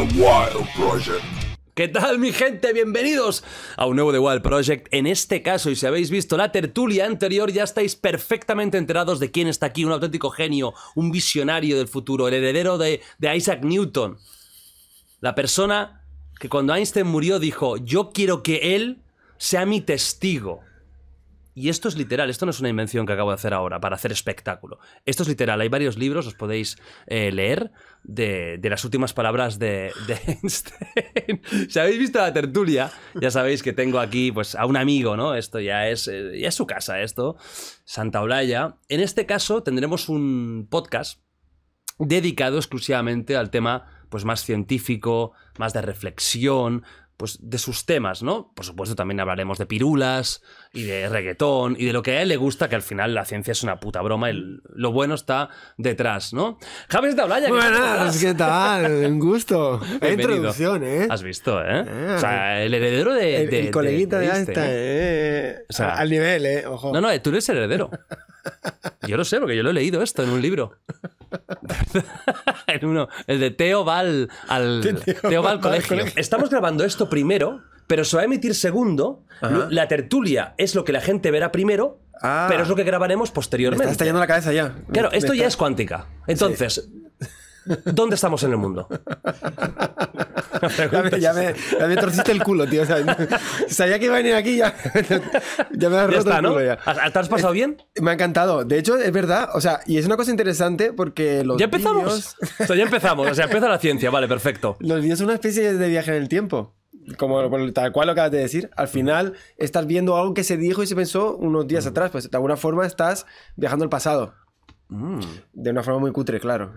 Wild Project. ¿Qué tal mi gente? Bienvenidos a un nuevo The Wild Project. En este caso, y si habéis visto la tertulia anterior, ya estáis perfectamente enterados de quién está aquí, un auténtico genio, un visionario del futuro, el heredero de Isaac Newton. La persona que cuando Einstein murió dijo, yo quiero que él sea mi testigo. Y esto es literal, esto no es una invención que acabo de hacer ahora para hacer espectáculo. Esto es literal, hay varios libros, os podéis eh, leer de, las últimas palabras de, Einstein. si habéis visto la tertulia, ya sabéis que tengo aquí pues, a un amigo, ¿no? Esto ya es, eh, ya es su casa, esto, Santa Olaya. En este caso tendremos un podcast dedicado exclusivamente al tema pues más científico, más de reflexión, pues, de sus temas, ¿no? Por supuesto, también hablaremos de pirulas y de reggaetón y de lo que a él le gusta, que al final la ciencia es una puta broma, el, lo bueno está detrás, ¿no? Javier de Ablaya, ¿qué Buenas, pues, ¿qué tal? Un gusto. introducción, ¿eh? Has visto, ¿eh? Ah, o sea, el heredero de. El, coleguita de, este, ¿eh? Eh, o sea, al nivel, ¿eh? No, no, tú eres heredero. Yo lo sé, porque yo lo he leído esto en un libro. El de Teo va al, Teo, colegio. Estamos grabando esto primero, pero se va a emitir segundo. La tertulia es lo que la gente verá primero, ah. pero es lo que grabaremos posteriormente. Me está estallando la cabeza ya. Claro, esto ya es cuántica. Entonces, ¿Dónde estamos en el mundo? ya, me, torciste el culo, tío. sabía que iba a venir aquí ya. ya me has roto el ¿Te has pasado eh, bien? Me ha encantado. De hecho, es verdad. O sea, y es una cosa interesante porque los. Ya empezamos. o sea, ya empezamos. O sea, empieza la ciencia. Vale, perfecto. Los vídeos son una especie de viaje en el tiempo como tal cual lo acabas de decir, al final estás viendo algo que se dijo y se pensó unos días mm. atrás, pues de alguna forma estás viajando al pasado. Mm. De una forma muy cutre, claro.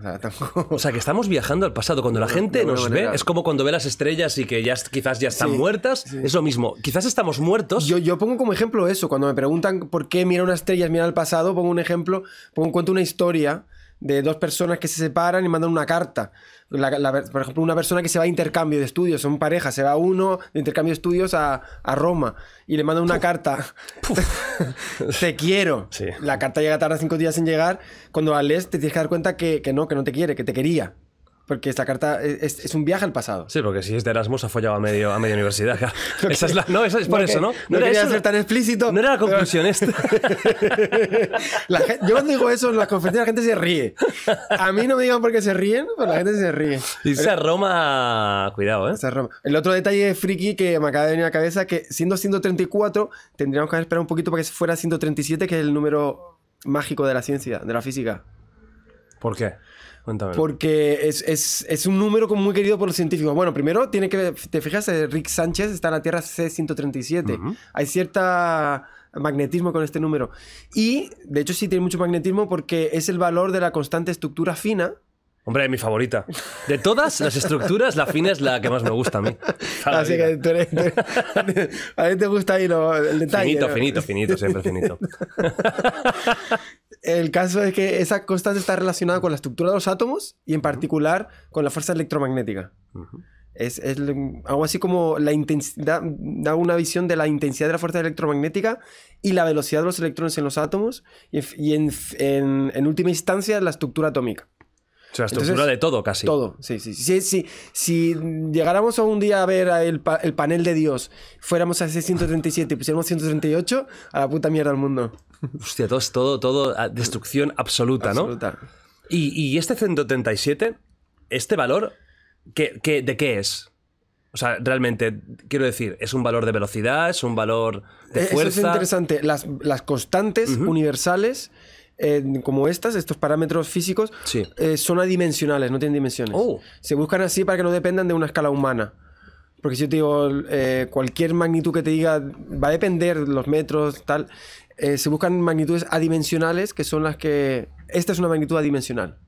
O sea, que estamos viajando al pasado. Cuando la gente nos ve, es como cuando ve las estrellas y que ya, quizás ya están muertas. Es lo mismo. Quizás estamos muertos. Yo, yo pongo como ejemplo eso. Cuando me preguntan por qué mira una estrella, mira al pasado, pongo un ejemplo, pongo, cuento una historia de dos personas que se separan y mandan una carta. por ejemplo, una persona que se va a intercambio de estudios, son pareja, se va uno de intercambio de estudios a, a Roma y le mandan una carta. te quiero. La carta llega tarde, cinco días en llegar. Cuando la lees, este te tienes que dar cuenta que, que no, que no te quiere, que te quería. Porque esta carta es, un viaje al pasado. Sí, porque si es de Erasmus ha follado a, medio, a media universidad. no es por eso, ¿no? No, quería ser tan explícito. No era la conclusión esta. yo cuando digo eso en las conferencias la gente se ríe. A mí no me digan por qué se ríen, pero la gente se ríe. Y Roma... Cuidado, ¿eh? El otro detalle friki que me acaba de venir a la cabeza que siendo 134 tendríamos que esperar un poquito para que fuera 137, que es el número mágico de la ciencia, de la física. ¿Por qué? Porque es, un número muy querido por los científicos. Bueno, primero tiene que, te fijas, eh, Rick Sánchez está en la Tierra C137. Hay cierta magnetismo con este número. Y, de hecho, sí tiene mucho magnetismo porque es el valor de la constante estructura fina, Hombre, mi favorita. De todas las estructuras, la fina es la que más me gusta a mí. Así que a ti te gusta ahí el detalle. Finito, finito, finito, siempre finito. El caso es que esa constante está relacionada con la estructura de los átomos y en particular con la fuerza electromagnética. Es, algo así como la intensidad, da una visión de la intensidad de la fuerza electromagnética y la velocidad de los electrones en los átomos y, en, última instancia la estructura atómica. O sea, estructura de todo casi. Todo, sí, sí, Si llegáramos a un día a ver el, panel de Dios, fuéramos a ese 137 y pusiéramos 138, a la puta mierda del mundo. Hostia, todo, todo, todo destrucción absoluta, ¿no? Y, y, este 137, este valor, de qué es? O sea, realmente, quiero decir, es un valor de velocidad, es un valor de e, fuerza. es interesante. Las, constantes universales como estas, estos parámetros físicos, eh, son adimensionales, no tienen dimensiones. Oh. Se buscan así para que no dependan de una escala humana. Porque si yo te digo, eh, cualquier magnitud que te diga, va a depender los metros, tal, eh, se buscan magnitudes adimensionales que son las que... Esta es una magnitud adimensional.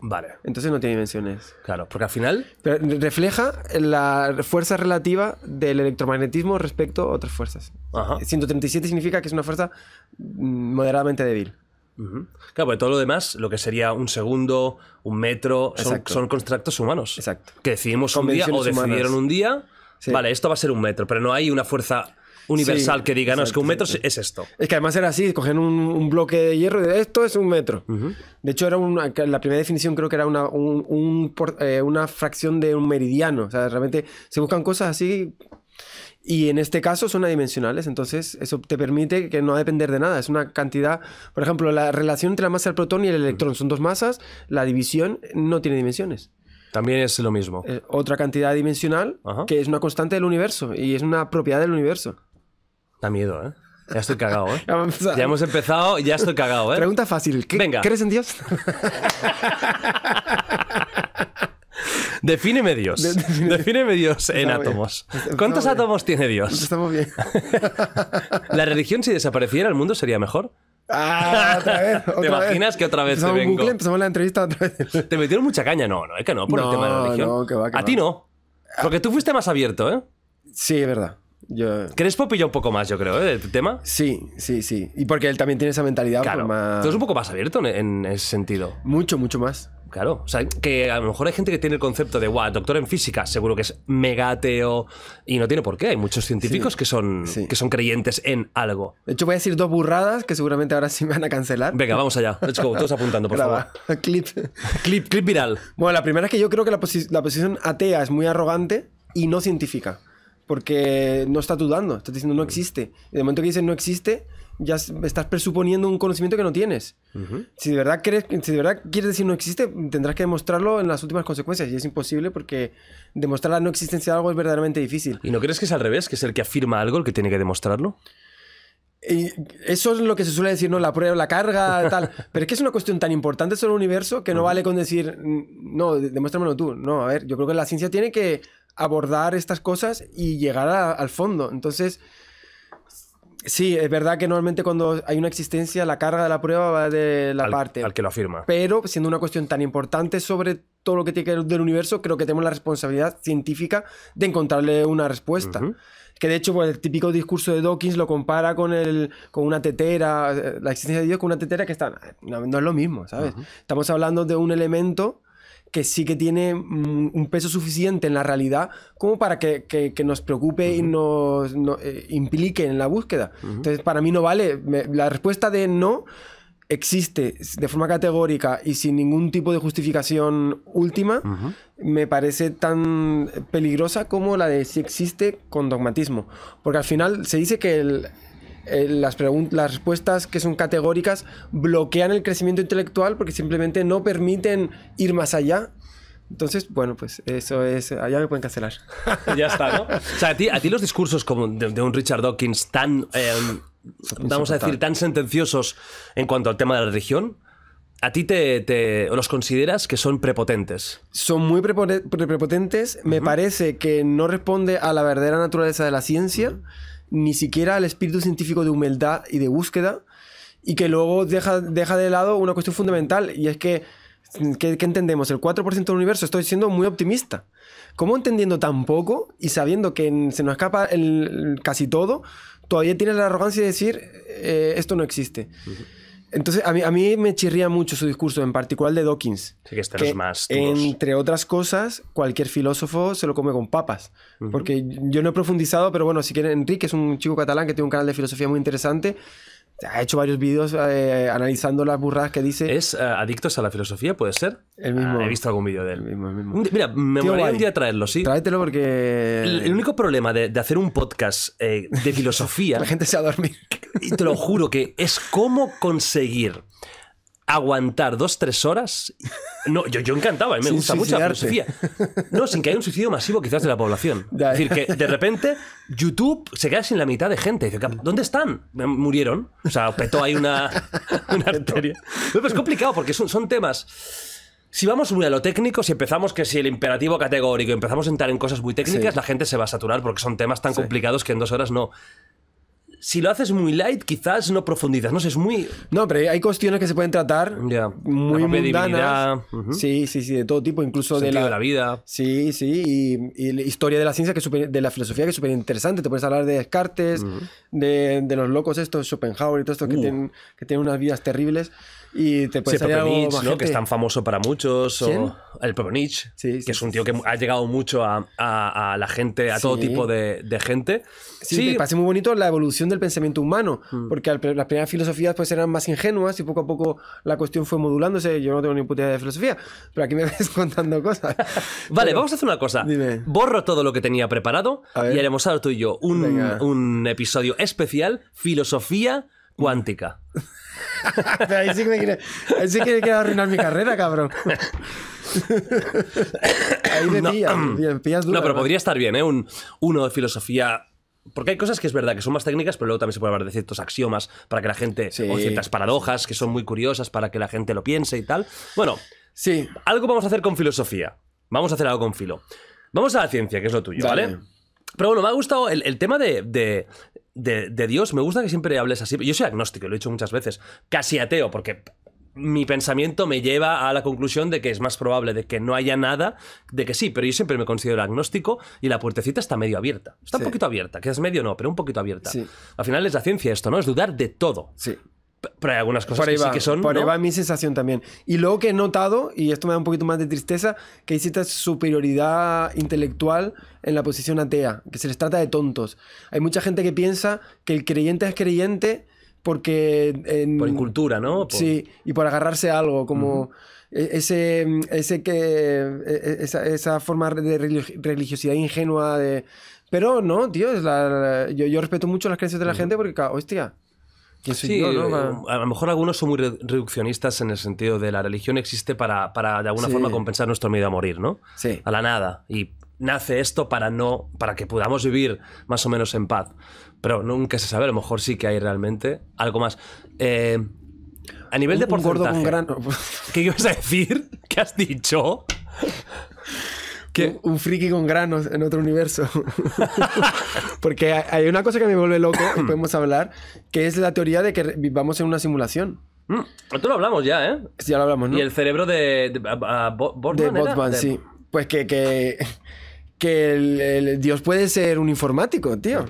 Vale. Entonces no tiene dimensiones. Claro, porque al final. refleja la fuerza relativa del electromagnetismo respecto a otras fuerzas. 137 significa que es una fuerza mm, moderadamente débil. Claro, porque todo lo demás, lo que sería un segundo, un metro, son, son constructos humanos. Exacto. Que decidimos un día o decidieron un día, vale, esto va a ser un metro, pero no hay una fuerza universal que diga, no, es que un metro es esto. Es que además era así, cogen un, bloque de hierro y de esto es un metro. De hecho, era una, la primera definición creo que era una, eh, una fracción de un meridiano. O sea, realmente se buscan cosas así y en este caso son adimensionales, entonces eso te permite que no depender de nada. Es una cantidad, por ejemplo, la relación entre la masa del protón y el electrón son dos masas, la división no tiene dimensiones. También es lo mismo. Eh, otra cantidad dimensional que es una constante del universo y es una propiedad del universo. Da miedo, ¿eh? Ya estoy cagado, ¿eh? Ya, hemos empezado, ya estoy cagado, ¿eh? Pregunta fácil. ¿Qué, Venga. ¿Crees en Dios? Defíneme Dios. Defíneme Dios en átomos. ¿Cuántos átomos tiene Dios? Estamos bien. ¿La religión si desapareciera el mundo sería mejor? Ah, otra vez, ¿Te imaginas que otra vez te vengo? empezamos la entrevista otra vez. Te metieron mucha caña, no, no, es que no, por el tema de la religión. No, que va, que a ti no. Porque tú fuiste más abierto, ¿eh? Sí, es verdad. Yo... Crespo pilla un poco más, yo creo, ¿eh? del tema. Sí, sí, sí. Y porque él también tiene esa mentalidad claro. Tú eres un poco más abierto en, ese sentido. Mucho, mucho más. Claro, o sea, que a lo mejor hay gente que tiene el concepto de, guau, doctor en física, seguro que es megateo, y no tiene por qué. Hay muchos científicos que, son, que son creyentes en algo. De hecho, voy a decir dos burradas que seguramente ahora sí me van a cancelar. Venga, vamos allá. Let's go, todos apuntando, por favor. clip. clip. Clip viral. Bueno, la primera es que yo creo que la posición atea es muy arrogante y no científica porque no está dudando, estás diciendo no existe. Y de momento que dices no existe, ya estás presuponiendo un conocimiento que no tienes. si, de verdad quieres decir no existe, tendrás que demostrarlo en las últimas consecuencias y es imposible porque demostrar la no existencia de algo es verdaderamente difícil. ¿Y no crees que es al revés, que es el que afirma algo el que tiene que demostrarlo? eso es lo que se suele decir, ¿no? La prueba, la carga, tal. Pero es que es una cuestión tan importante sobre el universo que no vale con decir, no, demuéstramelo tú. No, a ver, yo creo que la ciencia tiene que abordar estas cosas y llegar al fondo. Entonces, sí, es verdad que normalmente cuando hay una existencia, la carga de la prueba va de la parte. Al que lo afirma. Pero siendo una cuestión tan importante sobre todo lo que tiene que ver del universo, creo que tenemos la responsabilidad científica de encontrarle una respuesta. Que de hecho, pues, el típico discurso de Dawkins lo compara con, el, con una tetera, eh, la existencia de Dios con una tetera que está. No, es lo mismo, ¿sabes? Estamos hablando de un elemento que sí que tiene mm, un peso suficiente en la realidad como para que, nos preocupe y nos, eh, implique en la búsqueda. Entonces, para mí no vale. la respuesta de no existe de forma categórica y sin ningún tipo de justificación última, me parece tan peligrosa como la de si existe con dogmatismo. Porque al final se dice que el, eh, las las, las respuestas que son categóricas bloquean el crecimiento intelectual porque simplemente no permiten ir más allá. Entonces, bueno, pues eso es. Allá ah, me pueden cancelar. ya está, ¿no? O sea, a ti, los discursos como de, un Richard Dawkins tan. Em, vamos a decir, tan sentenciosos en cuanto al tema de la religión. ¿A ti te, los consideras que son prepotentes? Son muy prepotentes. Me parece que no responde a la verdadera naturaleza de la ciencia ni siquiera al espíritu científico de humildad y de búsqueda, y que luego deja, deja de lado una cuestión fundamental, y es que, ¿qué, entendemos? El 4% del universo, estoy siendo muy optimista. ¿Cómo entendiendo tan poco y sabiendo que se nos escapa casi todo, todavía tienes la arrogancia de decir, eh, esto no existe? Entonces, a mí, me chirría mucho su discurso, en particular de Dawkins. Este más. Entre otras cosas, cualquier filósofo se lo come con papas. Porque yo no he profundizado, pero bueno, si quieren, Enrique es un chico catalán que tiene un canal de filosofía muy interesante. Ha hecho varios vídeos eh, analizando las burradas que dice. ¿Es eh, Adictos a la Filosofía? ¿Puede ser? Ah, he visto algún vídeo de él. mismo, Mira, me voy a traerlo, sí. Tráetelo porque. El, único problema de, hacer un podcast eh, de filosofía. la gente se va a dormir. te lo juro que es cómo conseguir aguantar dos, tres horas. No, yo, yo encantaba, me gusta mucho la filosofía. No, sin que haya un suicidio masivo quizás de la población. Es decir, que de repente YouTube se queda sin la mitad de gente. Dice, ¿dónde están? Murieron. O sea, petó ahí una, arteria. es complicado porque son, son temas. Si vamos muy a lo técnico, si empezamos que si el imperativo categórico, empezamos a entrar en cosas muy técnicas, la gente se va a saturar porque son temas tan complicados que en dos horas no si lo haces muy light, quizás no profundizas. No sé, es muy. No, pero hay cuestiones que se pueden tratar muy mundanas. Sí, sí, sí, de todo tipo, incluso de la... de vida. Sí, sí, y, la historia de la ciencia, de la filosofía, que es súper interesante. Te puedes hablar de Descartes, de, los locos estos, Schopenhauer y todo esto, que, uh. tienen, que tienen unas vidas terribles. Y te puede sí, ¿no? Que es tan famoso para muchos. el propio que es un tío que ha llegado mucho a, la gente, a todo tipo de, gente. Sí, me parece muy bonito la evolución del pensamiento humano, mm. porque las primeras filosofías pues eran más ingenuas y poco a poco la cuestión fue modulándose. Yo no tengo ni puta idea de filosofía, pero aquí me ves contando cosas. vale, vamos a hacer una cosa. Borro todo lo que tenía preparado y haremos ahora tú y yo un, episodio especial, filosofía cuántica. ahí, sí que me que arruinar mi carrera, cabrón. ahí de no, pillas, no, pero podría estar bien, ¿eh? Un, uno de filosofía porque hay cosas que es verdad que son más técnicas, pero luego también se puede hablar de ciertos axiomas para que la gente. o ciertas paradojas que son muy curiosas para que la gente lo piense y tal. Bueno, sí. Algo vamos a hacer con filosofía. Vamos a hacer algo con filo. Vamos a la ciencia, que es lo tuyo, ¿vale? Pero bueno, me ha gustado el, tema de, Dios. Me gusta que siempre hables así. Yo soy agnóstico, lo he dicho muchas veces. Casi ateo, porque mi pensamiento me lleva a la conclusión de que es más probable de que no haya nada, de que sí, pero yo siempre me considero agnóstico y la puertecita está medio abierta. Está un poquito abierta, quizás medio no, pero un poquito abierta. Al final es la ciencia esto, ¿no? Es dudar de todo. Sí pero hay algunas cosas que sí que son. Por ahí va mi sensación también. Y luego que he notado, y esto me da un poquito más de tristeza, que hay superioridad intelectual en la posición atea, que se les trata de tontos. Hay mucha gente que piensa que el creyente es creyente porque. En, por incultura, ¿no? Sí, y por agarrarse a algo, como. E-, ese, ese que, e-, e-, esa, forma de religiosidad ingenua de... Pero no, tío, yo, respeto mucho las creencias de la gente porque, hostia, Sí, eh, A lo mejor algunos son muy reduccionistas en el sentido de la religión existe para, de alguna forma compensar nuestro miedo a morir, ¿no? Sí. A la nada. Y nace esto para no para que podamos vivir más o menos en paz. Pero nunca se sabe, a lo mejor sí que hay realmente algo más. Eh, a nivel de porcentaje. ¿Qué ibas a decir? ¿Qué has dicho? que un, friki con granos en otro universo. Porque hay una cosa que me vuelve loco, que podemos hablar, que es la teoría de que vivamos en una simulación. Mm, esto lo hablamos ya, ¿eh? ya lo hablamos, ¿no? Y el cerebro de... De, de Botman, sí. Pues que... que... que el, Dios puede ser un informático, tío.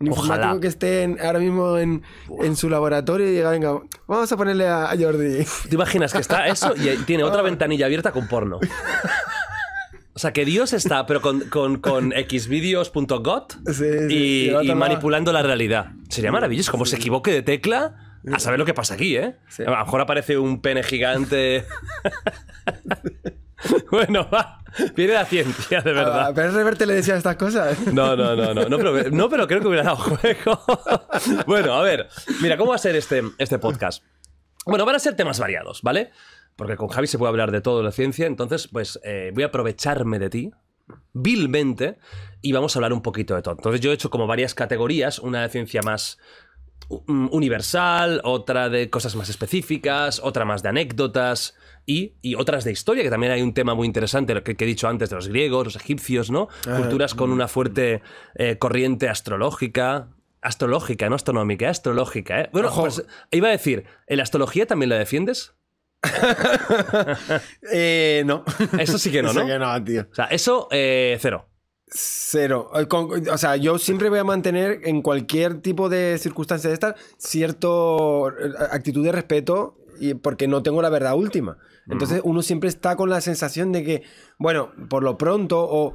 Un informático que esté ahora mismo en, en, su laboratorio y diga, venga, vamos a ponerle a, a Jordi. ¿Te imaginas que está eso y eh, tiene otra ah. ventanilla abierta con porno? O sea, que Dios está, pero con, con, xvideos.got y, manipulando la realidad. Sería maravilloso, como se equivoque de tecla. A saber lo que pasa aquí, ¿eh? A lo mejor aparece un pene gigante. bueno, va. Viene la ciencia, de verdad. A ah, ver, Reverte le decía estas cosas. No, no, no, no. No pero, creo que hubiera dado juego. bueno, a ver. Mira, ¿cómo va a ser este, este podcast? Bueno, van a ser temas variados, ¿vale? porque con Javi se puede hablar de todo la ciencia, entonces pues eh, voy a aprovecharme de ti vilmente y vamos a hablar un poquito de todo. Entonces yo he hecho como varias categorías, una de ciencia más mm, universal, otra de cosas más específicas, otra más de anécdotas y, otras de historia, que también hay un tema muy interesante que, que he dicho antes de los griegos, los egipcios, ¿no? Ah, Culturas con mm. una fuerte eh, corriente astrológica, astrológica, no astronómica, astrológica, ¿eh? Bueno, pues, iba a decir, el la astrología también la defiendes? Eh, no. Eso sí que no, ¿no? Eso O sea, eso, eh, cero. Cero. Eh, o sea, yo siempre voy a mantener en cualquier tipo de circunstancia de esta cierta actitud de respeto porque no tengo la verdad última. Entonces uno siempre está con la sensación de que, bueno, por lo pronto, o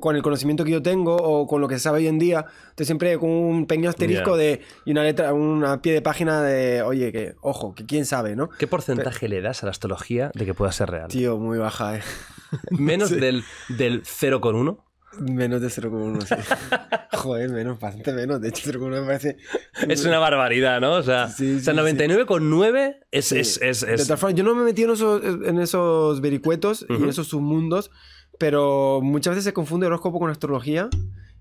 con el conocimiento que yo tengo, o con lo que se sabe hoy en día, estoy siempre con un pequeño asterisco de, y una letra, una pie de página de, oye, que, ojo, que quién sabe, ¿no? ¿Qué porcentaje le das a la astrología de que pueda ser real? Tío, muy baja, ¿eh? Menos del del, del 0,1. Menos de 0,1, Joder, menos, bastante menos. De hecho, 0,1 me parece. Es una barbaridad, ¿no? O sea, o sea 99,9 es, es, es, es, De yo no me he metido en esos, en esos vericuetos y en esos submundos, pero muchas veces se confunde el horóscopo con astrología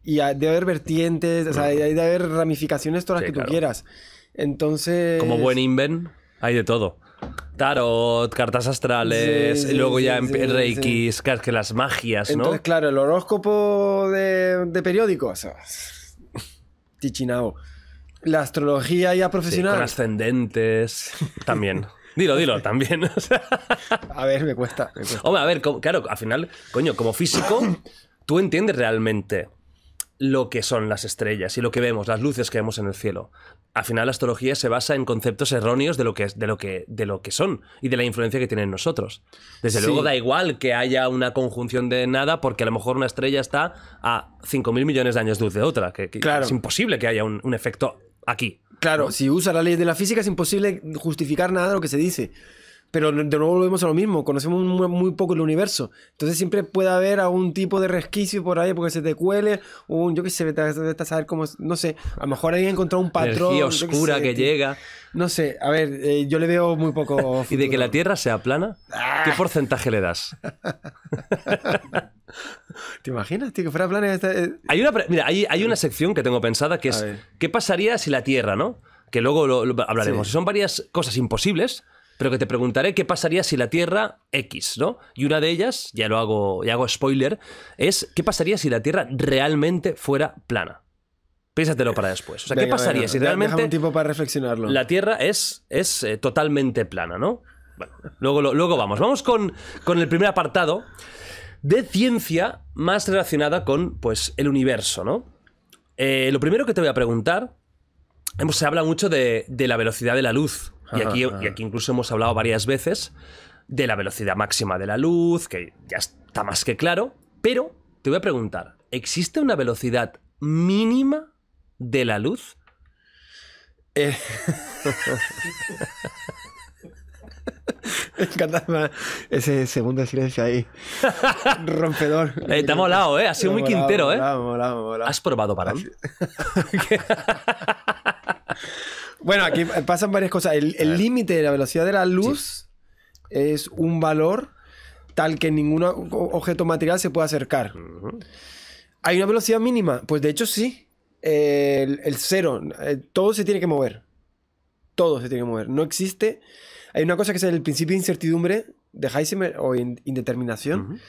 y debe haber vertientes, o sea, debe haber ramificaciones todas las que tú quieras. Entonces. Como buen Inven, hay de todo tarot, cartas astrales, luego ya em, reikis, que las magias, ¿no? Entonces, claro, el horóscopo de, periódicos, o sea, tichinao. La astrología ya profesional. con ascendentes, también. Dilo, dilo, también. a ver, me cuesta, Hombre, a ver, claro, al final, coño, como físico, tú entiendes realmente lo que son las estrellas y lo que vemos, las luces que vemos en el cielo al final la astrología se basa en conceptos erróneos de lo que, de lo que, de lo que son y de la influencia que tienen nosotros. Desde luego da igual que haya una conjunción de nada porque a lo mejor una estrella está a 5.000 millones de años luz de otra. Que, Es imposible que haya un, efecto aquí. Claro, si usa la ley de la física es imposible justificar nada de lo que se dice. Pero de nuevo volvemos a lo mismo, conocemos muy, poco el universo. Entonces siempre puede haber algún tipo de resquicio por ahí porque se te cuele, un, yo qué sé, te, vas a saber cómo, no sé, a lo mejor ahí encontrado un patrón. Energía oscura que, llega. No sé, a ver, eh, yo le veo muy poco. ¿Y de que la Tierra sea plana? Ah. ¿Qué porcentaje le das? ¿Te imaginas, tío, que fuera plana? Eh? Hay una, mira, hay, una sección que tengo pensada que es: ¿qué pasaría si la Tierra, no? Que luego lo, hablaremos. Son varias cosas imposibles pero que te preguntaré qué pasaría si la Tierra X, ¿no? Y una de ellas, ya lo hago, ya hago spoiler, es qué pasaría si la Tierra realmente fuera plana. Piénsatelo para después. O sea, ¿qué pasaría si realmente un tiempo para reflexionarlo. La Tierra es, es eh, totalmente plana, ¿no? Bueno, luego, luego vamos. Vamos con, con el primer apartado de ciencia más relacionada con pues, el universo, ¿no? Eh, lo primero que te voy a preguntar, se habla mucho de la velocidad de la luz, y aquí, incluso hemos hablado varias veces de la velocidad máxima de la luz, que ya está más que claro, pero te voy a preguntar, ¿existe una velocidad mínima de la luz? Me eh. encanta ese segundo silencio ahí. Rompedor. Eh, te ha molado, ¿eh? Ha sido muy quintero, ¿eh? ¿Has probado para Bueno, aquí pasan varias cosas. El límite de la velocidad de la luz es un valor tal que ningún objeto material se puede acercar. ¿Hay una velocidad mínima? Pues de hecho sí. el, cero. Eh, todo se tiene que mover. Todo se tiene que mover. No existe. Hay una cosa que es el principio de incertidumbre de Heisenberg o indeterminación.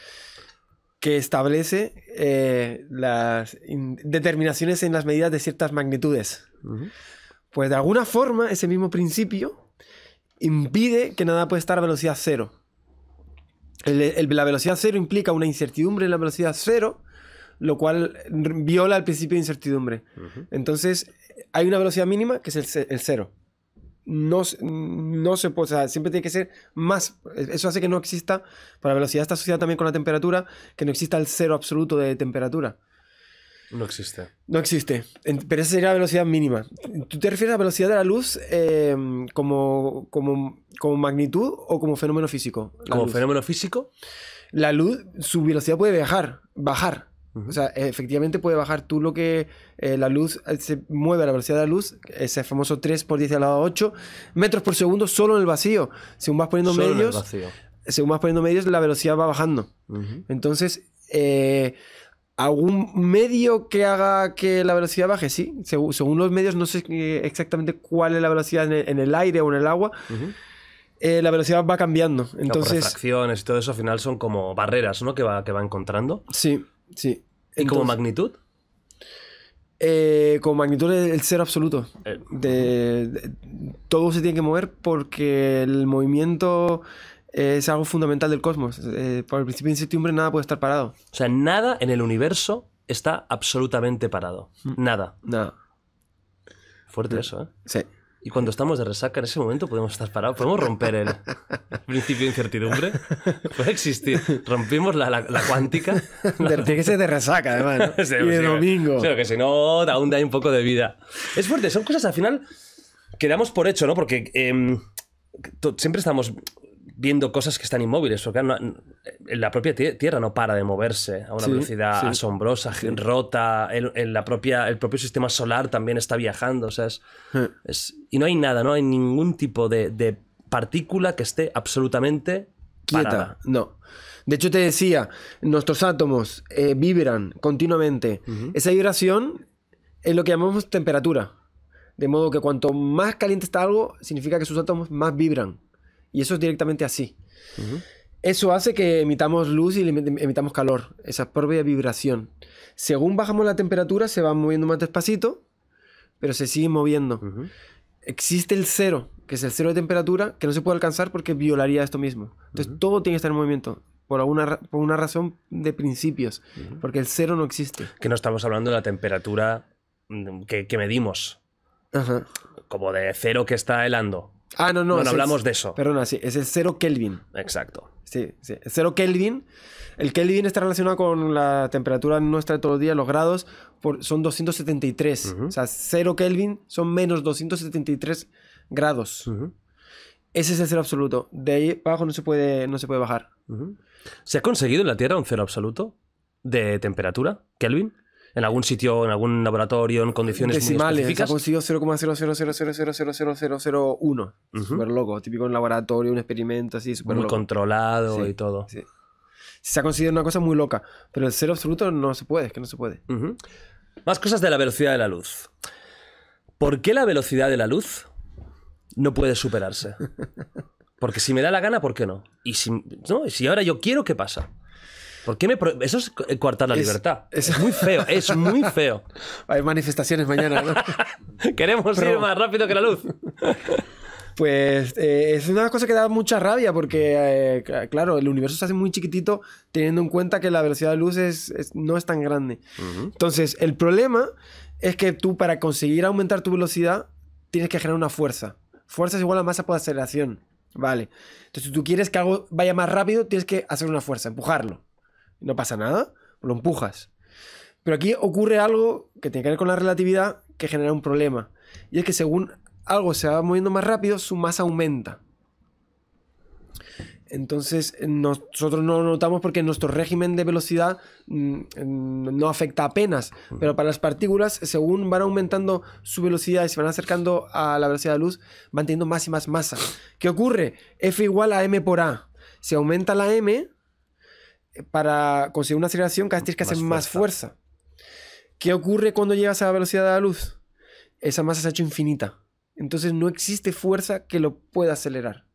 que establece eh, las determinaciones en las medidas de ciertas magnitudes. Pues de alguna forma, ese mismo principio impide que nada pueda estar a velocidad cero. la velocidad cero implica una incertidumbre en la velocidad cero, lo cual viola el principio de incertidumbre. Entonces, hay una velocidad mínima que es el, cero. No, no, se puede, siempre tiene que ser más. Eso hace que no exista, para la velocidad está asociada también con la temperatura, que no exista el cero absoluto de temperatura. No existe. No existe. Pero esa sería la velocidad mínima. ¿Tú te refieres a la velocidad de la luz em, como, como, como, magnitud o como fenómeno físico? Como fenómeno físico. La luz, su velocidad puede viajar, bajar. O sea, efectivamente puede bajar. Tú lo que eh, la luz eh, se mueve a la velocidad de la luz, ese famoso 3 por 10 a la 8 metros por segundo solo en el vacío. Según vas poniendo medios, según vas poniendo medios, la velocidad va bajando. Entonces, eh, ¿Algún medio que haga que la velocidad baje? Sí, según, los medios, no sé eh, exactamente cuál es la velocidad en el, aire o en el agua. Eh, la velocidad va cambiando. Entonces. Refracciones y todo eso al final son como barreras, ¿no? Que va, que va encontrando. Sí, sí. ¿Y como magnitud? Eh, magnitud el cero absoluto. Eh, todo se tiene que mover porque el movimiento eh, es algo fundamental del cosmos. Eh, por el principio de incertidumbre nada puede estar parado. O sea, nada en el universo está absolutamente parado. Mm. Nada. Nada. Fuerte eso, ¿eh? Sí. Y cuando estamos de resaca, en ese momento podemos estar parados, podemos romper el, principio de incertidumbre. Puede existir. Rompimos la, cuántica. Tiene que ser de resaca, además. domingo. Pero que si no, aún hay un poco de vida. Es fuerte, son cosas al final que damos por hecho, ¿no? Porque em, siempre estamos viendo cosas que están inmóviles, porque la propia Tierra no para de moverse a una velocidad asombrosa, rota, el, la propia, el propio sistema solar también está viajando, sea, es, y no hay nada, no hay ningún tipo de, partícula que esté absolutamente quieta, no. De hecho, te decía, nuestros átomos eh, vibran continuamente. Esa vibración es lo que llamamos temperatura. De modo que cuanto más caliente está algo, significa que sus átomos más vibran. Y eso es directamente así. Eso hace que emitamos luz y emitamos calor, esa propia vibración. Según bajamos la temperatura, se va moviendo más despacito, pero se sigue moviendo. Existe el cero, que es el cero de temperatura, que no se puede alcanzar porque violaría esto mismo. Entonces todo tiene que estar en movimiento. Por, alguna, por una razón de principios, porque el cero no existe. Que no estamos hablando de la temperatura mm, que, medimos. Como de cero que está helando Ah, no, no. No, hablamos de eso. Perdona, sí, es el cero Kelvin. Exacto. Sí, sí. cero Kelvin. El Kelvin está relacionado con la temperatura nuestra de todos los días, los grados, son 273. O sea, 0 Kelvin son menos 273 grados. Ese es el cero absoluto. De ahí abajo no se puede, no se puede bajar. ¿Se ha conseguido en la Tierra un cero absoluto de temperatura, Kelvin? en algún sitio, en algún laboratorio, en condiciones Decimales, muy específicas. consiguió 0,00000000001. Super Súper loco, típico en un laboratorio, un experimento así, súper Muy controlado y todo. Sí. Se ha conseguido una cosa muy loca, pero el cero absoluto no se puede, es que no se puede. Más cosas de la velocidad de la luz. ¿Por qué la velocidad de la luz no puede superarse? Porque si me da la gana, ¿por qué no? Y si, si ahora yo quiero, ¿qué pasa? ¿Por qué me Eso es eh, coartar la libertad. Es... muy feo, es muy feo. Hay manifestaciones mañana, ¿no? Queremos ir más rápido que la luz. Pues eh, es una cosa que da mucha rabia porque, eh, claro, el universo se hace muy chiquitito teniendo en cuenta que la velocidad de luz es, no es tan grande. Entonces, el problema es que tú para conseguir aumentar tu velocidad tienes que generar una fuerza. Fuerza es igual a masa por aceleración. Vale. Entonces, si tú quieres que algo vaya más rápido, tienes que hacer una fuerza, empujarlo no pasa nada, lo empujas. Pero aquí ocurre algo que tiene que ver con la relatividad que genera un problema. Y es que según algo se va moviendo más rápido, su masa aumenta. Entonces nosotros no notamos porque nuestro régimen de velocidad mm, no afecta apenas, mm. pero para las partículas, según van aumentando su velocidad y se van acercando a la velocidad de luz, van teniendo más y más masa. ¿Qué ocurre? F igual a m por a. se aumenta la m, para conseguir una aceleración cada vez tienes que hacer más fuerza. ¿Qué ocurre cuando llegas a la velocidad de la luz? Esa masa se ha hecho infinita. Entonces no existe fuerza que lo pueda acelerar.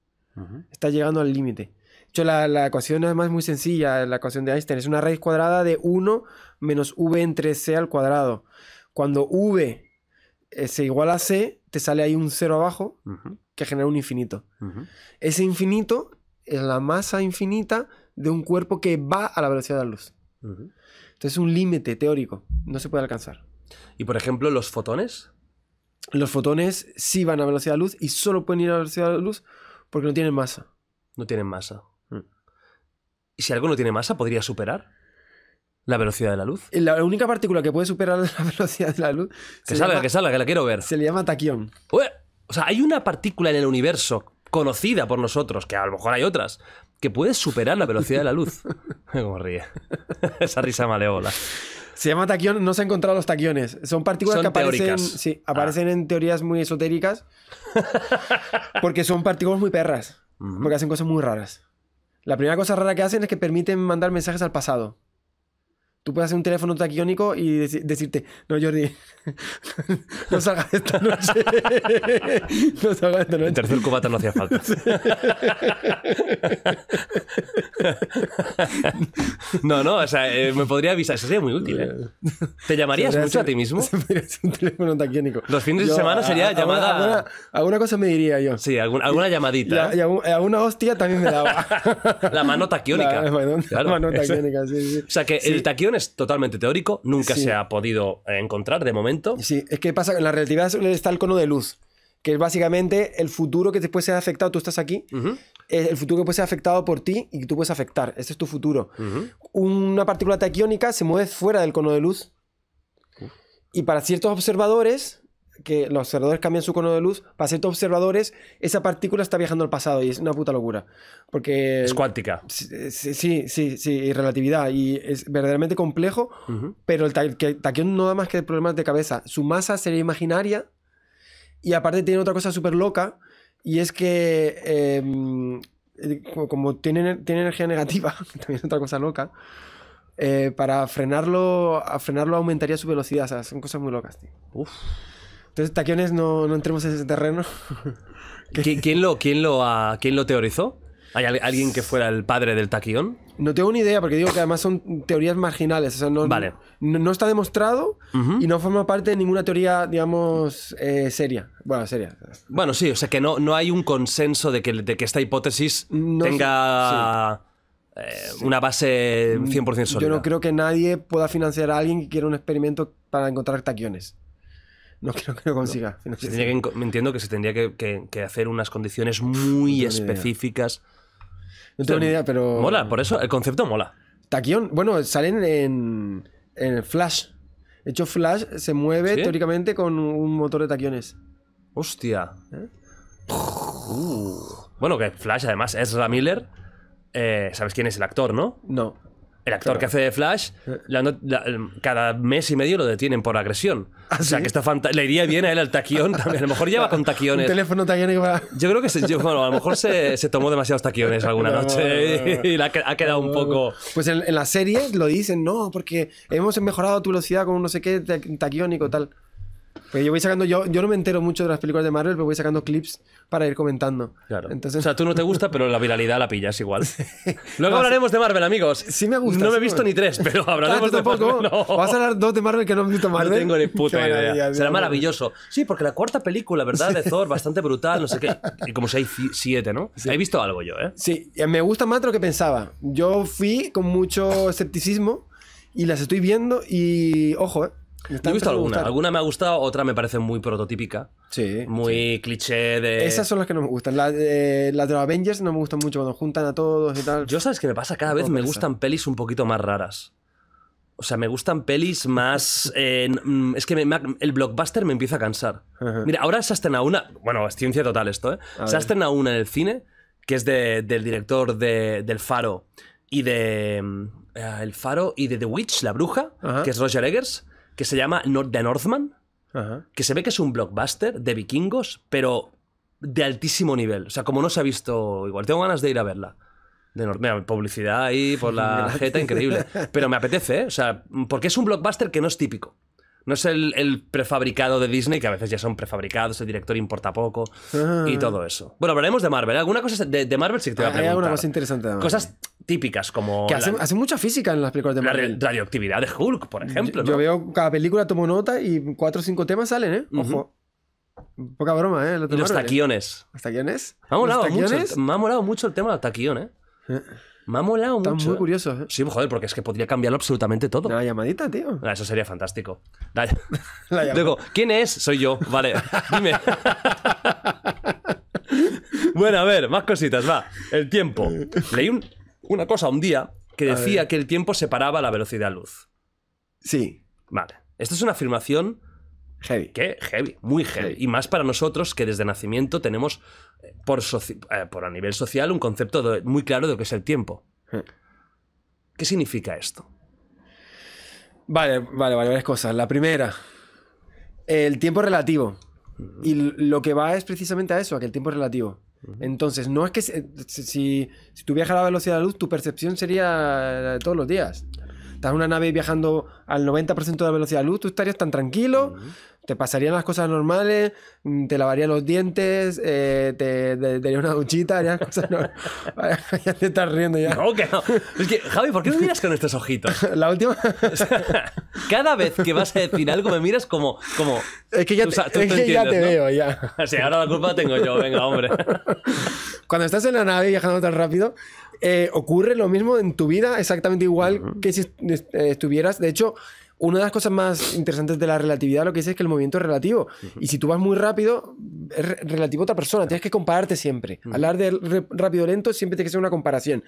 Está llegando al límite. De hecho, la, ecuación es es muy sencilla, la ecuación de Einstein. Es una raíz cuadrada de 1 menos v entre c al cuadrado. Cuando v eh, se iguala a c, te sale ahí un cero abajo que genera un infinito. Ese infinito es la masa infinita de un cuerpo que va a la velocidad de la luz. Entonces es un límite teórico, no se puede alcanzar. ¿Y por ejemplo los fotones? Los fotones sí van a velocidad de la luz y solo pueden ir a la velocidad de la luz porque no tienen masa. No tienen masa. Mm. ¿Y si algo no tiene masa, podría superar la velocidad de la luz? La única partícula que puede superar la velocidad de la luz... Que salga, que salga, que la quiero ver. Se le llama taquión. o sea, hay una partícula en el universo conocida por nosotros, que a lo mejor hay otras, que puede superar la velocidad de la luz. Como ríe. Esa risa maleola. Se llama taquión, no se han encontrado los taquiones. Son partículas que aparecen, ah. en teorías muy esotéricas porque son partículas muy perras, porque hacen cosas muy raras. La primera cosa rara que hacen es que permiten mandar mensajes al pasado. Tú puedes hacer un teléfono taquiónico y decirte, no, Jordi, no salgas esta noche. no salgas esta noche. El tercer cubata no hacía falta. no, no, o sea, eh, me podría avisar, eso sería muy útil. ¿eh? ¿Te llamarías mucho a ti mismo? un teléfono taquiónico. Los fines de semana sería llamada. Alguna, cosa me diría yo. Sí, alguna, alguna llamadita. Y, alguna ¿eh? hostia también me daba. la mano taquiónica. La, mano, claro. taquiónica, sí, sí. O sea, que el taquiónico es totalmente teórico, nunca se ha podido eh, encontrar de momento. Sí, es que pasa, en la relatividad está el cono de luz, que es básicamente el futuro que después se ha afectado, tú estás aquí, el futuro que puede ser afectado por ti y que tú puedes afectar, ese es tu futuro. Una partícula taquiónica se mueve fuera del cono de luz. Y para ciertos observadores, que los observadores cambian su cono de luz, para ciertos observadores, esa partícula está viajando al pasado y es una puta locura. Porque... Es cuántica. Sí, sí, sí, y relatividad. Y es verdaderamente complejo, pero el, taquión no da más que problemas de cabeza. Su masa sería imaginaria y aparte tiene otra cosa súper loca y es que... Em, eh, como tiene, tiene energía negativa, también es otra cosa loca, eh, para frenarlo, a frenarlo aumentaría su velocidad. O sea, son cosas muy locas, tío. Entonces, taquiones, no, entremos en ese terreno. ¿Quién, lo, quién, lo, ah, ¿Quién lo teorizó? ¿Hay alguien que fuera el padre del taquión? No tengo ni idea, porque digo que además son teorías marginales. no, vale. no, está demostrado y no forma parte de ninguna teoría, digamos, eh, seria. Bueno, seria. Bueno, sí, o sea que no, no hay un consenso de que, esta hipótesis tenga eh, una base 100% sólida. Yo no creo que nadie pueda financiar a alguien que quiera un experimento para encontrar taquiones no creo que lo consiga. que, me entiendo que se tendría que, hacer unas condiciones muy específicas. No tengo ni idea, pero. Mola, por eso el concepto mola. Taquión, bueno, salen en, en Flash. De hecho, Flash se mueve teóricamente con un motor de taquiones. Hostia. ¿Eh? Bueno, que Flash además es la Miller. Eh, ¿Sabes quién es el actor, no? No. El actor que hace de Flash, eh. eh, cada mes y medio lo detienen por agresión. ¿Ah, o sea, que está le iría bien a él al taquión también. A lo mejor lleva con taquiones. Un teléfono taquiónico para... Yo creo que se, a lo mejor se, tomó demasiados taquiones alguna noche y, ha quedado un poco... Pues en, en, la serie lo dicen, no, porque hemos mejorado tu velocidad con no sé qué taquiónico tal. Pues yo voy sacando, yo, yo no me entero mucho de las películas de Marvel, pero voy sacando clips para ir comentando. Claro. Entonces... O sea, tú no te gusta, pero la viralidad la pillas igual. Luego hablaremos de Marvel, amigos. Sí me gusta. No me he visto ni tres, pero hablaremos de poco Vas a hablar dos de Marvel que no han visto Marvel. No tengo ni puta idea. Será maravilloso. Sí, porque la cuarta película, ¿verdad? De Thor, bastante brutal, no sé qué. Y como si hay siete, ¿no? He visto algo yo, ¿eh? Sí, eh, me gusta más de lo que pensaba. Yo fui con mucho escepticismo y las estoy viendo y, ojo, ¿eh? he visto alguna. Alguna me ha gustado, otra me parece muy prototípica. Sí. Muy cliché de. Esas son las que no me gustan. Las de, los Avengers no me gustan mucho cuando juntan a todos y tal. Yo, ¿sabes qué me pasa? Cada vez me gustan pelis un poquito más raras. O sea, me gustan pelis más. Eh, mm, es que el blockbuster me empieza a cansar. Mira, ahora se ha a una. Bueno, es ciencia total esto, ¿eh? se ha a una en el cine que es del director de, del Faro y de. Mm, eh, el Faro y de The Witch, la bruja, que es Roger Eggers que se llama The Northman, que se ve que es un blockbuster de vikingos, pero de altísimo nivel. O sea, como no se ha visto igual. Tengo ganas de ir a verla. De Mira, publicidad ahí por la jeta, increíble. Pero me apetece, ¿eh? O sea, porque es un blockbuster que no es típico. No es el, prefabricado de Disney, que a veces ya son prefabricados, el director importa poco ah. y todo eso. Bueno, hablaremos de Marvel. Alguna cosa de, Marvel sí que te voy a preguntar. Ah, hay alguna cosa interesante de Marvel. Cosas típicas como... Que hacen, mucha física en las películas de Marvel. La radioactividad de Hulk, por ejemplo. Yo, veo cada película, tomo nota y cuatro o cinco temas salen, ¿eh? Ojo. Poca broma, ¿eh? los ¿eh? taquiones. ¿Los taquiones? Me ha molado, Mucho, el, ha molado mucho el tema del taquión, ¿eh? Me ha molado muy curioso, ¿eh? Sí, joder, porque es que podría cambiarlo absolutamente todo. La llamadita, tío. Ah, eso sería fantástico. Luego, ¿quién es? Soy yo. Vale, dime. bueno, a ver, más cositas, va. El tiempo. Leí una cosa un día que decía que el tiempo separaba la velocidad luz. Sí. Vale. Esto es una afirmación Heavy. Qué heavy, muy heavy. Y más para nosotros que desde nacimiento tenemos eh, eh, por, a nivel social un concepto muy claro de lo que es el tiempo. ¿Qué significa esto? Vale, vale, vale, varias cosas. La primera, el tiempo relativo. Y lo que va es precisamente a eso, a que el tiempo es relativo. Entonces, no es que si, si, tú viajas a la velocidad de la luz, tu percepción sería de todos los días. Estás en una nave viajando al 90% de la velocidad de luz, tú estarías tan tranquilo, te pasarían las cosas normales, mm, te lavarían los dientes, eh, te, daría una duchita, harías cosas normales... ya te estás riendo ya. No, que no. Es que, Javi, ¿por qué me miras con estos ojitos? la última... cada vez que vas a decir algo me miras como... como es que ya te, veo, ya. ahora la culpa la tengo yo, venga, hombre. Cuando estás en la nave viajando tan rápido eh, ocurre lo mismo en tu vida, exactamente igual que si eh, estuvieras. De hecho, una de las cosas más interesantes de la relatividad lo que dice es que el movimiento es relativo. Y si tú vas muy rápido, es relativo a otra persona. Tienes que compararte siempre. Hablar de rápido-lento siempre tiene que ser una comparación.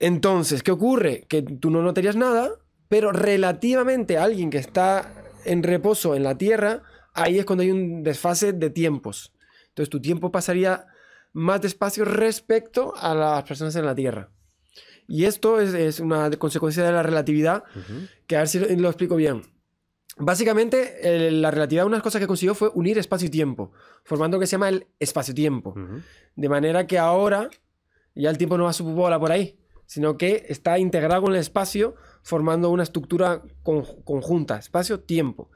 Entonces, ¿qué ocurre? Que tú no notarías nada, pero relativamente a alguien que está en reposo en la Tierra, ahí es cuando hay un desfase de tiempos. Entonces, tu tiempo pasaría más despacio respecto a las personas en la Tierra. Y esto es, una consecuencia de la relatividad, que a ver si lo, explico bien. Básicamente, la relatividad, una de las cosas que consiguió fue unir espacio y tiempo, formando lo que se llama el espacio-tiempo. De manera que ahora ya el tiempo no va a su bola por ahí, sino que está integrado con el espacio, formando una estructura conjunta, espacio-tiempo.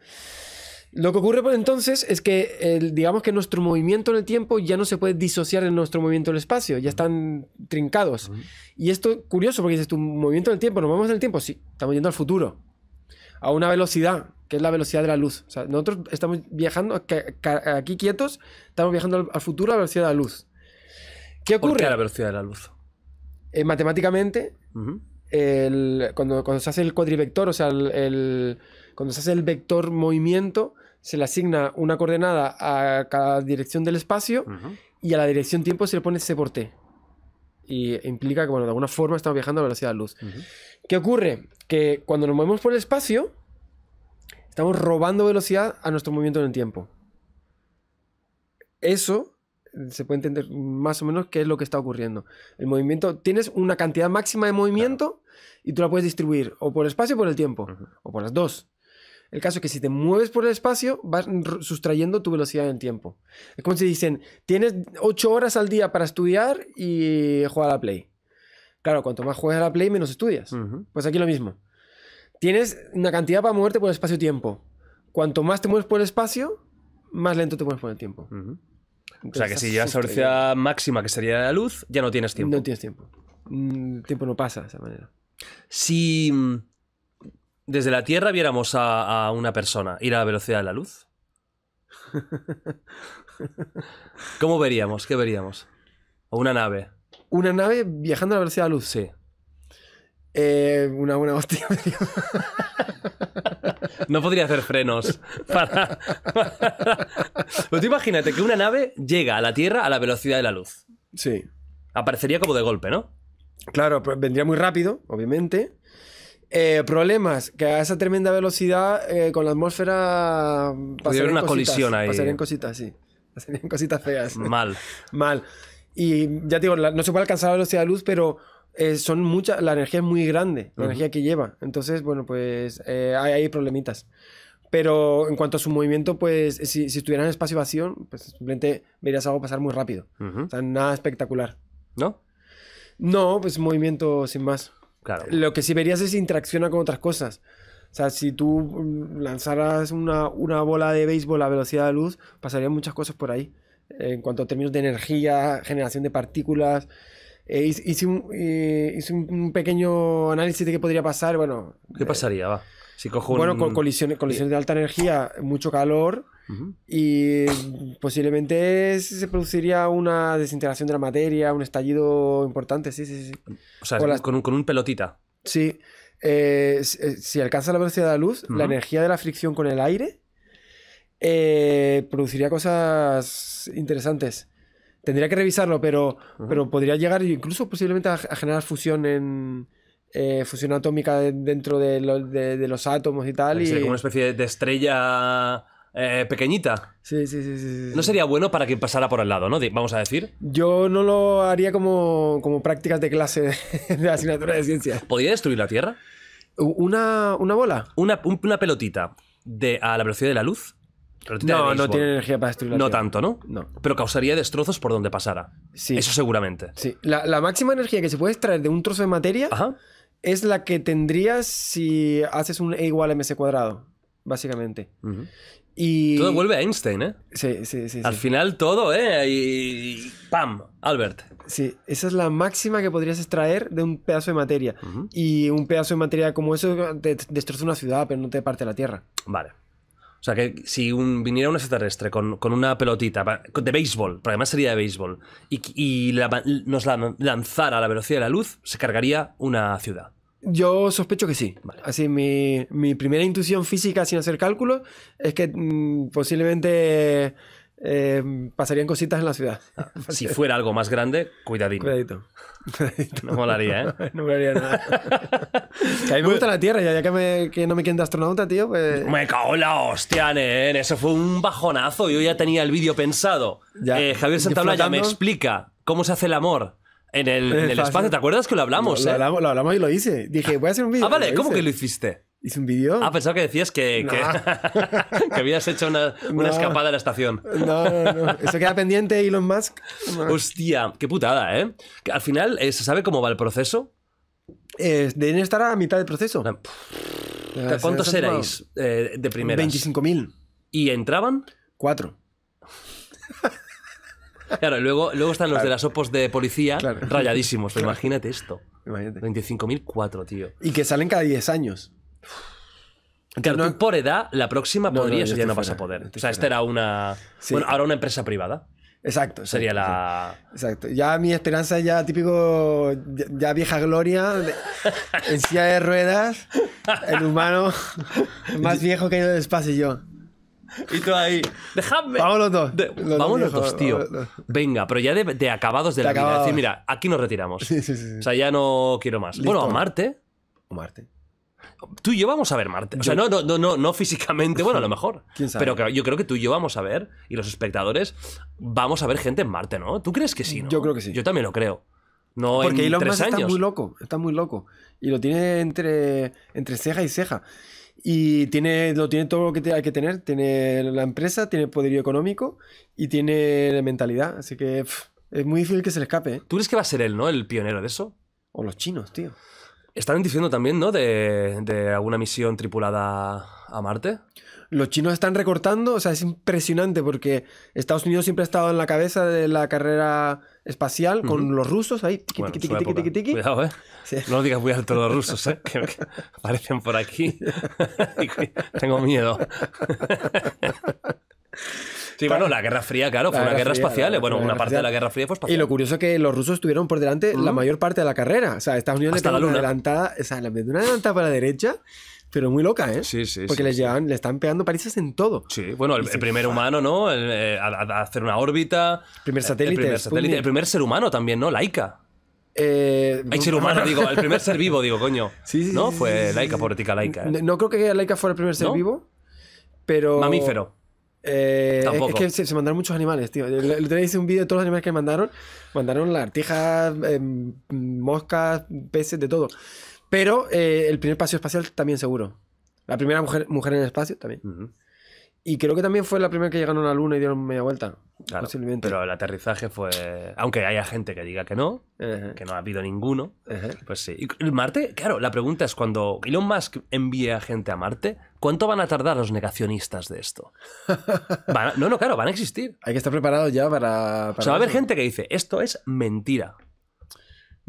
Lo que ocurre por pues, entonces es que, el, digamos que nuestro movimiento en el tiempo ya no se puede disociar de nuestro movimiento en el espacio, ya están trincados. Y esto curioso porque dices, tu movimiento en el tiempo, nos vamos en el tiempo, sí, estamos yendo al futuro, a una velocidad, que es la velocidad de la luz. nosotros estamos viajando aquí quietos, estamos viajando al, futuro a la velocidad de la luz. ¿Qué ocurre? ¿Por a la velocidad de la luz? Eh, matemáticamente, cuando, se hace el cuadrivector, o sea, el, cuando se hace el vector movimiento, se le asigna una coordenada a cada dirección del espacio y a la dirección tiempo se le pone C por T. Y implica que, bueno, de alguna forma estamos viajando a velocidad de luz. ¿Qué ocurre? Que cuando nos movemos por el espacio, estamos robando velocidad a nuestro movimiento en el tiempo. Eso se puede entender más o menos qué es lo que está ocurriendo. El movimiento, tienes una cantidad máxima de movimiento y tú la puedes distribuir o por el espacio o por el tiempo, o por las dos. El caso es que si te mueves por el espacio, vas sustrayendo tu velocidad en el tiempo. Es como si dicen, tienes 8 horas al día para estudiar y jugar a la Play. Claro, cuanto más juegas a la Play, menos estudias. Pues aquí lo mismo. Tienes una cantidad para moverte por el espacio-tiempo. Cuanto más te mueves por el espacio, más lento te mueves por el tiempo. o sea que si llegas a velocidad máxima, que sería la luz, ya no tienes tiempo. No tienes tiempo. Mm, el tiempo no pasa de esa manera. Si mm, desde la Tierra viéramos a, una persona ir a la velocidad de la luz? ¿Cómo veríamos? ¿Qué veríamos? ¿O una nave? Una nave viajando a la velocidad de la luz. Sí. Eh, una buena hostia. No podría hacer frenos. Pero pues imagínate que una nave llega a la Tierra a la velocidad de la luz. Sí. Aparecería como de golpe, ¿no? Claro, pues vendría muy rápido, obviamente. Eh, problemas, que a esa tremenda velocidad eh, con la atmósfera pasarían una colisión ahí. Pasarían cositas, sí. Pasarían cositas feas. Mal. Mal. Y ya te digo, no se puede alcanzar la velocidad de luz, pero eh, son muchas, la energía es muy grande, la energía que lleva. Entonces, bueno, pues hay, hay, problemitas. Pero en cuanto a su movimiento, pues si, si estuviera en espacio vacío, pues simplemente verías algo pasar muy rápido. O sea, nada espectacular. ¿No? No, pues movimiento sin más. Lo que sí verías es interacciona con otras cosas. O sea, si tú mm, lanzaras una, bola de béisbol a velocidad de luz, pasarían muchas cosas por ahí. En cuanto a términos de energía, generación de partículas. Eh, hice, eh, un, pequeño análisis de qué podría pasar. Bueno. ¿Qué eh, pasaría? va. Bueno, con colisiones, de alta energía, mucho calor y posiblemente se produciría una desintegración de la materia, un estallido importante, sí, sí, sí. O sea, con, un, pelotita. Sí. Eh, eh, si alcanza la velocidad de la luz, la energía de la fricción con el aire eh, produciría cosas interesantes. Tendría que revisarlo, pero, pero podría llegar incluso posiblemente a generar fusión en, eh, fusión atómica dentro de, los átomos y tal. Sería como una especie de estrella eh, pequeñita. Sí, sí, sí, No sería bueno para que pasara por el lado, ¿no? Vamos a decir. Yo no lo haría como, como prácticas de clase de, asignatura de ciencias. ¿Podría destruir la Tierra? ¿Una, una bola? Una, una pelotita de, a la velocidad de la luz no, no tiene energía para destruir la No tanto, ¿no? No. Pero causaría destrozos por donde pasara. Sí. Eso seguramente. Sí. La, la, máxima energía que se puede extraer de un trozo de materia Ajá es la que tendrías si haces un E igual a MC cuadrado, básicamente. Y... Todo vuelve a Einstein, ¿eh? Sí, sí, sí. Al final todo, ¿eh? Y... ¡Pam! Albert. Sí, esa es la máxima que podrías extraer de un pedazo de materia. Y un pedazo de materia como eso te destroza una ciudad, pero no te parte la Tierra. Vale. O sea, que si viniera un extraterrestre con, una pelotita de béisbol, pero además sería de béisbol, y, nos la lanzara a la velocidad de la luz, se cargaría una ciudad. Yo sospecho que sí. Así, mi, mi, primera intuición física, sin hacer cálculos, es que mm, posiblemente eh, pasarían cositas en la ciudad. si fuera algo más grande, cuidadito. Cuidadito. No molaría, ¿eh? no molaría nada. que a mí me pues gusta la Tierra, ya, ya que, no me quieren de astronauta, tío, pues... Me cago en la hostia, nen. Eso fue un bajonazo. Yo ya tenía el vídeo pensado. Eh, Javier Santabla ya me explica cómo se hace el amor. En el, espacio, ¿te acuerdas que lo hablamos? lo, eh? hablamos lo hablamos y lo hice. Dije, voy a hacer un vídeo. Ah, vale, ¿cómo que lo hiciste? ¿Hice un vídeo? Ah, pensaba que decías que, habías hecho una, una escapada a la estación. No, no, no. Eso queda pendiente, Elon Musk. Hostia, qué putada, ¿eh? al final, eh, ¿se sabe cómo va el proceso? Eh, deben estar a mitad del proceso. Ah, ¿Cuántos erais eh, de primeras? 25.000. ¿Y entraban? Cuatro. Claro, luego, luego están los de las opos de policía rayadísimos. Imagínate esto. 25.000, cuatro, tío. Y que salen cada 10 años. Claro, por edad, la próxima podría ser ya no pasa vas a poder. O sea, esta era una. Bueno, ahora una empresa privada. Exacto. Sería la. Exacto. Ya mi esperanza, ya típico. Ya, vieja gloria. en silla de ruedas. El humano más viejo que yo despacio yo. Y tú ahí, dejadme. Vámonos dos. vamos los dos, tío. Venga, pero ya de, acabados de, la vida. mira, aquí nos retiramos. O sea, ya no quiero más. Bueno, a Marte. o Marte tú y yo vamos a ver Marte. O sea, no, no, no, no, físicamente, bueno, a lo mejor. ¿Quién sabe? Pero yo creo que tú y yo vamos a ver, y los espectadores, vamos a ver gente en Marte, ¿no? ¿Tú crees que sí? Yo creo que sí. Yo también lo creo. No Porque Elon Musk está muy loco, está muy loco. Y lo tiene entre, entre ceja y ceja. Y tiene, lo tiene todo lo que hay que tener. Tiene la empresa, tiene poderío económico y tiene la mentalidad. Así que es muy difícil que se le escape. ¿eh? ¿Tú crees que va a ser él, no? El pionero de eso. O los chinos, tío. Están diciendo también, ¿no? De, alguna misión tripulada a Marte los chinos están recortando, o sea, es impresionante porque Estados Unidos siempre ha estado en la cabeza de la carrera espacial con los rusos ahí. Cuidado, ¿eh? No lo digas muy alto los rusos, ¿eh? Que, que aparecen por aquí. Tengo miedo. Sí, bueno, la Guerra Fría, claro, fue una guerra, espacial. bueno, una parte de la Guerra Fría fue espacial. Y lo curioso es que los rusos estuvieron por delante la mm. mayor parte de la carrera. O sea, Estados Unidos le una adelantada, o sea, le una adelantada para la derecha. Pero muy loca, ¿eh? Sí, sí. Porque les llevan, le están pegando palizas en todo. Sí, bueno, el, primer humano, ¿no? Eh, hacer una órbita. Primer eh, satélite. El primer, satélite, el primer ser humano también, ¿no? Laica. Eh, Hay ser humano, digo, el primer ser vivo, digo, coño. Sí, sí. ¿No? Fue Laika, ética Laika. laica. No, creo que Laika fuera el primer ser vivo, pero. Mamífero. Eh, es que se, mandaron muchos animales, tío. El tenéis un vídeo de todos los animales que mandaron. Mandaron las eh, em, moscas, peces, de todo. Pero eh, el primer paseo espacial también seguro. La primera mujer, mujer en el espacio también. Y creo que también fue la primera que llegaron a la Luna y dieron media vuelta. Claro, posiblemente. Pero el aterrizaje fue. Aunque haya gente que diga que no, que no ha habido ninguno. Pues sí. Y Marte, claro, la pregunta es cuando Elon Musk envía gente a Marte, ¿Cuánto van a tardar los negacionistas de esto? no, no, claro, van a existir. Hay que estar preparado ya para, O sea, va a haber gente que dice, esto es mentira.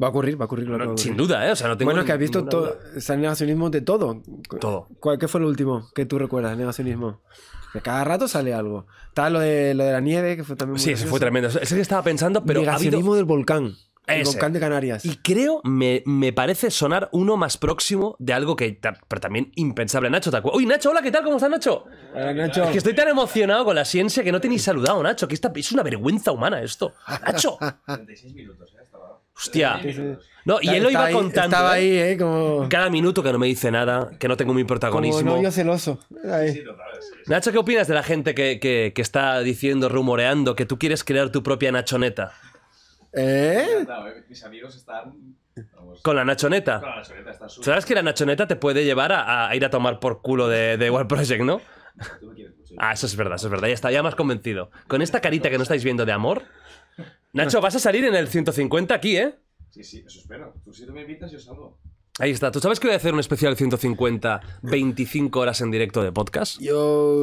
Va a ocurrir, va a ocurrir. Sin duda, ¿eh? Bueno, es que has visto todo. el negacionismo de todo. Todo. ¿Cuál, ¿Qué fue el último que tú recuerdas, el negacionismo? cada rato sale algo. tal lo de, la nieve, que fue también. Muy sí, eso fue tremendo. Es que estaba pensando, pero. Negacionismo ha del volcán. Canarias. Y creo, me, parece sonar uno más próximo de algo que. Pero también impensable. Nacho, ¿te ¡Uy, Nacho! Hola, ¿qué tal? ¿Cómo estás, Nacho? Es que estoy tan emocionado con la ciencia que no te saludado, Nacho. Que es una vergüenza humana esto. ¡Nacho! 36 ¿eh? Hostia. No, y él lo iba contando. ¿eh? Eh, Cada minuto que no me dice nada, que no tengo mi protagonismo. Como celoso. Nacho, ¿qué opinas de la gente que está diciendo, rumoreando, que tú quieres crear tu propia Nachoneta? ¿Eh? ¿Eh? mis amigos están. con la Nachoneta. ¿Sabes que la Nachoneta te puede llevar a, ir a tomar por culo de, de One Project, no? Ah, eso es verdad, eso es verdad. Ya está, ya más convencido. Con esta carita que no estáis viendo de amor. Nacho, vas a salir en el 150 aquí, ¿eh? Sí, sí, eso espero. Tú si tú me invitas, yo salgo. Ahí está. ¿Tú sabes que voy a hacer un especial de 150, 25 horas en directo de podcast? Yo.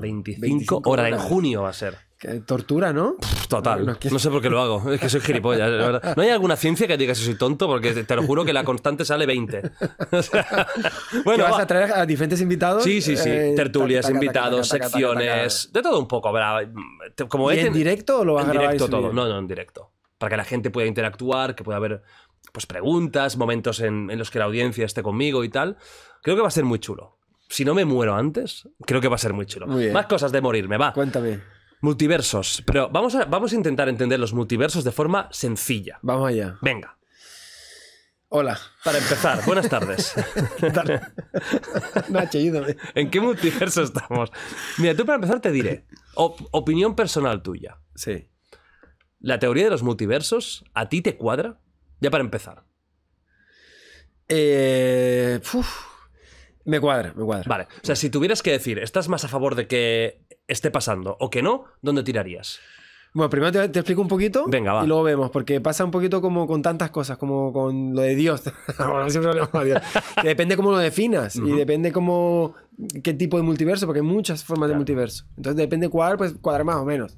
25, horas. en junio va a ser. tortura, ¿no? total. No, sé por qué lo hago. Es que soy gilipollas, ¿No hay alguna ciencia que diga si soy tonto? Porque te lo juro que la constante sale 20. bueno, vas a traer a diferentes invitados? Sí, sí, sí. Eh, Tertulias, invitados, secciones. De todo un poco. ¿verdad? Este en directo o lo vas a grabar? En directo todo. No, no, en directo. Para que la gente pueda interactuar, que pueda haber pues preguntas, momentos en, los que la audiencia esté conmigo y tal. Creo que va a ser muy chulo. Si no me muero antes, creo que va a ser muy chulo. Más cosas de morirme, va. Cuéntame. Multiversos. Pero vamos a, vamos a intentar entender los multiversos de forma sencilla. Vamos allá. Venga. Hola. Para empezar, buenas tardes. ¿En qué multiverso estamos? Mira, tú para empezar te diré, opinión personal tuya. Sí. ¿La teoría de los multiversos a ti te cuadra? Ya para empezar. Eh, me cuadra, me cuadra. Vale. O sea, si tuvieras que decir, ¿estás más a favor de que esté pasando o que no? ¿Dónde tirarías? Bueno, primero te, explico un poquito. Venga, Y luego vemos, porque pasa un poquito como con tantas cosas, como con lo de Dios. depende cómo lo definas y depende cómo, qué tipo de multiverso, porque hay muchas formas de multiverso. Entonces depende cuadrar, pues cuadrar más o menos.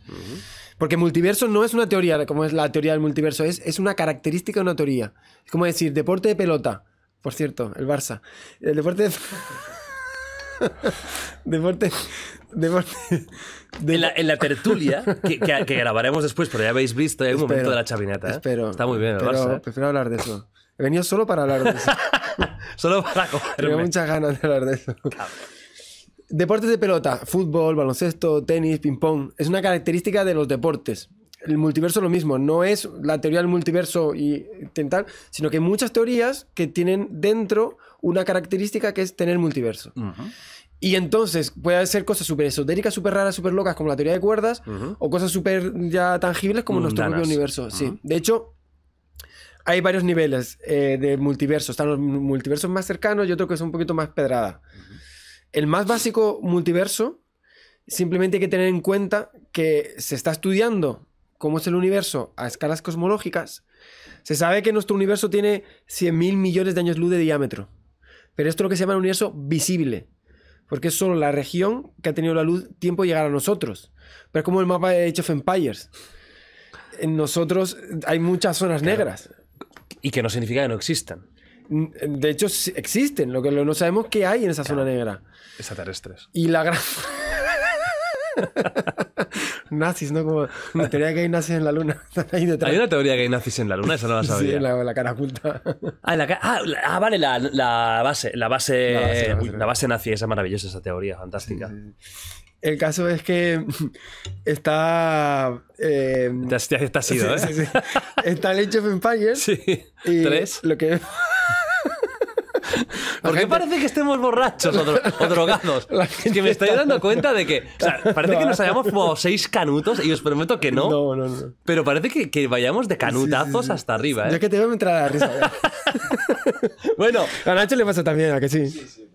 Porque multiverso no es una teoría como es la teoría del multiverso, es, es una característica de una teoría. Es como decir, deporte de pelota. Por cierto, el Barça. El deporte de... deporte, deporte, En, la, tertulia, que, grabaremos después, pero ya habéis visto, hay un momento de la chavineta. ¿eh? Está muy bien, el Barça, Pero ¿eh? Prefiero hablar de eso. He venido solo para hablar de eso. solo para cogerme. Tengo muchas ganas de hablar de eso. Deportes de pelota, fútbol, baloncesto, tenis, ping-pong, es una característica de los deportes. El multiverso es lo mismo, no es la teoría del multiverso y tal, sino que hay muchas teorías que tienen dentro una característica que es tener multiverso. Y entonces puede ser cosas súper esotéricas, súper raras, súper locas, como la teoría de cuerdas, o cosas súper ya tangibles como nuestro propio universo. Sí. De hecho, hay varios niveles eh, de multiverso. Están los multiversos más cercanos y otro que es un poquito más pedrada el más básico multiverso, simplemente hay que tener en cuenta que se está estudiando cómo es el universo a escalas cosmológicas. Se sabe que nuestro universo tiene 100.000 millones de años luz de diámetro. Pero esto es lo que se llama el universo visible. Porque es solo la región que ha tenido la luz tiempo de llegar a nosotros. Pero es como el mapa de Age of Empires. En nosotros hay muchas zonas negras. Y que no significa que no existan. De hecho, existen. Lo que no sabemos qué hay en esa zona negra. Extraterrestres. Y la gran. nazis, ¿no? Como la teoría que hay nazis en la luna. hay una teoría que hay nazis en la luna, esa no la sabía. Sí, la, la cara oculta. Ah, la, ah, ah, vale, la, base, la base, la base, nazi, esa maravillosa, esa teoría, fantástica. El caso es que está. Eh, está, ¿eh? Está el Age of Empires. Sí. Y ¿Tres? Lo que. ¿Por qué parece que estemos borrachos o, drogados? Es que me estoy dando cuenta de que. O sea, parece que nos hayamos fumado seis canutos y os prometo que no. No, no, no. Pero parece que, vayamos de canutazos hasta arriba, ¿eh? Yo que te veo me entra la risa. ¿eh? bueno. A Nacho le pasa también, ¿a que sí? sí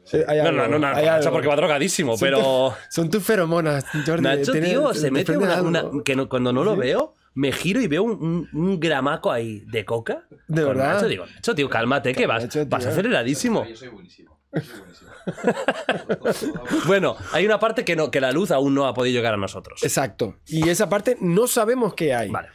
no, no, no, Nacho porque va drogadísimo, pero. son tus feromonas, Jordi. Nacho, tío, se mete una, una, que cuando no lo veo me giro y veo un, gramaco ahí de coca. De verdad. digo, tío, cálmate, que vas, vas aceleradísimo. Yo soy bueno, hay una parte que, no, que la luz aún no ha podido llegar a nosotros. Exacto. Y esa parte no sabemos qué hay. Vale.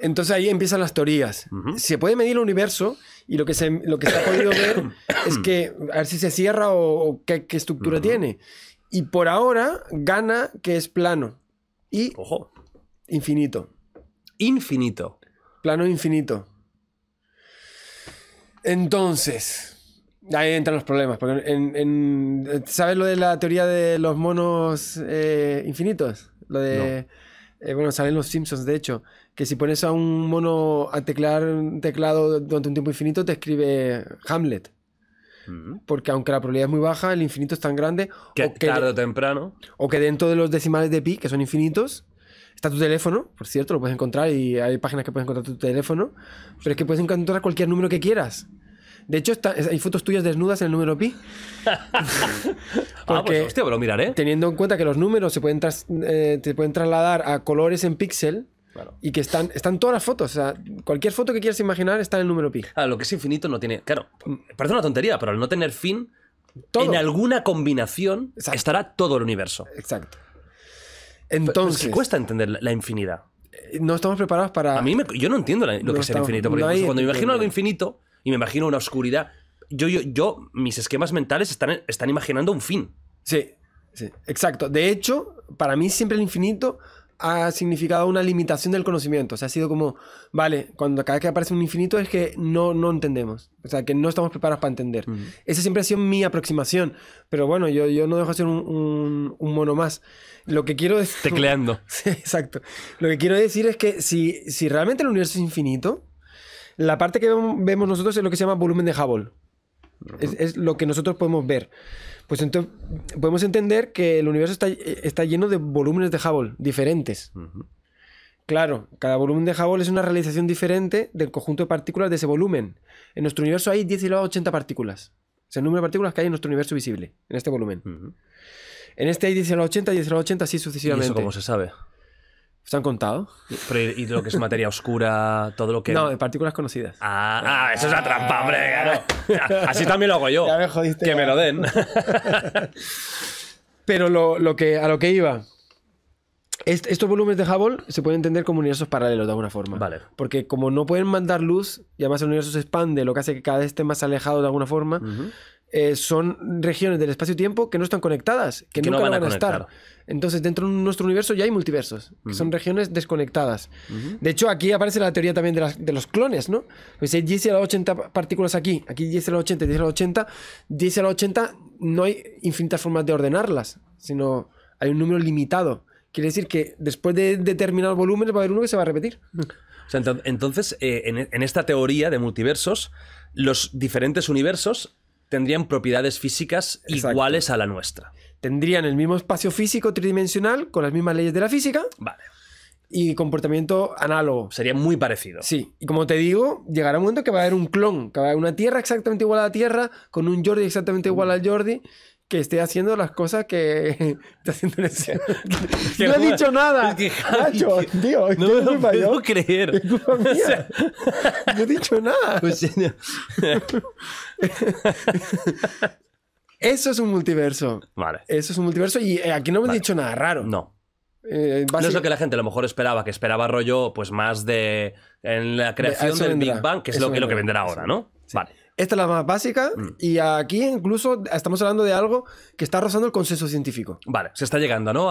Entonces ahí empiezan las teorías. Se puede medir el universo y lo que se, lo que ha podido ver es que a ver si se cierra o, qué, estructura tiene. Y por ahora gana que es plano y Ojo. infinito infinito. Plano infinito. Entonces, ahí entran los problemas. ¿Sabes lo de la teoría de los monos eh, infinitos? Lo de. Eh, bueno, salen los Simpsons, de hecho. Que si pones a un mono a teclar un teclado durante un tiempo infinito, te escribe Hamlet. Mm. Porque aunque la probabilidad es muy baja, el infinito es tan grande. que tarde o temprano. O que dentro de los decimales de pi, que son infinitos, Está tu teléfono, por cierto, lo puedes encontrar y hay páginas que puedes encontrar tu teléfono, pero es que puedes encontrar cualquier número que quieras. De hecho, está, hay fotos tuyas desnudas en el número pi. ah, pues, hostia, lo miraré. Teniendo en cuenta que los números se pueden tras, eh, te pueden trasladar a colores en píxel, Y que están, están todas las fotos. O sea, cualquier foto que quieras imaginar está en el número pi. Ah, lo que es infinito no tiene. Claro, parece una tontería, pero al no tener fin, en alguna combinación estará todo el universo. Exacto. Entonces. cuesta entender la, infinidad. Eh, no estamos preparados para. A mí me, yo no entiendo lo que es el infinito. Porque cuando me imagino algo infinito y me imagino una oscuridad, yo, yo, yo mis esquemas mentales están, están imaginando un fin. Sí, sí, exacto. De hecho, para mí siempre el infinito ha significado una limitación del conocimiento. O sea, ha sido como, vale, cuando cada vez que aparece un infinito es que no, no entendemos. O sea, que no estamos preparados para entender. Esa siempre ha sido mi aproximación. Pero bueno, yo, no dejo hacer un, un, mono más. Lo que quiero decir... Tecleando. exacto. Lo que quiero decir es que si, si realmente el universo es infinito, la parte que vemos nosotros es lo que se llama volumen de Hubble. es lo que nosotros podemos ver. Pues entonces podemos entender que el universo está, lleno de volúmenes de Hubble diferentes. Claro, cada volumen de Hubble es una realización diferente del conjunto de partículas de ese volumen. En nuestro universo hay 10 elevado a 80 partículas. Es el número de partículas que hay en nuestro universo visible, en este volumen. En este hay 10 elevado a 80, 10 a 80, así sucesivamente. ¿Y eso se sabe? ¿Se han contado? y, lo que es materia oscura, todo lo que. No, de partículas conocidas. Ah, ah eso es una trampa, hombre. Así también lo hago yo. Que me lo den. Pero lo, que, a lo que iba. estos volúmenes de Hubble se pueden entender como universos paralelos de alguna forma. Vale. Porque como no pueden mandar luz, y además el universo se expande, lo que hace que cada vez esté más alejado de alguna forma, eh, son regiones del espacio-tiempo que no están conectadas, que, nunca no van, a, estar. Entonces, dentro de nuestro universo ya hay multiversos, que son regiones desconectadas. De hecho, aquí aparece la teoría también de, los clones, ¿no? Pues hay 10 a la 80 partículas aquí, aquí 10 a la 80, 10 a la 80, 10 a la 80 no hay infinitas formas de ordenarlas, sino hay un número limitado. Quiere decir que después de determinados volúmenes va a haber uno que se va a repetir. O sea, entonces, eh, en esta teoría de multiversos, los diferentes universos tendrían propiedades físicas iguales a la nuestra. Tendrían el mismo espacio físico tridimensional con las mismas leyes de la física. Vale. Y comportamiento análogo. Sería muy parecido. Sí. Y como te digo, llegará un momento que va a haber un clon, que va a haber una Tierra exactamente igual a la Tierra, con un Jordi exactamente igual mm. al Jordi, que esté haciendo las cosas que está haciendo en no he dicho nada. que, pues, no me lo puedo creer. No he dicho nada. Eso es un multiverso. Vale. Eso es un multiverso y eh, aquí no me he dicho nada raro. No. Eh, no es lo que la gente a lo mejor esperaba, que esperaba rollo pues más de en la creación del Big Bang, que es lo que, vendrá. lo que ahora, ¿no? Vale. Esta es la más básica mm. y aquí incluso estamos hablando de algo que está rozando el consenso científico. Vale, se está llegando, ¿no?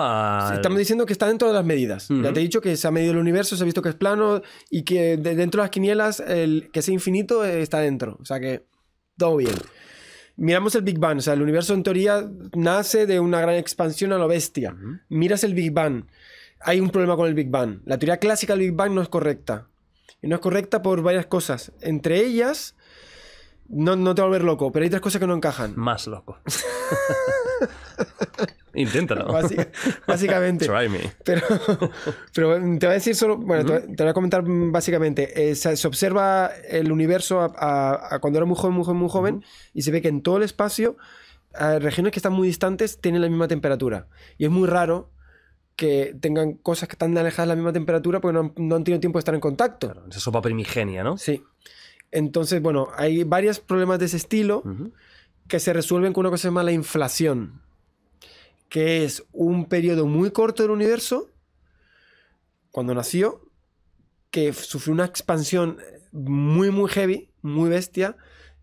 estamos diciendo que está dentro de las medidas. Ya te he dicho que se ha medido el universo, se ha visto que es plano y que dentro de las quinielas el que sea infinito está dentro. O sea que todo bien. Miramos el Big Bang, o sea, el universo en teoría nace de una gran expansión a lo bestia. Miras el Big Bang, hay un problema con el Big Bang. La teoría clásica del Big Bang no es correcta. Y no es correcta por varias cosas. Entre ellas no, no te va a volver loco, pero hay tres cosas que no encajan. Más loco. Inténtalo. básicamente. Try me. Pero, pero, te voy a decir solo. Bueno, te voy a comentar básicamente. Eh, se, observa el universo a, cuando era muy joven, muy joven, muy joven, y se ve que en todo el espacio, eh, regiones que están muy distantes tienen la misma temperatura. Y es muy raro que tengan cosas que están alejadas de la misma temperatura porque no han, tenido tiempo de estar en contacto. Claro, esa sopa primigenia, ¿no? Sí. Entonces, bueno, hay varios problemas de ese estilo que se resuelven con una cosa que se llama la inflación, que es un periodo muy corto del universo, cuando nació, que sufrió una expansión muy, muy heavy, muy bestia,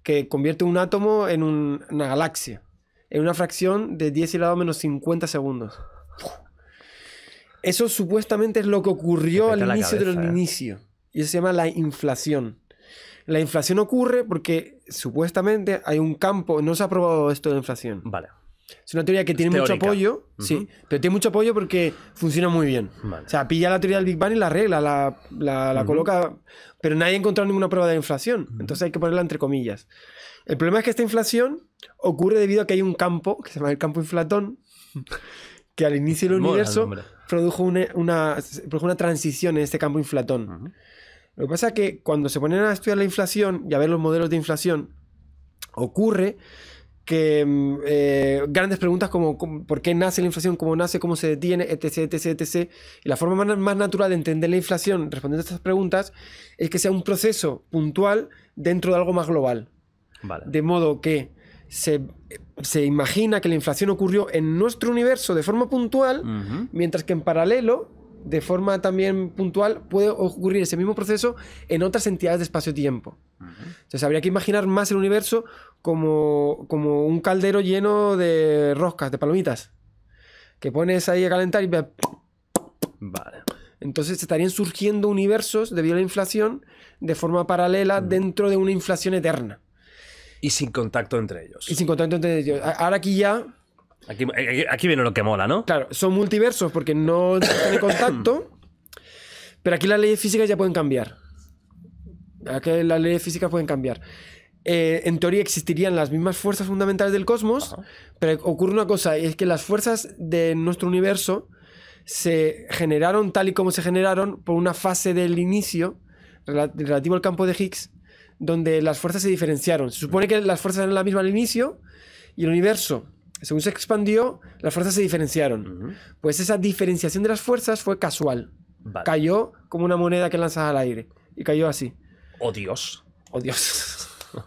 que convierte un átomo en una galaxia, en una fracción de 10 elevado menos 50 segundos. Eso supuestamente es lo que ocurrió al inicio del ¿eh? inicio. Y eso se llama la inflación. La inflación ocurre porque supuestamente hay un campo, no se ha probado esto de inflación. Vale. Es una teoría que tiene mucho apoyo, sí, pero tiene mucho apoyo porque funciona muy bien. O sea, pilla la teoría del Big Bang y la arregla, la, coloca, pero nadie ha encontrado ninguna prueba de inflación, entonces hay que ponerla entre comillas. El problema es que esta inflación ocurre debido a que hay un campo, que se llama el campo inflatón, que al inicio del universo produjo una, una, produjo una, transición en este campo inflatón. Lo que pasa es que cuando se ponen a estudiar la inflación y a ver los modelos de inflación, ocurre que mm, eh, grandes preguntas como, por qué nace la inflación, cómo nace, cómo se detiene, etc, etc, etc. Y la forma más, natural de entender la inflación respondiendo a estas preguntas es que sea un proceso puntual dentro de algo más global. De modo que se, imagina que la inflación ocurrió en nuestro universo de forma puntual, mientras que en paralelo de forma también puntual, puede ocurrir ese mismo proceso en otras entidades de espacio-tiempo. Entonces habría que imaginar más el universo como, como un caldero lleno de roscas, de palomitas, que pones ahí a calentar y... Vale. Entonces estarían surgiendo universos debido a la inflación de forma paralela mm. dentro de una inflación eterna. Y sin contacto entre ellos. Y sin contacto entre ellos. Ahora aquí ya eh, eh, aquí, viene lo que mola, ¿no? Claro, son multiversos porque no están contacto, pero aquí las leyes físicas ya pueden cambiar. Aquí las leyes físicas pueden cambiar. Eh, en teoría existirían las mismas fuerzas fundamentales del cosmos, pero ocurre una cosa, y es que las fuerzas de nuestro universo se generaron tal y como se generaron por una fase del inicio relativo al campo de Higgs, donde las fuerzas se diferenciaron. Se supone que las fuerzas eran las mismas al inicio y el universo según se expandió, las fuerzas se diferenciaron. Pues esa diferenciación de las fuerzas fue casual. Cayó como una moneda que lanzas al aire. Y cayó así. ¡Oh, Dios! ¡Oh, Dios! Oh,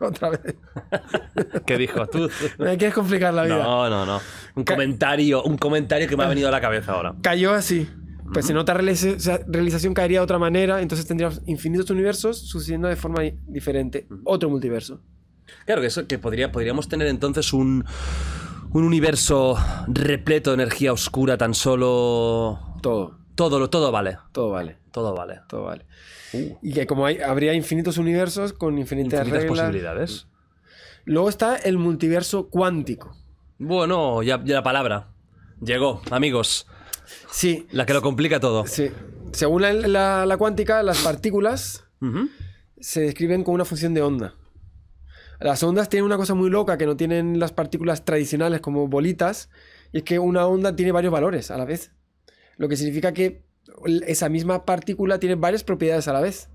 otra vez. ¿Qué dijo tú? Me quieres complicar la vida. No, no, no. Un comentario, un comentario que me ha venido a la cabeza ahora. Cayó así. Pues en otra realización caería de otra manera, entonces tendríamos infinitos universos sucediendo de forma diferente. Otro multiverso. Claro, que eso que podríamos tener entonces un, universo repleto de energía oscura tan solo. Todo. Todo, todo vale. Todo vale. Todo vale. Todo vale. Uh. Y que como habría infinitos universos con infinitas, posibilidades. Luego está el multiverso cuántico. Bueno, ya, la palabra. Llegó, amigos. Sí. La que lo complica todo. Sí. Según la, cuántica, las partículas se describen con una función de onda. Las ondas tienen una cosa muy loca que no tienen las partículas tradicionales como bolitas, y es que una onda tiene varios valores a la vez. Lo que significa que esa misma partícula tiene varias propiedades a la vez.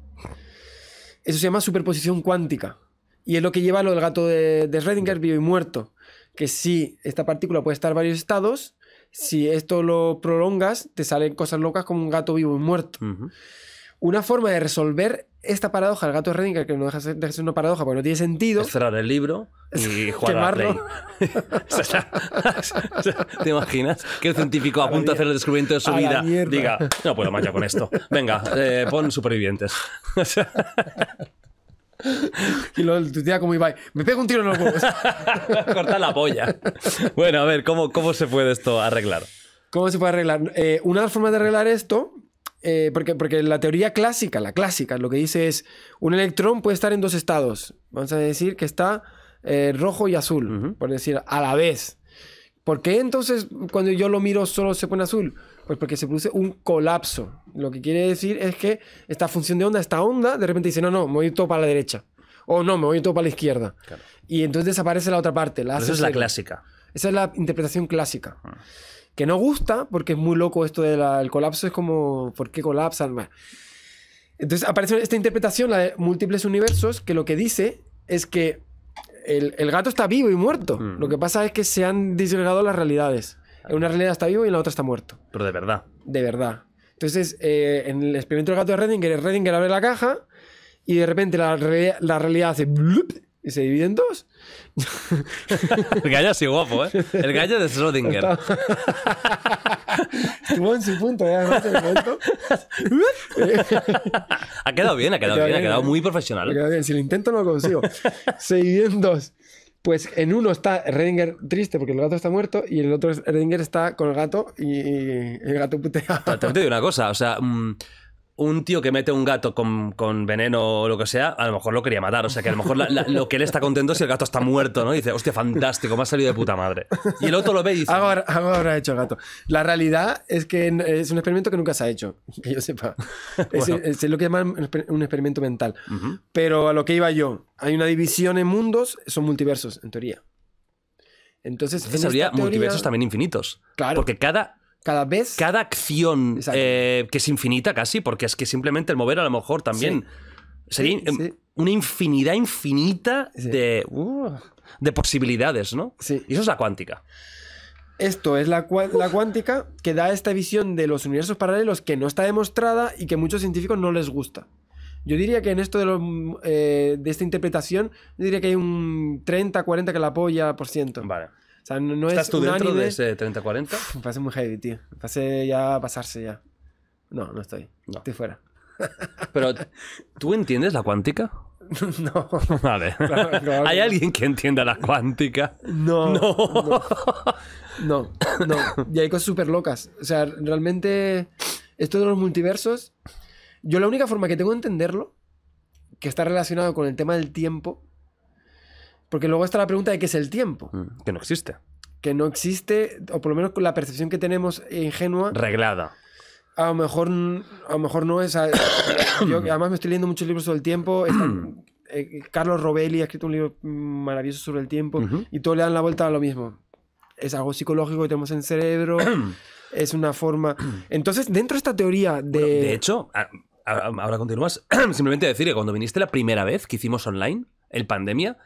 Eso se llama superposición cuántica. Y es lo que lleva lo del gato de, de Schrödinger vivo y muerto. Que si esta partícula puede estar en varios estados, si esto lo prolongas, te salen cosas locas como un gato vivo y muerto. Una forma de resolver esta paradoja el gato de Schrödinger, que no deja de ser una paradoja porque no tiene sentido. cerrar el libro y jugar quemarlo. ¿Te imaginas que el científico a hacer el descubrimiento de su vida diga, no puedo más ya con esto, venga, eh, pon supervivientes? y lo, tu tía como Ibai, me pego un tiro en los huevos. Corta la polla. Bueno, a ver, ¿cómo, ¿cómo se puede esto arreglar? ¿Cómo se puede arreglar? Eh, una forma de arreglar esto, eh, porque, porque la teoría clásica, la clásica, lo que dice es, un electrón puede estar en dos estados. Vamos a decir que está eh, rojo y azul, por decir, a la vez. ¿Por qué entonces cuando yo lo miro solo se pone azul? Pues porque se produce un colapso. Lo que quiere decir es que esta función de onda, esta onda, de repente dice, no, no, me voy todo para la derecha. O no, me voy todo para la izquierda. Y entonces desaparece la otra parte. La esa es la clásica. Esa es la interpretación clásica que no gusta, porque es muy loco esto del colapso, es como, ¿por qué colapsan? Entonces aparece esta interpretación, la de múltiples universos, que lo que dice es que el, gato está vivo y muerto. Lo que pasa es que se han disgregado las realidades. una realidad está vivo y en la otra está muerto. Pero de verdad. De verdad. Entonces, eh, en el experimento del gato de Redinger, Redinger abre la caja y de repente la, realidad hace y se divide en dos. El gallo así guapo, ¿eh? El gallo de Schrödinger. Estuvo en su punto, ¿eh? el ha quedado bien, ha quedado, bien, ha quedado muy profesional. Ha quedado bien. Si lo intento, no lo consigo. Se divide en dos. Pues en uno está Redinger triste porque el gato está muerto y en el otro Redinger está con el gato y el gato putea. Te, te digo una cosa, o sea. Mm, un tío que mete un gato con, veneno o lo que sea, a lo mejor lo quería matar. O sea, que a lo mejor lo que él está contento es si el gato está muerto, ¿no? Y dice, hostia, fantástico, me ha salido de puta madre. Y el otro lo ve y dice... Ahora ahora ha hecho el gato. La realidad es que es un experimento que nunca se ha hecho, que yo sepa. Es, lo que llaman un experimento mental. Pero a lo que iba yo, hay una división en mundos, son multiversos, en teoría. Entonces, en multiversos también infinitos. Claro. Porque cada cada vez. Cada acción eh, que es infinita casi, porque es que simplemente el mover a lo mejor también. Sería una infinidad infinita de, uh, de posibilidades, ¿no? Sí. Y eso es la cuántica. Esto es la, la, cuántica que da esta visión de los universos paralelos que no está demostrada y que muchos científicos no les gusta. Yo diría que en esto de, eh, de esta interpretación, yo diría que hay un 30-40 que la apoya por ciento. Vale no, ¿Estás tú dentro de ese 30-40? Me parece muy heavy, tío. Me parece ya pasarse ya. No, no estoy. Estoy fuera. Pero, ¿tú entiendes la cuántica? No. Vale. ¿Hay alguien que entienda la cuántica? No. No. No. no, no. Y hay cosas súper locas. O sea, realmente, esto de los multiversos, yo la única forma que tengo de entenderlo, que está relacionado con el tema del tiempo, porque luego está la pregunta de qué es el tiempo. Mm, que no existe. Que no existe, o por lo menos con la percepción que tenemos ingenua. Reglada. A lo mejor, a lo mejor no es. yo además me estoy leyendo muchos libros sobre el tiempo. Eh, Carlos Robelli ha escrito un libro maravilloso sobre el tiempo y todos le dan la vuelta a lo mismo. Es algo psicológico que tenemos en el cerebro. es una forma. Entonces, dentro de esta teoría de. de hecho, ahora continúas. Simplemente decir que cuando viniste la primera vez que hicimos online, el pandemia,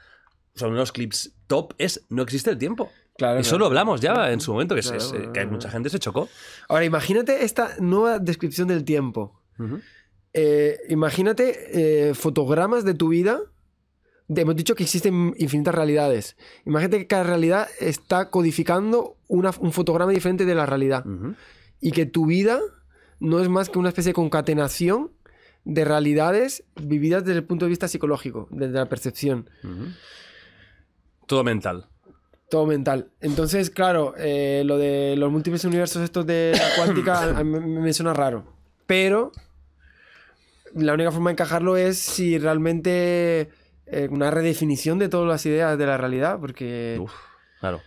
son los clips top, es No existe el tiempo. Claro, Eso lo hablamos ya en su momento, que, mucha gente se chocó. Ahora, imagínate esta nueva descripción del tiempo. Eh, imagínate eh, fotogramas de tu vida. hemos dicho que existen infinitas realidades. Imagínate que cada realidad está codificando un fotograma diferente de la realidad. Y que tu vida no es más que una especie de concatenación de realidades vividas desde el punto de vista psicológico, desde la percepción. Todo mental. Todo mental. Entonces, claro, eh, lo de los múltiples universos estos de la cuántica me suena raro. Pero la única forma de encajarlo es si realmente eh, una redefinición de todas las ideas de la realidad, porque... claro.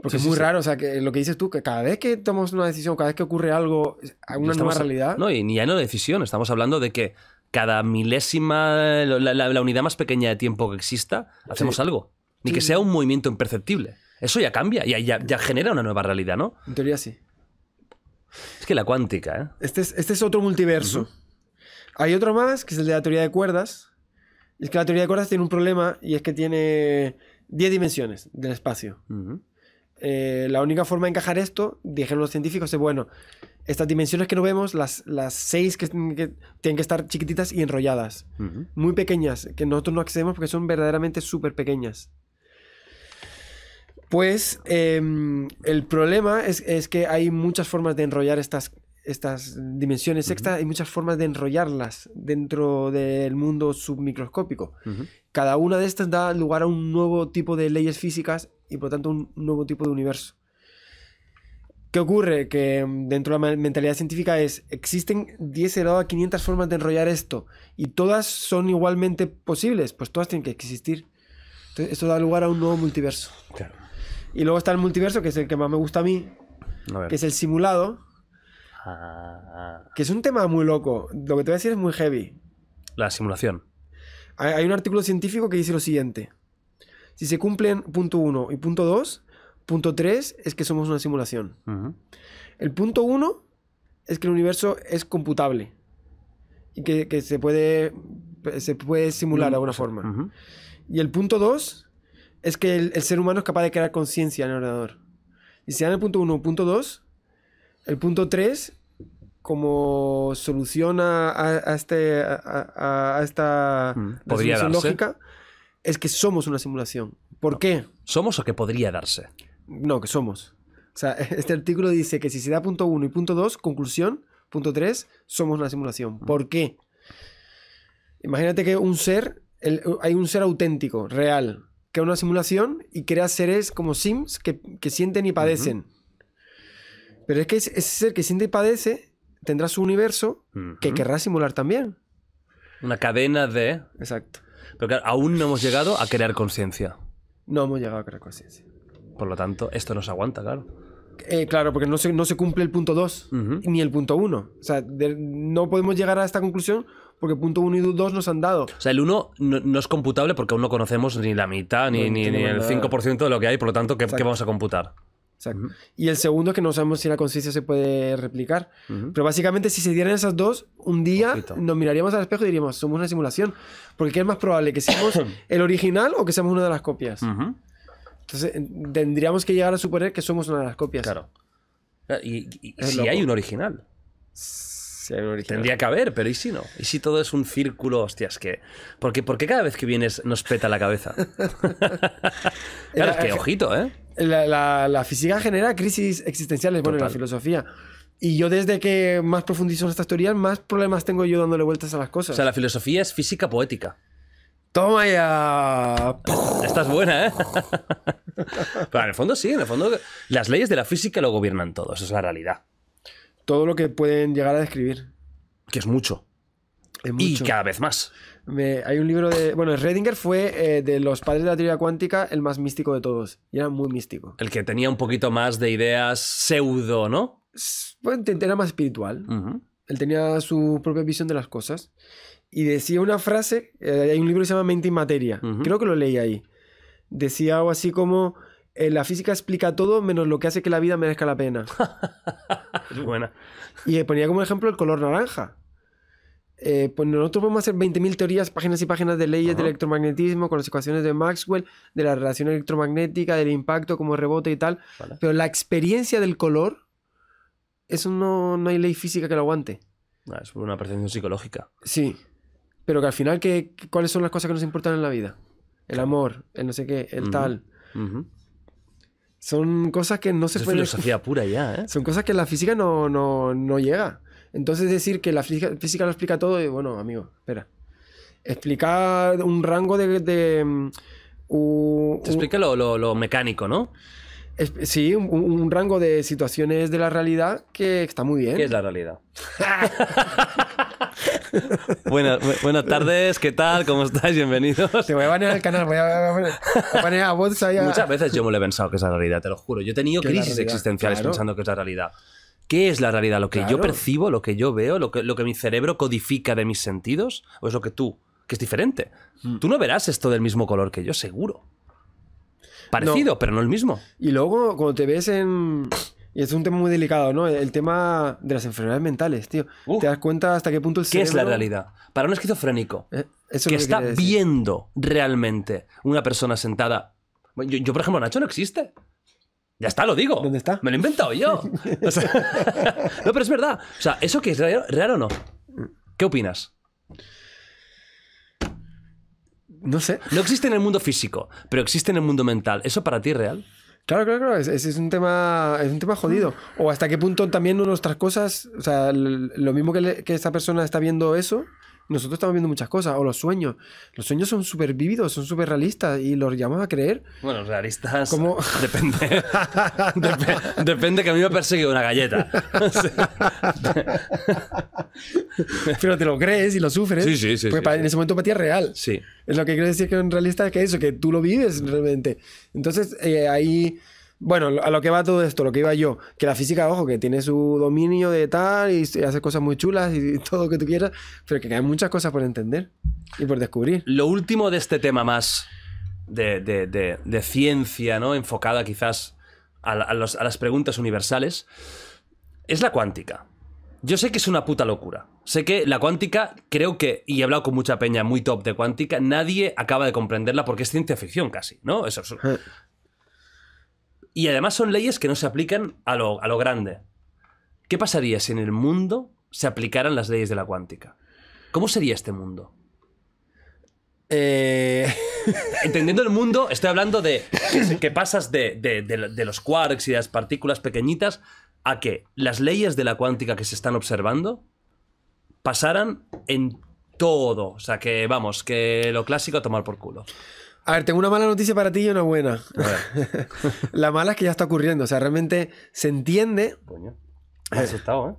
Porque es muy raro, o sea, que lo que dices tú, que cada vez que tomamos una decisión, cada vez que ocurre algo, hay una nueva realidad... No, y ni ya no decisión, estamos hablando de que cada milésima, la, unidad más pequeña de tiempo que exista, hacemos algo ni que sea un movimiento imperceptible. Eso ya cambia, y ya, genera una nueva realidad, ¿no? En teoría sí. Es que la cuántica, ¿eh? Este es, este es otro multiverso. Hay otro más, que es el de la teoría de cuerdas. es que la teoría de cuerdas tiene un problema y es que tiene 10 dimensiones del espacio. Eh, la única forma de encajar esto, dijeron los científicos, es bueno, estas dimensiones que no vemos, las, las seis que, tienen que estar chiquititas y enrolladas. Muy pequeñas, que nosotros no accedemos porque son verdaderamente súper pequeñas. Pues em, el problema es, que hay muchas formas de enrollar estas, dimensiones extra, y hay muchas formas de enrollarlas dentro del mundo submicroscópico. Cada una de estas da lugar a un nuevo tipo de leyes físicas y por lo tanto un nuevo tipo de universo. ¿Qué ocurre? Que em, dentro de la mentalidad científica es, existen 10 elevado a 500 formas de enrollar esto y todas son igualmente posibles, pues todas tienen que existir. esto da lugar a un nuevo multiverso. Claro. Y luego está el multiverso, que es el que más me gusta a mí, que es el simulado. Ah. Que es un tema muy loco. Lo que te voy a decir es muy heavy. La simulación. Hay, un artículo científico que dice lo siguiente. Si se cumplen punto 1 y punto 2, punto 3 es que somos una simulación. El punto 1 es que el universo es computable y que, se, puede, se puede simular de alguna mm, forma. Y el punto 2 es que el, ser humano es capaz de crear conciencia en el ordenador. Y si dan el punto 1, punto 2, el punto 3, como solución a, este, a, esta mm, lógica, es que somos una simulación. ¿Por qué? ¿Somos o que podría darse? No, que somos. O sea, este artículo dice que si se da punto 1 y punto 2, conclusión, punto 3, somos una simulación. Mm. ¿Por qué? Imagínate que un ser, hay un ser auténtico, real, crea una simulación y crea seres como Sims que, sienten y padecen. Pero es que ese ser que siente y padece tendrá su universo que querrá simular también. Una cadena de... Exacto. Pero aún no hemos llegado a crear conciencia. No hemos llegado a crear conciencia. Por lo tanto, esto nos aguanta, claro. Eh, claro, porque no se, no se, cumple el punto 2 ni el punto 1. O sea, no podemos llegar a esta conclusión porque punto 1 y 2 nos han dado. O sea, el 1 no, es computable porque aún no conocemos ni la mitad, ni, ni, el 5% de lo que hay, por lo tanto, ¿qué, vamos a computar? Exacto. Y el segundo es que no sabemos si la conciencia se puede replicar. Pero básicamente, si se dieran esas dos, un día nos miraríamos al espejo y diríamos, somos una simulación. Porque ¿qué es más probable? ¿Que seamos el original o que seamos una de las copias? Entonces, tendríamos que llegar a suponer que somos una de las copias. Claro. Ah, y, si hay un original. Sí. Tendría que haber, pero ¿y si no? ¿Y si todo es un círculo? Hostias, que. Porque, porque cada vez que vienes nos peta la cabeza. claro, es que, eh, ojito, ¿eh? La, física genera crisis existenciales, bueno, la filosofía. Y yo desde que más profundizo en estas teorías, más problemas tengo yo dándole vueltas a las cosas. O sea, la filosofía es física poética. Toma ya. Estás buena, ¿eh? Pero en el fondo sí, en el fondo las leyes de la física lo gobiernan todo, eso es la realidad todo lo que pueden llegar a describir. Que es mucho. Y cada vez más. hay un libro de. Bueno, Redinger fue eh, de los padres de la teoría cuántica el más místico de todos. Y era muy místico. El que tenía un poquito más de ideas pseudo, ¿no? Pues, era más espiritual. Él tenía su propia visión de las cosas. Y decía una frase. Eh, hay un libro que se llama Mente y Materia. Creo que lo leí ahí. Decía algo así como. Eh, la física explica todo menos lo que hace que la vida merezca la pena. es buena. Y eh, ponía como ejemplo el color naranja. Eh, pues nosotros podemos hacer 20.000 teorías, páginas y páginas de leyes de del electromagnetismo, con las ecuaciones de Maxwell, de la relación electromagnética, del impacto como rebote y tal. Pero la experiencia del color, eso no, hay ley física que lo aguante. Ah, es una percepción psicológica. Sí. Pero que al final, ¿qué, ¿cuáles son las cosas que nos importan en la vida? El amor, el no sé qué, el tal. Son cosas que no se es filosofía pura ya, ¿eh? Son cosas que la física no, llega. Entonces decir que la física, lo explica todo, y bueno, amigo, espera. Explica un rango de... Te mm, explica lo, mecánico, ¿no? sí, un, un, rango de situaciones de la realidad que está muy bien. ¿Qué es la realidad? buenas, buenas tardes, ¿qué tal? ¿Cómo estáis? Bienvenidos. Te voy a banear el canal, voy a, Muchas veces yo me lo he pensado que es la realidad, te lo juro. Yo he tenido crisis existenciales pensando que es la realidad. ¿Qué es la realidad? ¿Lo que yo percibo, lo que yo veo, lo que, mi cerebro codifica de mis sentidos? ¿O es lo que tú? Que es diferente. Hmm. Tú no verás esto del mismo color que yo, seguro. Parecido, pero no el mismo. Y luego, cuando te ves en. Y es un tema muy delicado, ¿no? El tema de las enfermedades mentales, tío. ¿Te das cuenta hasta qué punto el ¿Qué es la realidad? Para un esquizofrénico eh, que, está viendo realmente una persona sentada... Yo, por ejemplo, Nacho no existe. Ya está, lo digo. ¿Dónde está? Me lo he inventado yo. no, pero es verdad. O sea, ¿eso que es real o no? ¿Qué opinas? No sé. No existe en el mundo físico, pero existe en el mundo mental. ¿Eso para ti es real? Claro, claro, claro. es un tema, es un jodido. Mm. O hasta qué punto también nuestras cosas, o sea, lo mismo que, que esta persona está viendo eso, nosotros estamos viendo muchas cosas, o los sueños. Los sueños son súper vívidos, son súper realistas y los llamamos a creer. Bueno, realistas. ¿Cómo? Depende. depende que a mí me ha perseguido una galleta. Pero te lo crees y lo sufres. Sí, sí, sí. Porque en ese momento para ti es real. Sí. Es lo que quiero decir que un realista es que eso, que tú lo vives realmente. Entonces, eh, ahí bueno, a lo que va todo esto, lo que iba yo, que la física, ojo, que tiene su dominio de tal y hace cosas muy chulas y todo lo que tú quieras, pero que hay muchas cosas por entender y por descubrir. Lo último de este tema más de, de, ciencia, ¿no? Enfocada quizás a, a las preguntas universales, es la cuántica. Yo sé que es una puta locura. Sé que la cuántica, creo que, y he hablado con mucha peña muy top de cuántica, nadie acaba de comprenderla porque es ciencia ficción casi, ¿no? Eso, es, ah. Y además son leyes que no se aplican a lo, a lo grande. ¿Qué pasaría si en el mundo se aplicaran las leyes de la cuántica? ¿Cómo sería este mundo? Eh. Entendiendo el mundo, estoy hablando de que pasas de, los quarks y las partículas pequeñitas a que las leyes de la cuántica que se están observando pasaran en todo. O sea, que vamos, que lo clásico a tomar por culo. A ver, tengo una mala noticia para ti y una buena. la mala es que ya está ocurriendo. O sea, realmente se entiende. Coño. asustado, ¿eh?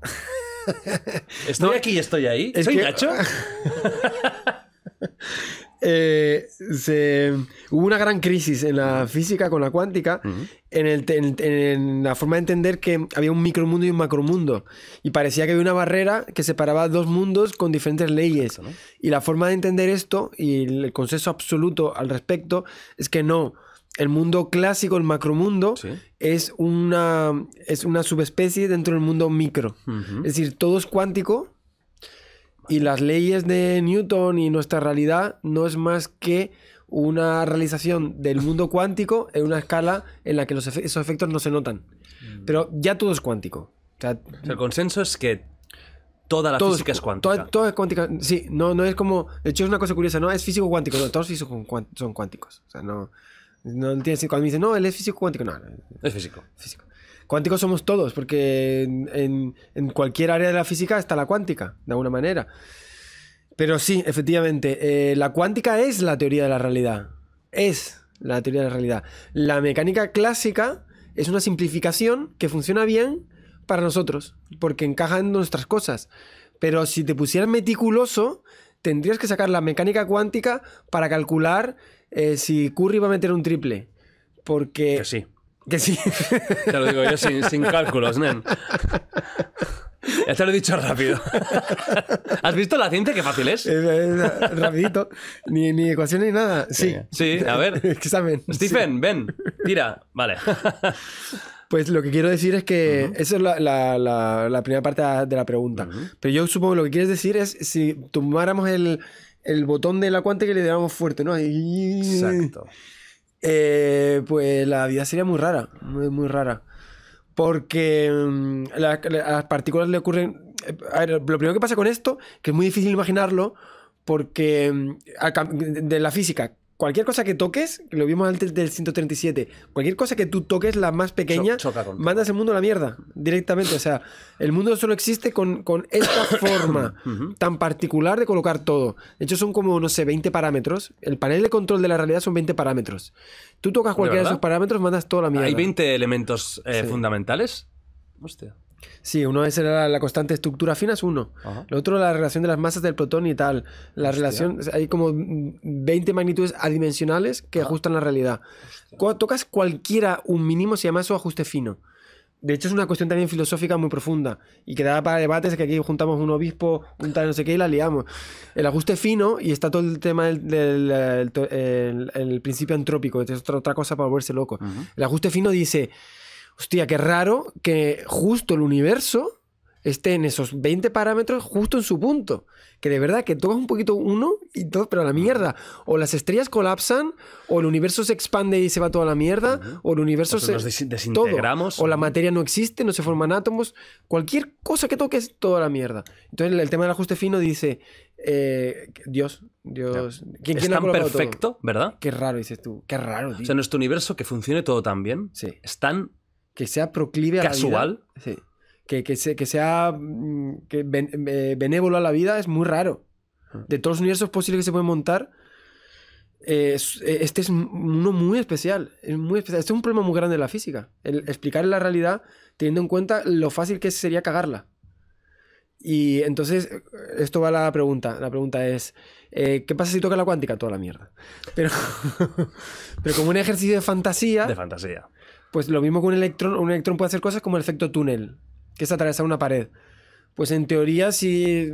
estoy aquí y estoy ahí. Es ¿Soy Eh, se, hubo una gran crisis en la física con la cuántica, en, la forma de entender que había un micromundo y un macromundo. Y parecía que había una barrera que separaba dos mundos con diferentes leyes. Y la forma de entender esto y el consenso absoluto al respecto es que no. El mundo clásico, el macromundo, es, una, es una subespecie dentro del mundo micro. Es decir, todo es cuántico, y las leyes de Newton y nuestra realidad no es más que una realización del mundo cuántico en una escala en la que los esos efectos no se notan. Mm. Pero ya todo es cuántico. el consenso es que toda la física es, cuántica. todo es cuántica. Sí, no, no es como. De hecho, es una cosa curiosa, ¿no? Es físico cuántico. No, todos físicos son cuánticos. O sea, no. No tiene Cuando me dicen, no, él es físico cuántico. No, no. Es físico. Físico. Cuánticos somos todos, porque en, cualquier área de la física está la cuántica, de alguna manera. Pero sí, efectivamente, eh, la cuántica es la teoría de la realidad. Es la teoría de la realidad. La mecánica clásica es una simplificación que funciona bien para nosotros, porque encaja en nuestras cosas. Pero si te pusieras meticuloso, tendrías que sacar la mecánica cuántica para calcular eh, si Curry va a meter un triple. Porque... sí. Que sí. Te lo digo yo sin, cálculos, nen. te lo he dicho rápido. ¿Has visto la ciencia Qué fácil es. rapidito. Ni, ni ecuaciones ni nada. Sí. Sí, a ver. Examen. Stephen, ven. Tira. Vale. Pues lo que quiero decir es que esa es la, la, la, primera parte de la pregunta. Pero yo supongo que lo que quieres decir es si tomáramos el, el botón de la cuante que le diéramos fuerte, ¿no? Exacto. Eh, pues la vida sería muy rara, muy, muy rara. Porque mm, a las partículas le ocurren... A ver, lo primero que pasa con esto, que es muy difícil imaginarlo, porque mm, de la física cualquier cosa que toques, lo vimos antes del 137, cualquier cosa que tú toques, la más pequeña, mandas el mundo a la mierda directamente. O sea, el mundo solo existe con, esta forma tan particular de colocar todo. De hecho, son como, no sé, 20 parámetros. El panel de control de la realidad son 20 parámetros. Tú tocas cualquiera de, esos parámetros, mandas toda la mierda. ¿Hay 20 elementos eh, fundamentales? Hostia. Sí, uno vez era la constante estructura fina, es uno. Lo otro, la relación de las masas del protón y tal. La relación, hay como 20 magnitudes adimensionales que ajustan la realidad. tocas cualquiera un mínimo, se llama eso ajuste fino. De hecho, es una cuestión también filosófica muy profunda y que da para debates que aquí juntamos un obispo, un tal no sé qué y la liamos. El ajuste fino y está todo el tema del, principio antrópico, es otra, cosa para volverse loco. El ajuste fino dice, hostia, qué raro que justo el universo esté en esos 20 parámetros justo en su punto. Que de verdad que tocas un poquito uno y todo, pero a la mierda. O las estrellas colapsan, o el universo se expande y se va toda la mierda, o el universo se. desintegramos. O la materia no existe, no se forman átomos. Cualquier cosa que toques, toda la mierda. Entonces, el tema del ajuste fino dice. Eh, Dios, Dios. ¿quién, es tan perfecto, ¿verdad? Qué raro, dices tú. Qué raro. Tío. O sea, nuestro universo que funcione todo tan bien. Sí. Es que sea proclive a la vida. Sí. Que, que, sea mm, eh, benévolo a la vida es muy raro. Ah. De todos los universos posibles que se pueden montar, e, este es uno muy especial, es muy especial. Este es un problema muy grande de la física. El explicar la realidad teniendo en cuenta lo fácil que sería cagarla. Y entonces, esto va a la pregunta. La pregunta es, eh, ¿qué pasa si toca la cuántica? Toda la mierda. Pero, pero como un ejercicio de fantasía... De fantasía. Pues lo mismo que un electrón, un electrón puede hacer cosas como el efecto túnel, que es atravesar una pared. Pues en teoría, si,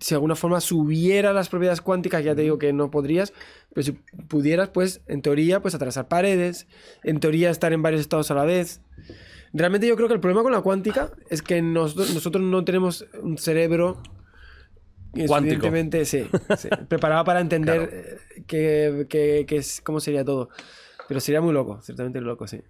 si de alguna forma subiera las propiedades cuánticas, ya te digo que no podrías, pero si pudieras, pues en teoría, pues atravesar paredes, en teoría estar en varios estados a la vez. Realmente yo creo que el problema con la cuántica es que nosotros, no tenemos un cerebro cuánticamente Evidentemente, sí, Preparado para entender eh, cómo sería todo. Pero sería muy loco, ciertamente loco, sí.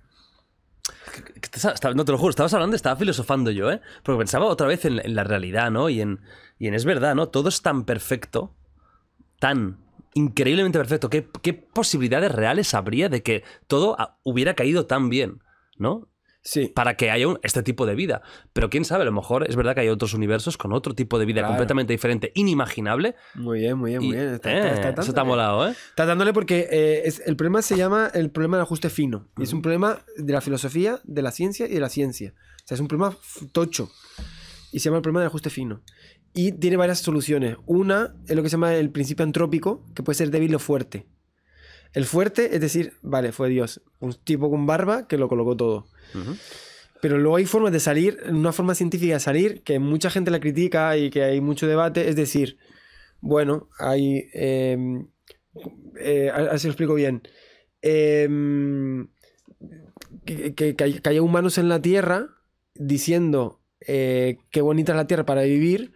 No te lo juro, estabas hablando, estaba filosofando yo, ¿eh? Porque pensaba otra vez en, la realidad, ¿no? Y en, y en es verdad, ¿no? Todo es tan perfecto, tan increíblemente perfecto. ¿Qué, posibilidades reales habría de que todo hubiera caído tan bien? ¿No? Sí. Para que haya este tipo de vida. Pero quién sabe, a lo mejor es verdad que hay otros universos con otro tipo de vida completamente diferente, inimaginable. Muy bien, muy bien, muy bien. Eh, eso está eh, molado, ¿eh? Está porque eh, es, el problema se llama el problema del ajuste fino. Es un problema de la filosofía, de la ciencia y de la ciencia. O sea, es un problema tocho. Y se llama el problema del ajuste fino. Y tiene varias soluciones. Una es lo que se llama el principio antrópico, que puede ser débil o fuerte. El fuerte es decir, vale, fue Dios. Un tipo con barba que lo colocó todo. Pero luego hay formas de salir, una forma científica de salir, que mucha gente la critica y que hay mucho debate, es decir, bueno, hay... Em, eh, así lo explico bien. Em, que, haya humanos en la Tierra diciendo que eh, qué bonita es la Tierra para vivir,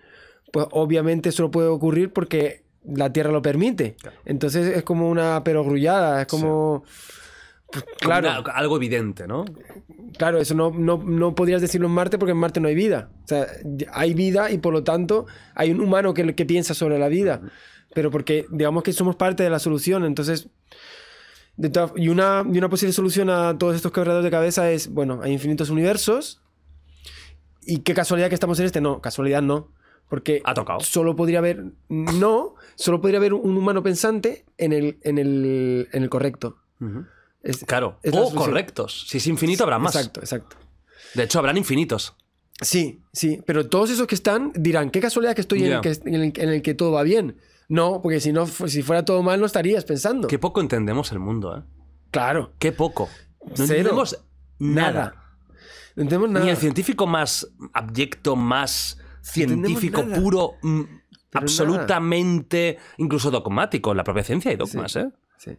pues obviamente eso no puede ocurrir porque la Tierra lo permite. Entonces es como una perogrullada, es como... Pues, claro. algo evidente, ¿no? Claro, eso no, no, podrías decirlo en Marte porque en Marte no hay vida. hay vida y por lo tanto hay un humano que, que piensa sobre la vida. Pero porque digamos que somos parte de la solución, entonces... De y, una, y una posible solución a todos estos quebraderos de cabeza es, bueno, hay infinitos universos. Y qué casualidad que estamos en este. No, casualidad no. Porque tocado. solo podría haber. No, solo podría haber un humano pensante en el, en el, correcto claro. o oh, correctos. Si es infinito, habrá más. Exacto, exacto. De hecho, habrán infinitos. Sí, sí. Pero todos esos que están dirán, qué casualidad que estoy en, el que, todo va bien. No, porque si, no, si fuera todo mal, no estarías pensando. Qué poco entendemos el mundo, ¿eh? Claro. Qué poco. No entendemos nada. Ni el científico más abyecto, más científico puro, mm, absolutamente incluso dogmático. La propia ciencia y dogmas, ¿eh? Sí.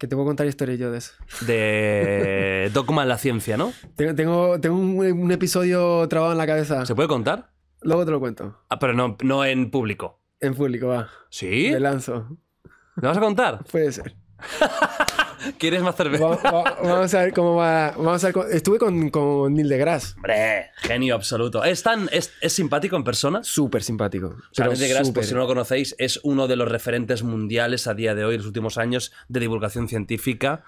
Que te voy a contar historias yo de eso. De Dogma la ciencia, ¿no? Tengo, tengo, un, episodio trabado en la cabeza. ¿Se puede contar? Luego te lo cuento. Ah, pero no, no en público. En público, va. ¿Sí? Me lanzo. ¿Me vas a contar? Puede ser. ¿Quieres más cerveza? vamos a ver cómo va. Vamos a ver estuve con, con Neil deGrasse. Hombre, genio absoluto. ¿Es, tan, es, simpático en persona? Súper simpático. Neil deGrasse, pues, si no lo conocéis, es uno de los referentes mundiales a día de hoy, en los últimos años, de divulgación científica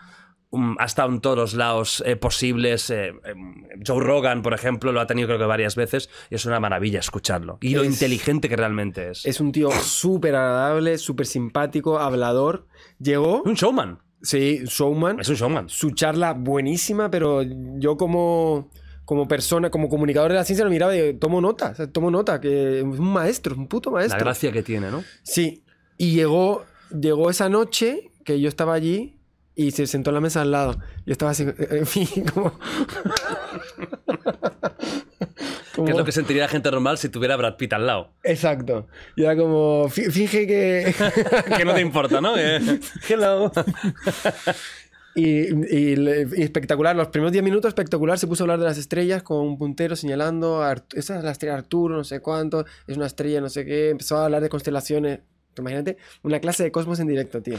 mm, ha estado en todos los lados eh, posibles. Eh, em, Joe Rogan, por ejemplo, lo ha tenido creo que varias veces y es una maravilla escucharlo. Y lo inteligente que realmente es. Es un tío súper agradable, súper simpático, hablador. Llegó... Un showman. Sí, showman. Es un showman. Su charla buenísima, pero yo como, como persona, como comunicador de la ciencia, lo miraba y tomo nota, tomo nota, que es un maestro, es un puto maestro. La gracia que tiene, ¿no? Sí. Y llegó, llegó esa noche que yo estaba allí y se sentó en la mesa al lado. Yo estaba así, en fin, como... ¿Qué es lo que sentiría la gente normal si tuviera Brad Pitt al lado? Exacto. Y era como, finge que... que no te importa, ¿no? Eh. Hello. Y, y, espectacular, los primeros 10 minutos espectacular, se puso a hablar de las estrellas con un puntero señalando, esa es la estrella Arturo, no sé cuánto, es una estrella, no sé qué, empezó a hablar de constelaciones, imagínate, una clase de cosmos en directo, tío.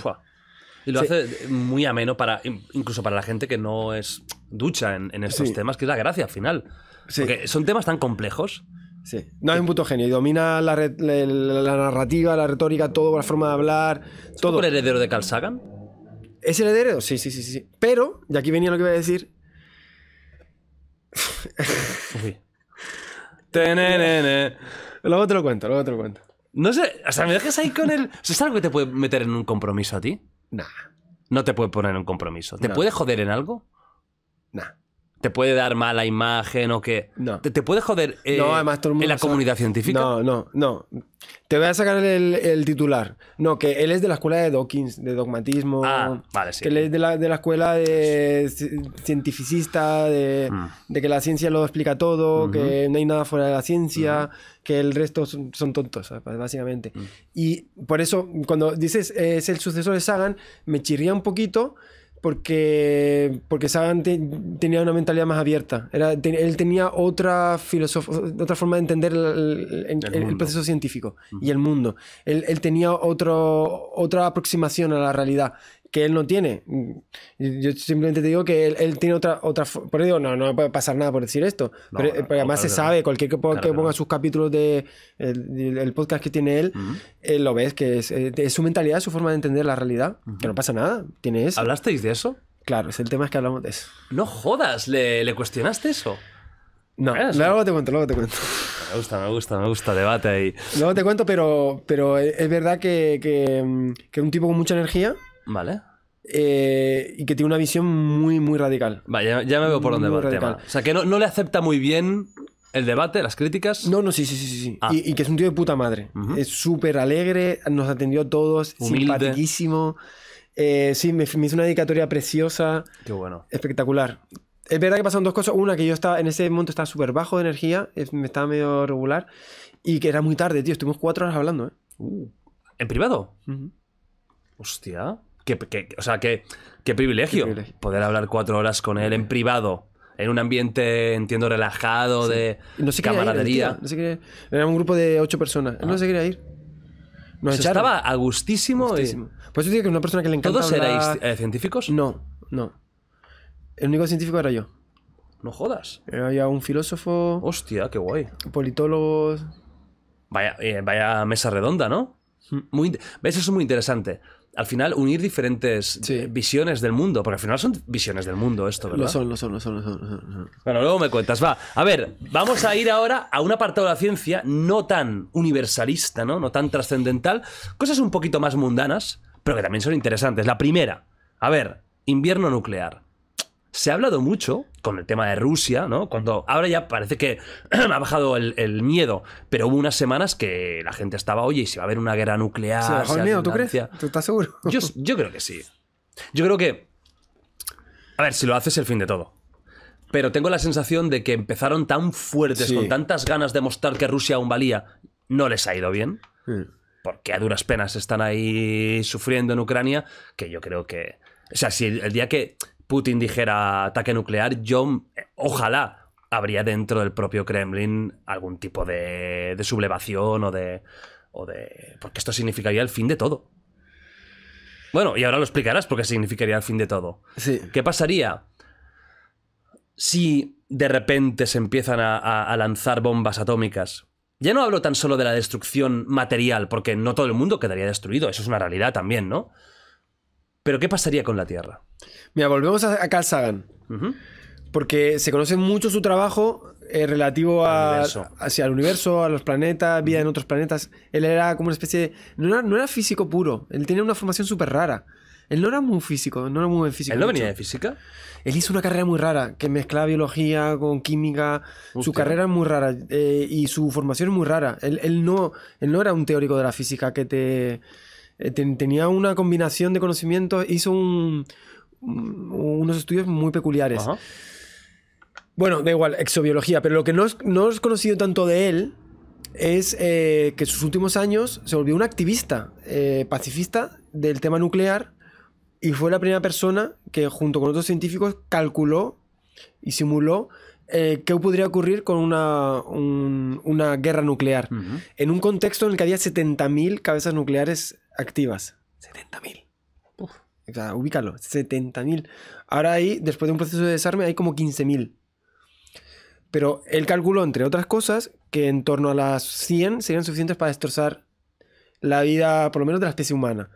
Y lo hace muy ameno para incluso para la gente que no es ducha en, estos temas, que es la gracia al final. Porque son temas tan complejos. No, hay un puto genio. Y domina la, narrativa, la retórica, todo, la forma de hablar. ¿Es todo. el heredero de Carl Sagan? ¿Es el heredero? Sí, sí, sí, sí. Pero, y aquí venía lo que iba a decir. Uy. luego te lo cuento, luego te lo cuento. No sé, o sea, me dejas ahí con el. ¿Es algo que te puede meter en un compromiso a ti? No te puede poner en un compromiso. ¿Te puede joder en algo? No te puede dar mala imagen o que. No. Te, puede joder eh, en la comunidad científica. No, no, no. Te voy a sacar el, titular. No, que él es de la escuela de Dawkins, de dogmatismo. Ah, vale, sí. Que él es de la, escuela de cientificista, mm. de, que la ciencia lo explica todo, que no hay nada fuera de la ciencia, que el resto son, tontos, pues, básicamente. Mm. Y por eso, cuando dices eh, es el sucesor de Sagan, me chirría un poquito porque, porque Sagan tenía una mentalidad más abierta. él tenía otra, otra forma de entender el, proceso científico y el mundo. Él, tenía otro, otra aproximación a la realidad que él no tiene. Yo simplemente te digo que él, tiene otra, otra. Por eso digo, no, no puede pasar nada por decir esto. pero, eh, además se sabe, cualquier que ponga, sus capítulos de el, podcast que tiene él, él eh, lo ves, que eh, es, su mentalidad, su forma de entender la realidad. Que no pasa nada, tiene ¿Hablasteis de eso? Claro, es el tema es que hablamos de eso. No jodas, ¿le, le cuestionaste eso? No, ah, luego te cuento, luego te cuento. Me gusta, me gusta, me gusta, debate ahí. Luego te cuento, pero, pero es verdad que, mm, que un tipo con mucha energía Vale. Eh, y que tiene una visión muy, muy radical. Vaya, ya me veo por dónde va el tema. O sea, que no, le acepta muy bien el debate, las críticas. No, no, sí, sí, sí. sí. Ah. Y, que es un tío de puta madre. Es súper alegre, nos atendió a todos, Humilde. Eh, sí, me, hizo una dedicatoria preciosa. Qué bueno. Espectacular. Es verdad que pasaron dos cosas. Una, que yo estaba en ese momento estaba súper bajo de energía, me estaba medio regular. Y que era muy tarde, tío. Estuvimos cuatro horas hablando, ¿eh? Uh. ¿En privado? Hostia. Que, o sea, qué, qué, privilegio poder hablar cuatro horas con él en privado, en un ambiente, entiendo, relajado, de no camaradería. Era un grupo de ocho personas. Él no ah. se quería ir. Nos Estaba a gustísimo. Pues yo que una persona que le encanta. ¿Todos eh, científicos? No, no. El único científico era yo. No jodas. Había un filósofo. Hostia, qué guay. Politólogos. Vaya, eh, vaya mesa redonda, ¿no? Mm. Muy, Eso es muy interesante al final unir diferentes eh, visiones del mundo, porque al final son visiones del mundo esto, ¿verdad? son, son, son, son, Bueno, luego me cuentas, va. A ver, vamos a ir ahora a un apartado de la ciencia no tan universalista, ¿no? No tan trascendental, cosas un poquito más mundanas, pero que también son interesantes. La primera, a ver, invierno nuclear. Se ha hablado mucho con el tema de Rusia, ¿no? Cuando ahora ya parece que ha bajado el, miedo, pero hubo unas semanas que la gente estaba, oye, ¿y si va a haber una guerra nuclear. ¿Se bajó el miedo, tú crees? ¿Tú estás seguro? Yo, creo que sí. Yo creo que. A ver, si lo haces, el fin de todo. Pero tengo la sensación de que empezaron tan fuertes, con tantas ganas de mostrar que Rusia aún valía, no les ha ido bien. Porque a duras penas están ahí sufriendo en Ucrania, que yo creo que. O sea, si el día que Putin dijera ataque nuclear, yo eh, ojalá habría dentro del propio Kremlin algún tipo de, sublevación o de, o de... Porque esto significaría el fin de todo. Bueno, y ahora lo explicarás porque significaría el fin de todo. Sí. ¿Qué pasaría si de repente se empiezan a, lanzar bombas atómicas? Ya no hablo tan solo de la destrucción material, porque no todo el mundo quedaría destruido, eso es una realidad también, ¿no? Pero ¿qué pasaría con la Tierra? Mira, volvemos a, Carl Sagan. Porque se conoce mucho su trabajo eh, relativo a, hacia el universo, a los planetas, vida en otros planetas. Él era como una especie de... No era, físico puro, él tenía una formación súper rara. Él no era muy físico, no era muy físico. ¿Él no venía de física? Él hizo una carrera muy rara, que mezclaba biología con química. Su carrera es muy rara eh, y su formación es muy rara. no, él no era un teórico de la física que te eh, tenía una combinación de conocimientos, hizo unos estudios muy peculiares. Bueno, da igual, exobiología, pero lo que no, no es conocido tanto de él es eh, que en sus últimos años se volvió un activista eh, pacifista del tema nuclear y fue la primera persona que junto con otros científicos calculó y simuló qué podría ocurrir con una, una guerra nuclear. En un contexto en el que había 70.000 cabezas nucleares activas. 70.000. O ubícalo, 70.000. Ahora ahí, después de un proceso de desarme, hay como 15.000. Pero él calculó, entre otras cosas, que en torno a las 100 serían suficientes para destrozar la vida, por lo menos, de la especie humana.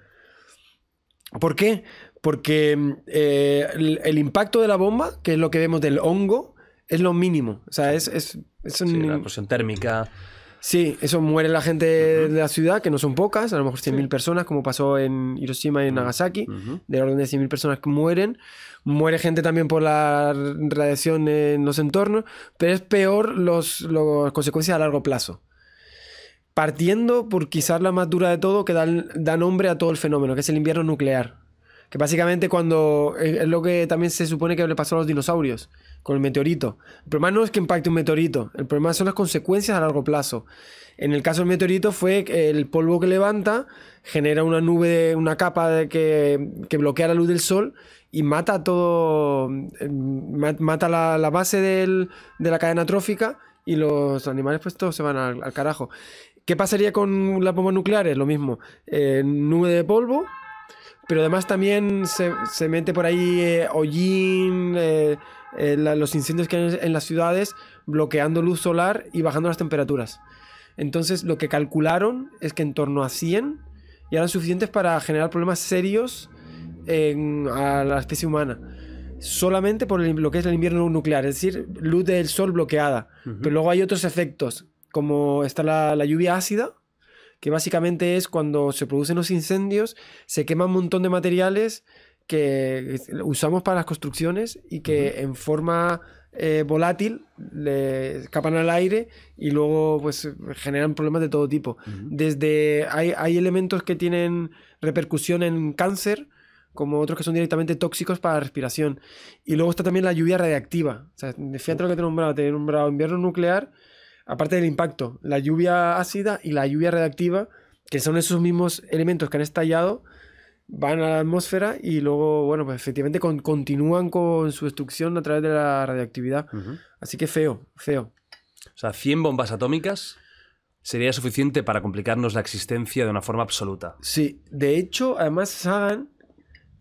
¿Por qué? Porque mm, eh, el, impacto de la bomba, que es lo que vemos del hongo, es lo mínimo. O sea, es, es, es térmica. Sí, eso muere la gente de la ciudad, que no son pocas, a lo mejor 100.000 personas, como pasó en Hiroshima y en Nagasaki, del de orden de 100.000 personas que mueren. Muere gente también por la radiación en los entornos, pero es peor las consecuencias a largo plazo. Partiendo por quizás la más dura de todo, que da, nombre a todo el fenómeno, que es el invierno nuclear. Que básicamente cuando eh, es lo que también se supone que le pasó a los dinosaurios con el meteorito. El problema no es que impacte un meteorito, el problema son las consecuencias a largo plazo. En el caso del meteorito fue el polvo que levanta, genera una nube, una capa de que, bloquea la luz del sol y mata todo, eh, mata la, base de la cadena trófica y los animales pues todos se van al, carajo. ¿Qué pasaría con las bombas nucleares? Lo mismo, eh, nube de polvo, pero además también se, mete por ahí eh, hollín... Eh, los incendios que hay en las ciudades, bloqueando luz solar y bajando las temperaturas. Entonces lo que calcularon es que en torno a 100 ya eran suficientes para generar problemas serios a la especie humana. Solamente por lo que es el invierno nuclear, es decir, luz del sol bloqueada. Pero luego hay otros efectos, como está la, la lluvia ácida, que básicamente es cuando se producen los incendios, se quema un montón de materiales que usamos para las construcciones y que en forma eh, volátil le escapan al aire y luego pues generan problemas de todo tipo. Desde hay, hay, elementos que tienen repercusión en cáncer, como otros que son directamente tóxicos para la respiración. Y luego está también la lluvia radiactiva. O sea, fíjate lo que te he nombrado, te he nombrado invierno nuclear, aparte del impacto, la lluvia ácida y la lluvia radiactiva, que son esos mismos elementos que han estallado van a la atmósfera y luego, bueno, pues efectivamente continúan con su destrucción a través de la radioactividad. Así que feo, feo. O sea, 100 bombas atómicas sería suficiente para complicarnos la existencia de una forma absoluta. Sí, de hecho, además Sagan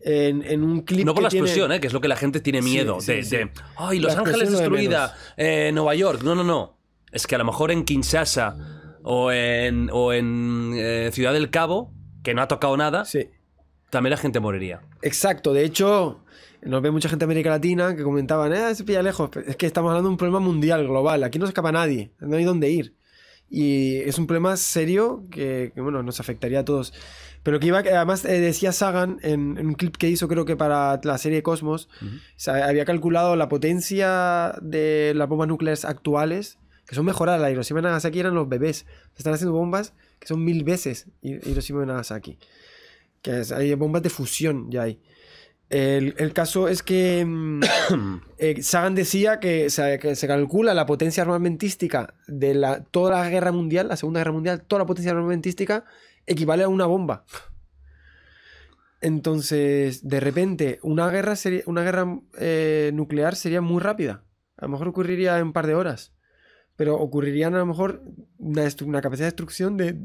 en, en, un clip. No por la explosión, eh, que es lo que la gente tiene miedo. de, ¡ay, Los Ángeles destruida! Eh, Nueva York. No, no, no. Es que a lo mejor en Kinshasa o en, o en eh, Ciudad del Cabo, que no ha tocado nada, también la gente moriría. Exacto, de hecho, nos ve mucha gente de América Latina que comentaban, eh, se pilla lejos, es que estamos hablando de un problema mundial, global, aquí no se escapa nadie, no hay dónde ir. Y es un problema serio que, bueno, nos afectaría a todos. Pero que iba, además eh, decía Sagan en, un clip que hizo creo que para la serie Cosmos, había calculado la potencia de las bombas nucleares actuales, que son mejoradas, la Hiroshima y Nagasaki eran los bebés, se están haciendo bombas que son mil veces Hiroshima y Nagasaki hay bombas de fusión ya hay. El, caso es que mm, eh, Sagan decía que se, calcula la potencia armamentística de la, toda la guerra mundial, la Segunda Guerra Mundial, toda la potencia armamentística equivale a una bomba. Entonces, de repente, una guerra, sería, una guerra eh, nuclear sería muy rápida. A lo mejor ocurriría en un par de horas. Pero ocurrirían a lo mejor una, una capacidad de destrucción de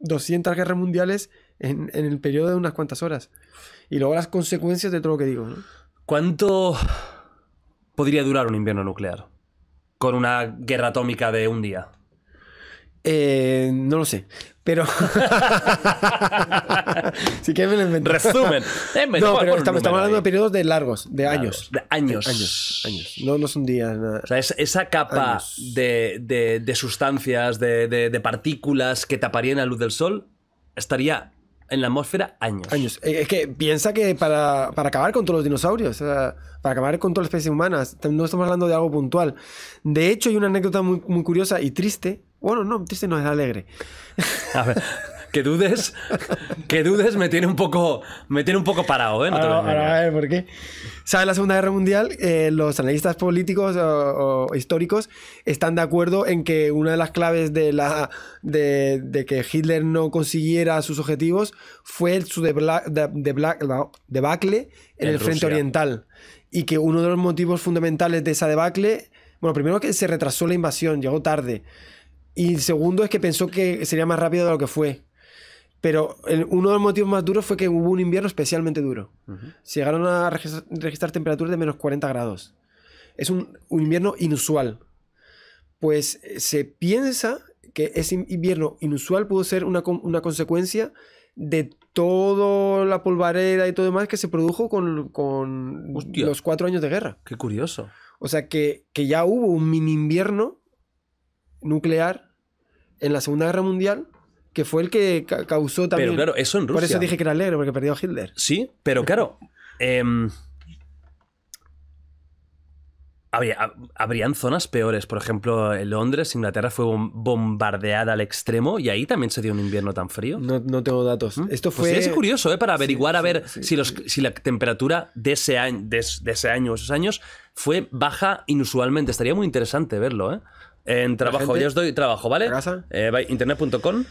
200 guerras mundiales en, el periodo de unas cuantas horas. Y luego las consecuencias de todo lo que digo. ¿Cuánto podría durar un invierno nuclear? Con una guerra atómica de un día. Eh, no lo sé, pero... si Resumen. no, estamos, hablando de periodos de largos, de años. De años. años. No, no son días. esa capa de, de, sustancias, de, partículas que taparían la luz del sol, estaría en la atmósfera años. Años. Eh, es que piensa que para, acabar con todos los dinosaurios, para acabar con toda la especie humana, no estamos hablando de algo puntual. De hecho, hay una anécdota muy, muy curiosa y triste. Bueno, no, triste no es alegre. A ver. que dudes, que dudes me tiene un poco, me tiene un poco parado, ¿eh? No ah, a ver, ah, ¿por qué? ¿Sabes la Segunda Guerra Mundial? Eh, los analistas políticos o, históricos están de acuerdo en que una de las claves de, la, de, que Hitler no consiguiera sus objetivos fue su debacle de, en, en, el Frente Oriental. Y que uno de los motivos fundamentales de esa debacle, bueno, primero que se retrasó la invasión, llegó tarde. Y segundo es que pensó que sería más rápido de lo que fue. Pero uno de los motivos más duros fue que hubo un invierno especialmente duro. llegaron a registrar, temperaturas de menos 40 grados. Es un, invierno inusual. Pues eh, se piensa que ese invierno inusual pudo ser una, consecuencia de toda la polvareda y todo demás que se produjo con, los cuatro años de guerra. Qué curioso. O sea que, que, ya hubo un mini invierno nuclear en la Segunda Guerra Mundial que fue el que causó también. Pero claro, eso en Rusia. Por eso dije que era alegre, porque perdió a Hitler. Sí, pero claro. Em, habrían zonas peores. Por ejemplo, en Londres, Inglaterra fue bombardeada al extremo y ahí también se dio un invierno tan frío. No, tengo datos. ¿Mm? Esto pues fue. Pues es curioso, ¿eh? Para averiguar a ver si, los, si la temperatura de ese año, de, ese año, esos años, fue baja inusualmente. Estaría muy interesante verlo, ¿eh? En trabajo, yo os doy trabajo, ¿vale? Eh, Internet.com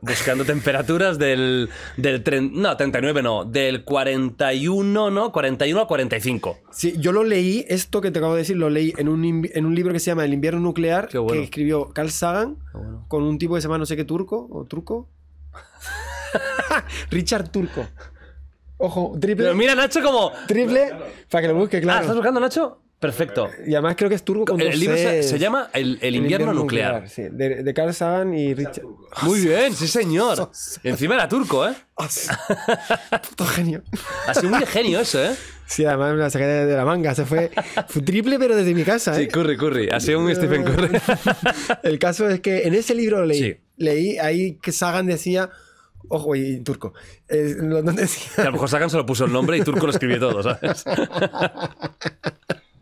buscando temperaturas del, no, 39 no, del 41, ¿no? 41 a 45. Sí, yo lo leí, esto que te acabo de decir, lo leí en un, libro que se llama El invierno nuclear, que escribió Carl Sagan, ah, con un tipo que se llama no sé qué turco, o truco. Richard Turco. Ojo, triple. Pero mira, Nacho, como. Triple. Para que lo busque, ah, claro. ¿Estás buscando, Nacho? Perfecto. Eh, y además creo que es turco El, el libro se, llama El, el invierno, nuclear. de, Carl Sagan y Richard. Muy bien, sí, señor. Encima era turco, ¿eh? Puto genio. Ha sido muy genio eso, ¿eh? Sí, además me la saqué de la manga. Se fue, fue triple, pero desde mi casa. Sí, ¿eh? Curry, Curry. Ha sido un Stephen Curry. el caso es que en ese libro lo leí. Leí ahí que Sagan decía. Ojo, y turco. ¿dónde decía? a lo mejor Sagan se lo puso el nombre y turco lo escribió todo, ¿sabes?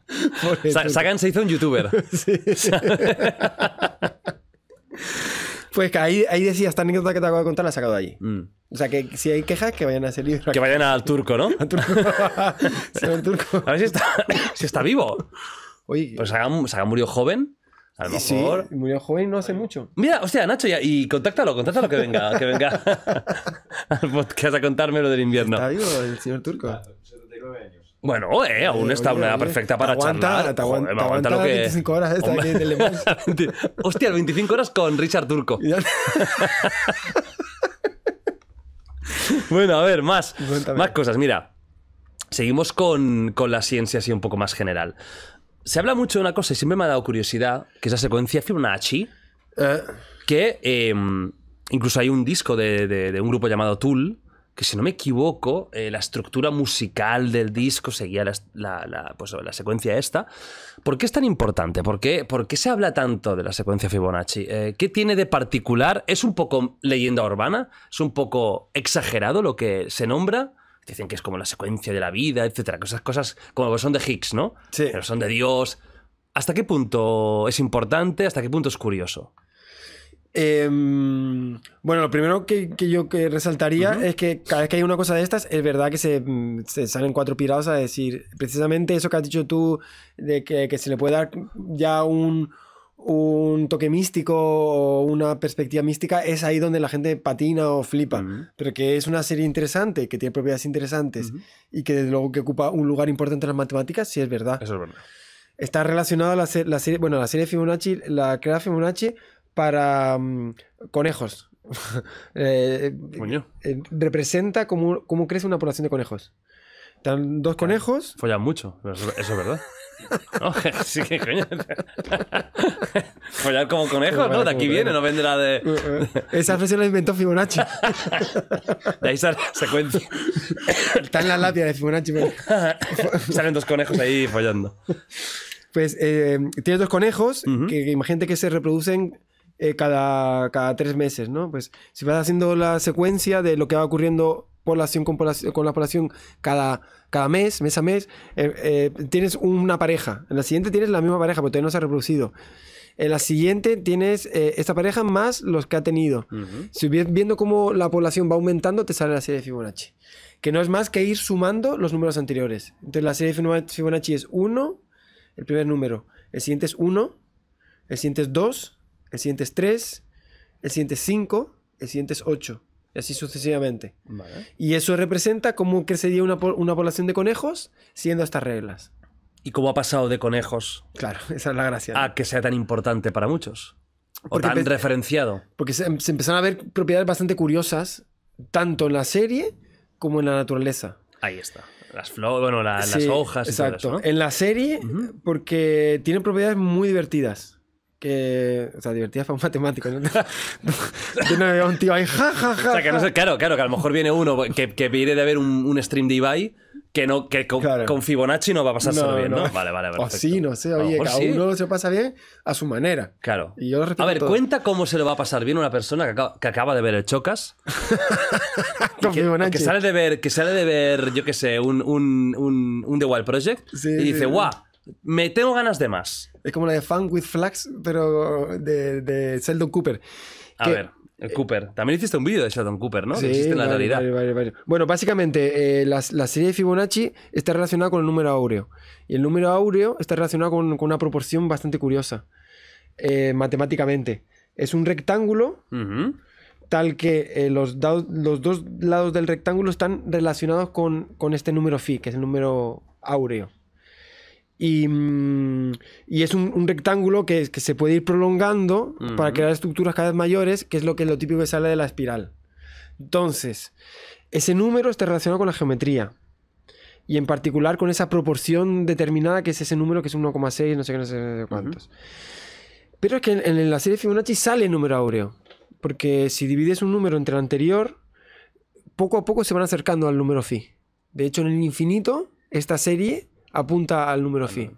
Sagan se hizo un youtuber. Pues que ahí, decía, esta anécdota que te acabo de contar la he sacado de allí. Mm. O sea, que si hay quejas, que vayan a ese libro. Que vayan al turco, ¿no? al turco. A ver si está, está vivo. Oye. Pues Sagan, murió joven. A lo mejor. Sí, murió joven no hace mucho. Mira, hostia, Nacho, ya, y contáctalo, contáctalo que venga, que venga al podcast a contarme lo del invierno. Está vivo el señor turco. Bueno, eh, eh, aún está una edad perfecta para aguanta, Te aguanta, aguanta, lo que... 25 horas esta Hostia, 25 horas con Richard Turco. bueno, a ver, más, más cosas. Mira, seguimos con, la ciencia así un poco más general. Se habla mucho de una cosa y siempre me ha dado curiosidad, que esa la secuencia Fibonacci, eh. que em, incluso hay un disco de un grupo llamado Tool, que si no me equivoco, eh, la estructura musical del disco seguía pues, la, secuencia esta. ¿Por qué es tan importante? ¿Por qué, se habla tanto de la secuencia Fibonacci? Eh, ¿Qué tiene de particular? ¿Es un poco leyenda urbana? ¿Es un poco exagerado lo que se nombra? Dicen que es como la secuencia de la vida, etcétera. Cosas, cosas como que son de Higgs, ¿no? Sí. Pero son de Dios. ¿Hasta qué punto es importante? ¿Hasta qué punto es curioso? Em, bueno, lo primero que, yo que resaltaría es que cada vez que hay una cosa de estas, es verdad que se, mm, salen cuatro pirados a decir precisamente eso que has dicho tú, de que, se le puede dar ya un, toque místico o una perspectiva mística, es ahí donde la gente patina o flipa. Pero que es una serie interesante, que tiene propiedades interesantes y que desde luego que ocupa un lugar importante en las matemáticas, sí es verdad. Eso es verdad. Está relacionado la, la, serie, bueno, la serie Fibonacci, la crea Fibonacci para mm, conejos. Eh, eh, representa cómo, cómo, crece una población de conejos. Están dos conejos. Follan mucho, eso, es verdad. no, sí que coño. Follar como conejos, ¿no? De aquí viene, no vende la de. Eh, eh. Esa frase la inventó Fibonacci. de ahí sale la secuencia. Está en la lápida de Fibonacci. Pero... Salen dos conejos ahí follando. Pues tienes dos conejos que, imagínate que se reproducen eh, cada, cada tres meses, ¿no? Pues si vas haciendo la secuencia de lo que va ocurriendo población con, población, con la población cada, cada mes, mes a mes, eh, eh, tienes una pareja. En la siguiente tienes la misma pareja, pero todavía no se ha reproducido. En la siguiente tienes esta pareja más los que ha tenido. Si viendo cómo la población va aumentando, te sale la serie de Fibonacci. Que no es más que ir sumando los números anteriores. Entonces la serie de Fibonacci es 1, el primer número. El siguiente es 1, el siguiente es 2, el siguiente es 3, el siguiente es 5, el siguiente es 8, y así sucesivamente. Y eso representa cómo crecería una, una población de conejos siguiendo estas reglas. ¿Y cómo ha pasado de conejos? Claro, esa es la gracia. A que sea tan importante para muchos. O tan referenciado. Porque se, empezaron a ver propiedades bastante curiosas, tanto en la serie como en la naturaleza. Ahí está. Las flores, bueno, las hojas. exacto. En la serie, porque tienen propiedades muy divertidas que. O sea, divertida fue un matemático. Yo un tío ahí, claro, claro, que a lo mejor viene uno pues, que, viene de ver un, stream de Ibai que, no, que con, Fibonacci no va a pasarse bien, ¿no? Vale, vale, O sí, no sé, oye, cada uno se pasa bien a su manera. Claro. a ver, cuenta cómo se le va a pasar bien a una persona que acaba, de ver el Chocas. con Fibonacci. Que sale, de ver, que sale de ver, yo qué sé, un, un, un The Wild Project y dice, guau, me tengo ganas de más. Es como la de Fun with Flags, pero de, Sheldon Cooper. A ver. Cooper. Eh, También hiciste un vídeo de Sheldon Cooper, ¿no? Sí, existe en la realidad. Vale, bueno, básicamente, eh, la, serie de Fibonacci está relacionada con el número áureo. Y el número áureo está relacionado con, una proporción bastante curiosa, eh, matemáticamente. Es un rectángulo tal que los, dos lados del rectángulo están relacionados con, este número phi, que es el número áureo. Mm, y, es un, rectángulo que, se puede ir prolongando para crear estructuras cada vez mayores, que es lo que lo típico que sale de la espiral. Entonces, ese número está relacionado con la geometría. Y en particular con esa proporción determinada que es ese número que es 1,6, no sé qué, no sé cuántos. Pero es que en, la serie Fibonacci sale el número áureo. Porque si divides un número entre el anterior, poco a poco se van acercando al número phi. De hecho, en el infinito, esta serie apunta al número phi.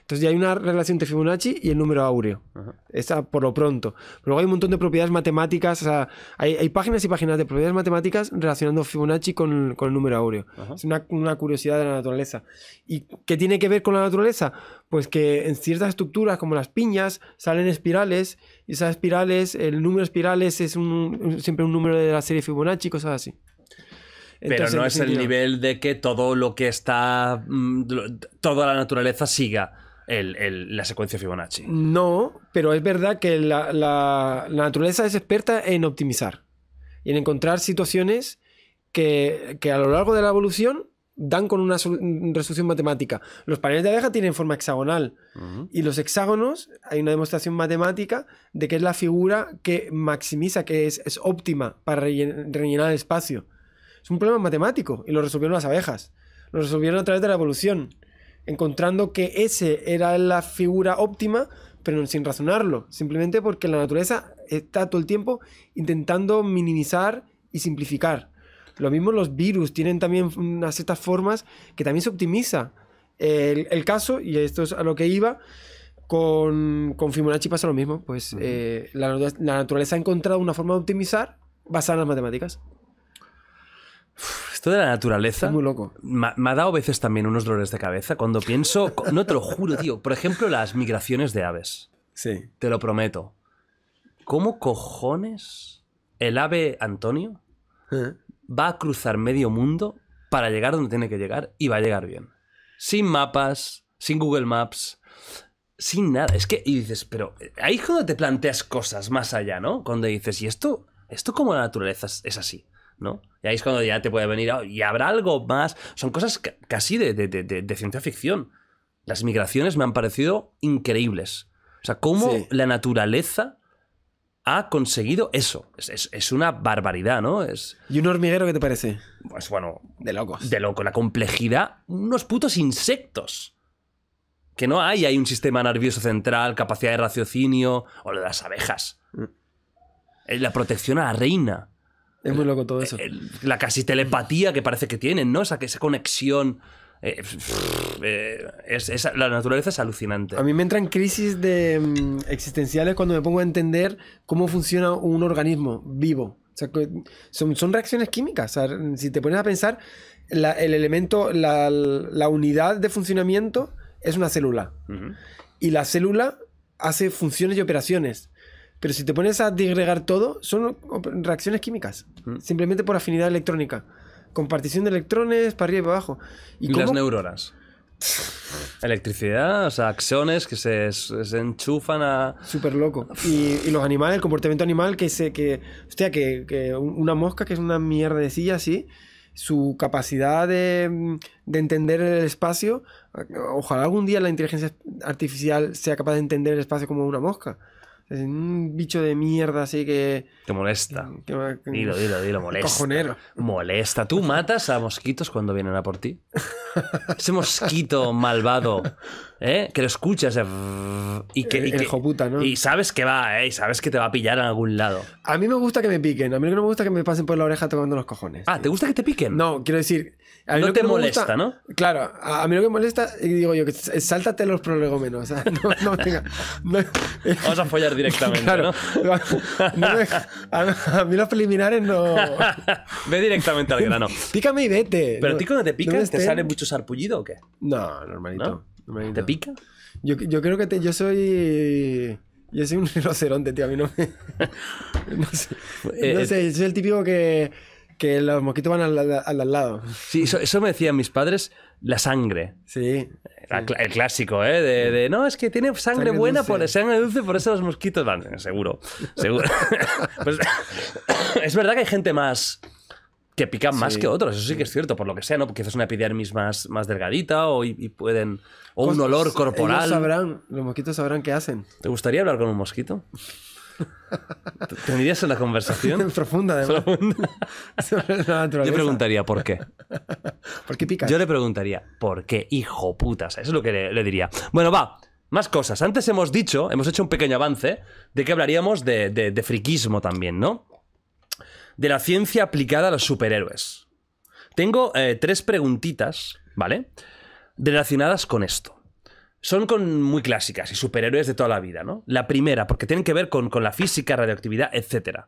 Entonces ya hay una relación entre Fibonacci y el número áureo. Esa por lo pronto. Pero luego hay un montón de propiedades matemáticas. hay, páginas y páginas de propiedades matemáticas relacionando Fibonacci con, el número áureo. Es una, curiosidad de la naturaleza. ¿Y qué tiene que ver con la naturaleza? Pues que en ciertas estructuras, como las piñas, salen espirales. Y esas espirales, el número de espirales es siempre un número de la serie Fibonacci, cosas así. Pero no es el nivel de que todo lo que está. Mm, toda la naturaleza siga. la secuencia Fibonacci. No, pero es verdad que la, naturaleza es experta en optimizar y en encontrar situaciones que, a lo largo de la evolución dan con una resolución matemática. Los paneles de abeja tienen forma hexagonal y los hexágonos, hay una demostración matemática de que es la figura que maximiza, que es, es óptima para rellenar el espacio. Es un problema matemático y lo resolvieron las abejas. Lo resolvieron a través de la evolución, encontrando que ese era la figura óptima, pero sin razonarlo, simplemente porque la naturaleza está todo el tiempo intentando minimizar y simplificar. Lo mismo los virus tienen también unas ciertas formas que también se optimiza. El, caso, y esto es a lo que iba, con, con Fibonacci pasa lo mismo. Pues eh, la, la naturaleza ha encontrado una forma de optimizar basada en las matemáticas. Esto de la naturaleza. muy loco. Me, ha dado a veces también unos dolores de cabeza cuando pienso. no te lo juro, tío. Por ejemplo, las migraciones de aves. Sí. Te lo prometo. ¿Cómo cojones el ave Antonio eh. va a cruzar medio mundo para llegar donde tiene que llegar y va a llegar bien? Sin mapas, sin Google Maps, sin nada. Es que, y dices, pero eh, ahí es cuando te planteas cosas más allá, ¿no? Cuando dices, ¿y esto, esto como la naturaleza es así? ¿no? Y ahí es cuando ya te puede venir, y habrá algo más. Son cosas casi de, ciencia ficción. Las migraciones me han parecido increíbles. O sea, cómo la naturaleza ha conseguido eso. Es, una barbaridad, ¿no? Es... ¿Y un hormiguero qué te parece? Pues bueno. De locos. De loco. La complejidad. Unos putos insectos. Que no hay. Hay un sistema nervioso central, capacidad de raciocinio. O lo de las abejas. Mm. Eh, la protección a la reina. Es muy loco todo eso. Eh, la casi telepatía que parece que tienen, ¿no? que esa conexión. Eh, eh, es, la naturaleza es alucinante. A mí me entran crisis de, mm, existenciales cuando me pongo a entender cómo funciona un organismo vivo. son, reacciones químicas. O si te pones a pensar, el elemento, la, unidad de funcionamiento es una célula. Y la célula hace funciones y operaciones. Pero si te pones a digregar todo, son reacciones químicas, simplemente por afinidad electrónica. Compartición de electrones para arriba y para abajo. ¿Y, las neuronas? Electricidad, o sea, acciones que se, enchufan a. Súper loco. Y, los animales, el comportamiento animal que se. Que, hostia, que, que una mosca, que es una mierdecilla así, su capacidad de, de, entender el espacio. Ojalá algún día la inteligencia artificial sea capaz de entender el espacio como una mosca un bicho de mierda así que... Te molesta. dilo, dilo, dilo, molesta. Cojonero. Molesta. ¿Tú matas a mosquitos cuando vienen a por ti? Ese mosquito malvado ¿eh? que lo escuchas eh, y que, ¿no? y sabes que va, ¿eh? y sabes que te va a pillar en algún lado. A mí me gusta que me piquen, a mí no me gusta que me pasen por la oreja tocando los cojones. Ah, ¿te gusta que te piquen? No, quiero decir, no te molesta, ¿no? Claro, a mí lo que me molesta, digo yo, que sáltate los prolegómenos, ah, eh, Vamos a follar directamente, claro, ¿no? a, mí los preliminares no... Ve directamente al grano. Pícame y vete. Pero a ti cuando te picas, ¿te sale mucho sarpullido o qué? No, normalito. ¿Te pica? Yo, creo que yo soy... Yo soy un rinoceronte, tío. A mí no me... no sé. Eh, soy el típico que... los mosquitos van al, lado. Sí, eso, me decían mis padres, la sangre. Sí. El clásico, ¿eh? De, no, es que tiene sangre, buena, por, sangre dulce, por eso los mosquitos van. Seguro, seguro. Pues, es verdad que hay gente más que pican más que otros, eso sí que es cierto, por lo que sea, ¿no? Quizás una epidermis más, más delgadita o y, pueden. O un olor corporal. sabrán, los mosquitos sabrán qué hacen. ¿Te gustaría hablar con un mosquito? tendrías una la conversación? Profunda, además. Profunda. Yo preguntaría por qué. ¿Por qué pica? Yo le preguntaría por qué, hijo putas. Eso es lo que le, diría. Bueno, va. Más cosas. Antes hemos dicho, hemos hecho un pequeño avance de que hablaríamos de, de, de friquismo también, ¿no? de la ciencia aplicada a los superhéroes. Tengo eh, tres preguntitas, ¿vale? Relacionadas con esto. Son con muy clásicas y superhéroes de toda la vida, ¿no? La primera, porque tienen que ver con, con la física, radioactividad, etc.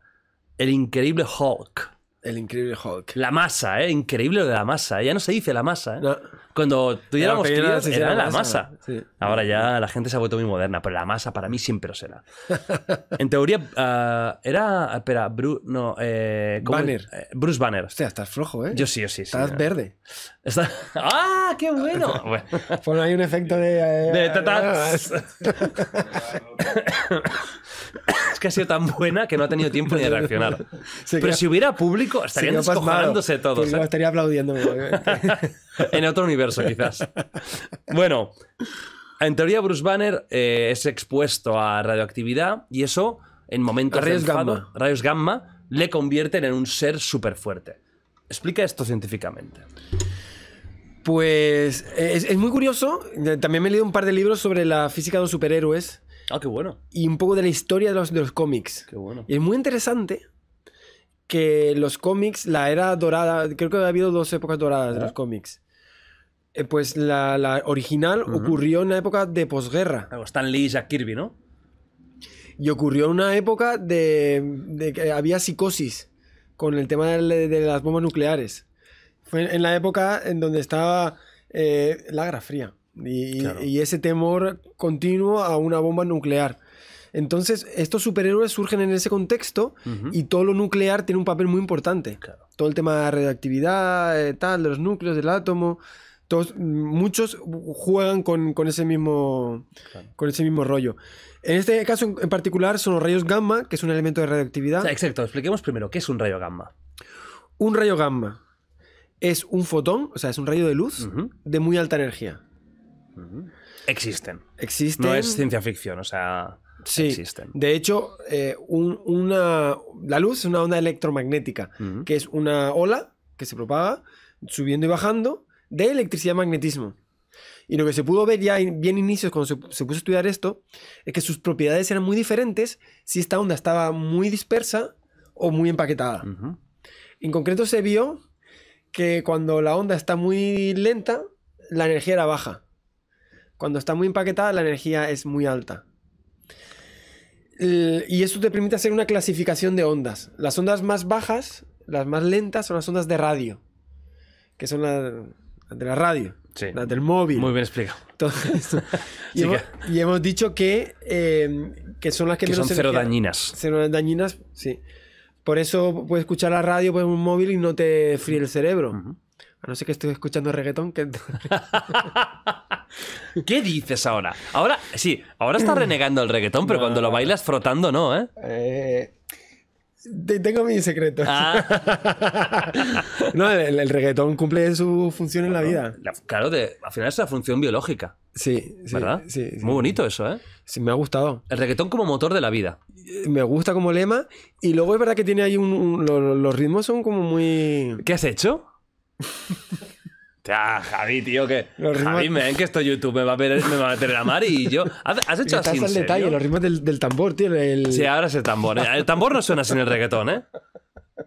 El increíble Hulk. El increíble Hulk. La masa, ¿eh? Increíble lo de la masa. Ya no se dice la masa, ¿eh? No. Cuando tuviéramos, que era, la masa. Ahora ya la gente se ha vuelto muy moderna, pero la masa para mí siempre lo será. en teoría, ah, era. Espera, Bruce. No, eh, Banner. Eh, Bruce Banner. Hostia, estás flojo, ¿eh? Yo sí, yo sí. Estás verde. ¡Ah, qué bueno! bueno. Pon hay un efecto de. Eh, es que ha sido tan buena que no ha tenido tiempo ni de reaccionar. Pero si hubiera público, estarían descojonándose todos. Yo estaría aplaudiendo. en otro universo, quizás. Bueno, en teoría, Bruce Banner eh, es expuesto a radioactividad y eso, en momentos de gamma. rayos gamma, le convierten en un ser súper fuerte. Explica esto científicamente. Pues es, muy curioso. También me he leído un par de libros sobre la física de los superhéroes. Ah, qué bueno. Y un poco de la historia de los, cómics. Qué bueno. Y es muy interesante que los cómics, la era dorada, creo que ha habido dos épocas doradas de los cómics. Eh, pues la, original ocurrió en una época de posguerra. Stan Lee y Jack Kirby, ¿no? Y ocurrió en una época de, que había psicosis con el tema de, las bombas nucleares. Fue en la época en donde estaba eh, la Guerra Fría y, ese temor continuo a una bomba nuclear. Entonces, estos superhéroes surgen en ese contexto y todo lo nuclear tiene un papel muy importante. Todo el tema de radioactividad, eh, tal, de los núcleos, del átomo muchos juegan con, ese mismo, con ese mismo rollo. En este caso en particular son los rayos gamma, que es un elemento de radioactividad. exacto, expliquemos primero qué es un rayo gamma. Un rayo gamma es un fotón, o sea, es un rayo de luz de muy alta energía. Existen. Existen. No es ciencia ficción, o sea. Sí, existen. de hecho, eh, la luz es una onda electromagnética, que es una ola que se propaga subiendo y bajando, de electricidad y magnetismo. Y lo que se pudo ver ya en bien inicios cuando se, puso a estudiar esto, es que sus propiedades eran muy diferentes si esta onda estaba muy dispersa o muy empaquetada. En concreto se vio que cuando la onda está muy lenta, la energía era baja. Cuando está muy empaquetada, la energía es muy alta. y eso te permite hacer una clasificación de ondas. Las ondas más bajas, las más lentas, son las ondas de radio, que son las de la radio, sí. del móvil. Muy bien explicado. y, hemos, dicho que, eh, que son las que, que son cero dañinas. Cero dañinas, sí. Por eso puedes escuchar la radio, con un móvil y no te fríe el cerebro. A no ser que estés escuchando reggaetón. Que... ¿Qué dices ahora? Ahora, sí, ahora estás renegando el reggaetón, pero cuando lo bailas frotando no, ¿eh? eh tengo mi secreto. Ah. no, el, reggaetón cumple su función en la vida. claro, de, al final es la función biológica. Sí, ¿verdad? Muy bonito eso, ¿eh? Sí, me ha gustado. El reggaetón como motor de la vida. Eh, me gusta como lema. Y luego es verdad que tiene ahí un. los ritmos son como muy. ¿Qué has hecho? Hostia, Javi, tío, que. Los ritmos... Javi, ven que esto YouTube me va a, ver, me va a tener mar y yo. ¿Has hecho así? Estás al detalle, los ritmos del, del tambor, tío. El... Sí, ahora es el tambor. El tambor no suena sin el reggaetón, ¿eh?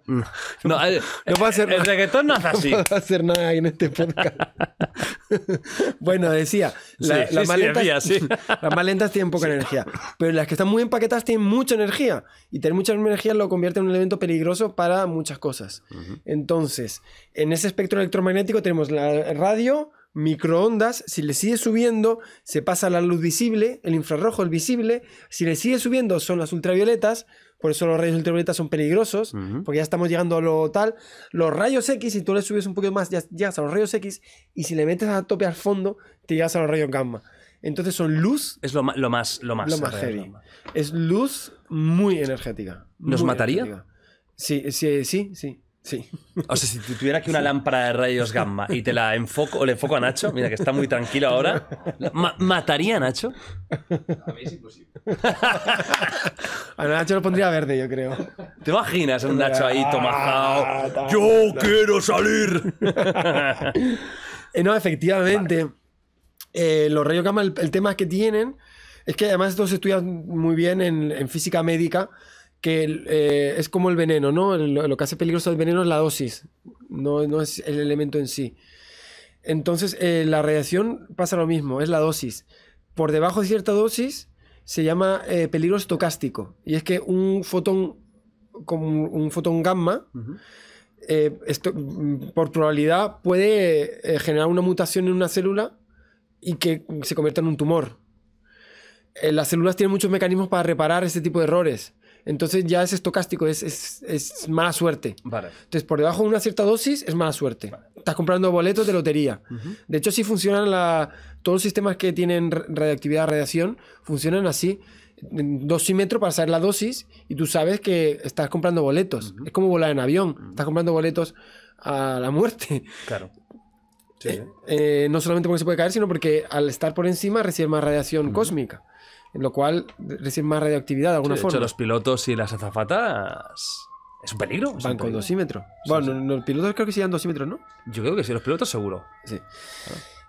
No, no, el, reggaetón no hace así. No puedo hacer nada en este podcast. bueno, decía, la, las, tienen poca energía, pero las que están muy empaquetadas tienen mucha energía y tener mucha energía lo convierte en un elemento peligroso para muchas cosas. Entonces, en ese espectro electromagnético tenemos la radio, microondas, si le sigue subiendo, se pasa la luz visible, el infrarrojo, el visible, si le sigue subiendo son las ultravioletas, por eso los rayos ultravioletas son peligrosos, porque ya estamos llegando a lo tal. Los rayos X, si tú le subes un poquito más, ya llegas a los rayos X, y si le metes a tope al fondo, te llegas a los rayos gamma. Entonces son luz. Es lo, más. Lo más, heavy. Es luz muy energética. ¿Nos mataría? Sí, sí, sí, sí. Sí. O sea, si tuviera aquí una lámpara de rayos gamma y te la enfoco, o le enfoco a Nacho, mira que está muy tranquilo ahora, ¿mataría a Nacho? A mí es imposible. a Nacho lo pondría verde, yo creo. ¿Te imaginas a un Nacho ahí ah, tomajado? Ah, ah, ¡Yo quiero salir! Eh, no, efectivamente. Eh, los rayos gamma, el, tema que tienen es que además estos estudian muy bien en física médica que eh, es como el veneno, ¿no? Lo, que hace peligroso el veneno es la dosis, no, no es el elemento en sí. Entonces, eh, la radiación pasa lo mismo, es la dosis. Por debajo de cierta dosis se llama eh, peligro estocástico. Y es que un fotón, como un fotón gamma, mm, por probabilidad puede generar una mutación en una célula y que se convierta en un tumor. las células tienen muchos mecanismos para reparar este tipo de errores. Entonces ya es estocástico, es, es, mala suerte. Entonces por debajo de una cierta dosis es mala suerte. Estás comprando boletos de lotería. De hecho, sí funcionan todos los sistemas que tienen radiactividad, radiación, funcionan así. Dosímetro para saber la dosis y tú sabes que estás comprando boletos. Es como volar en avión. Estás comprando boletos a la muerte. Claro. Eh, eh, no solamente porque se puede caer, sino porque al estar por encima recibe más radiación cósmica lo cual recibe más radioactividad de alguna forma. De los pilotos y las azafatas es un peligro. Van con dosímetro bueno, los pilotos creo que sí dan dosímetros, ¿no? Yo creo que sí, los pilotos seguro. Sí.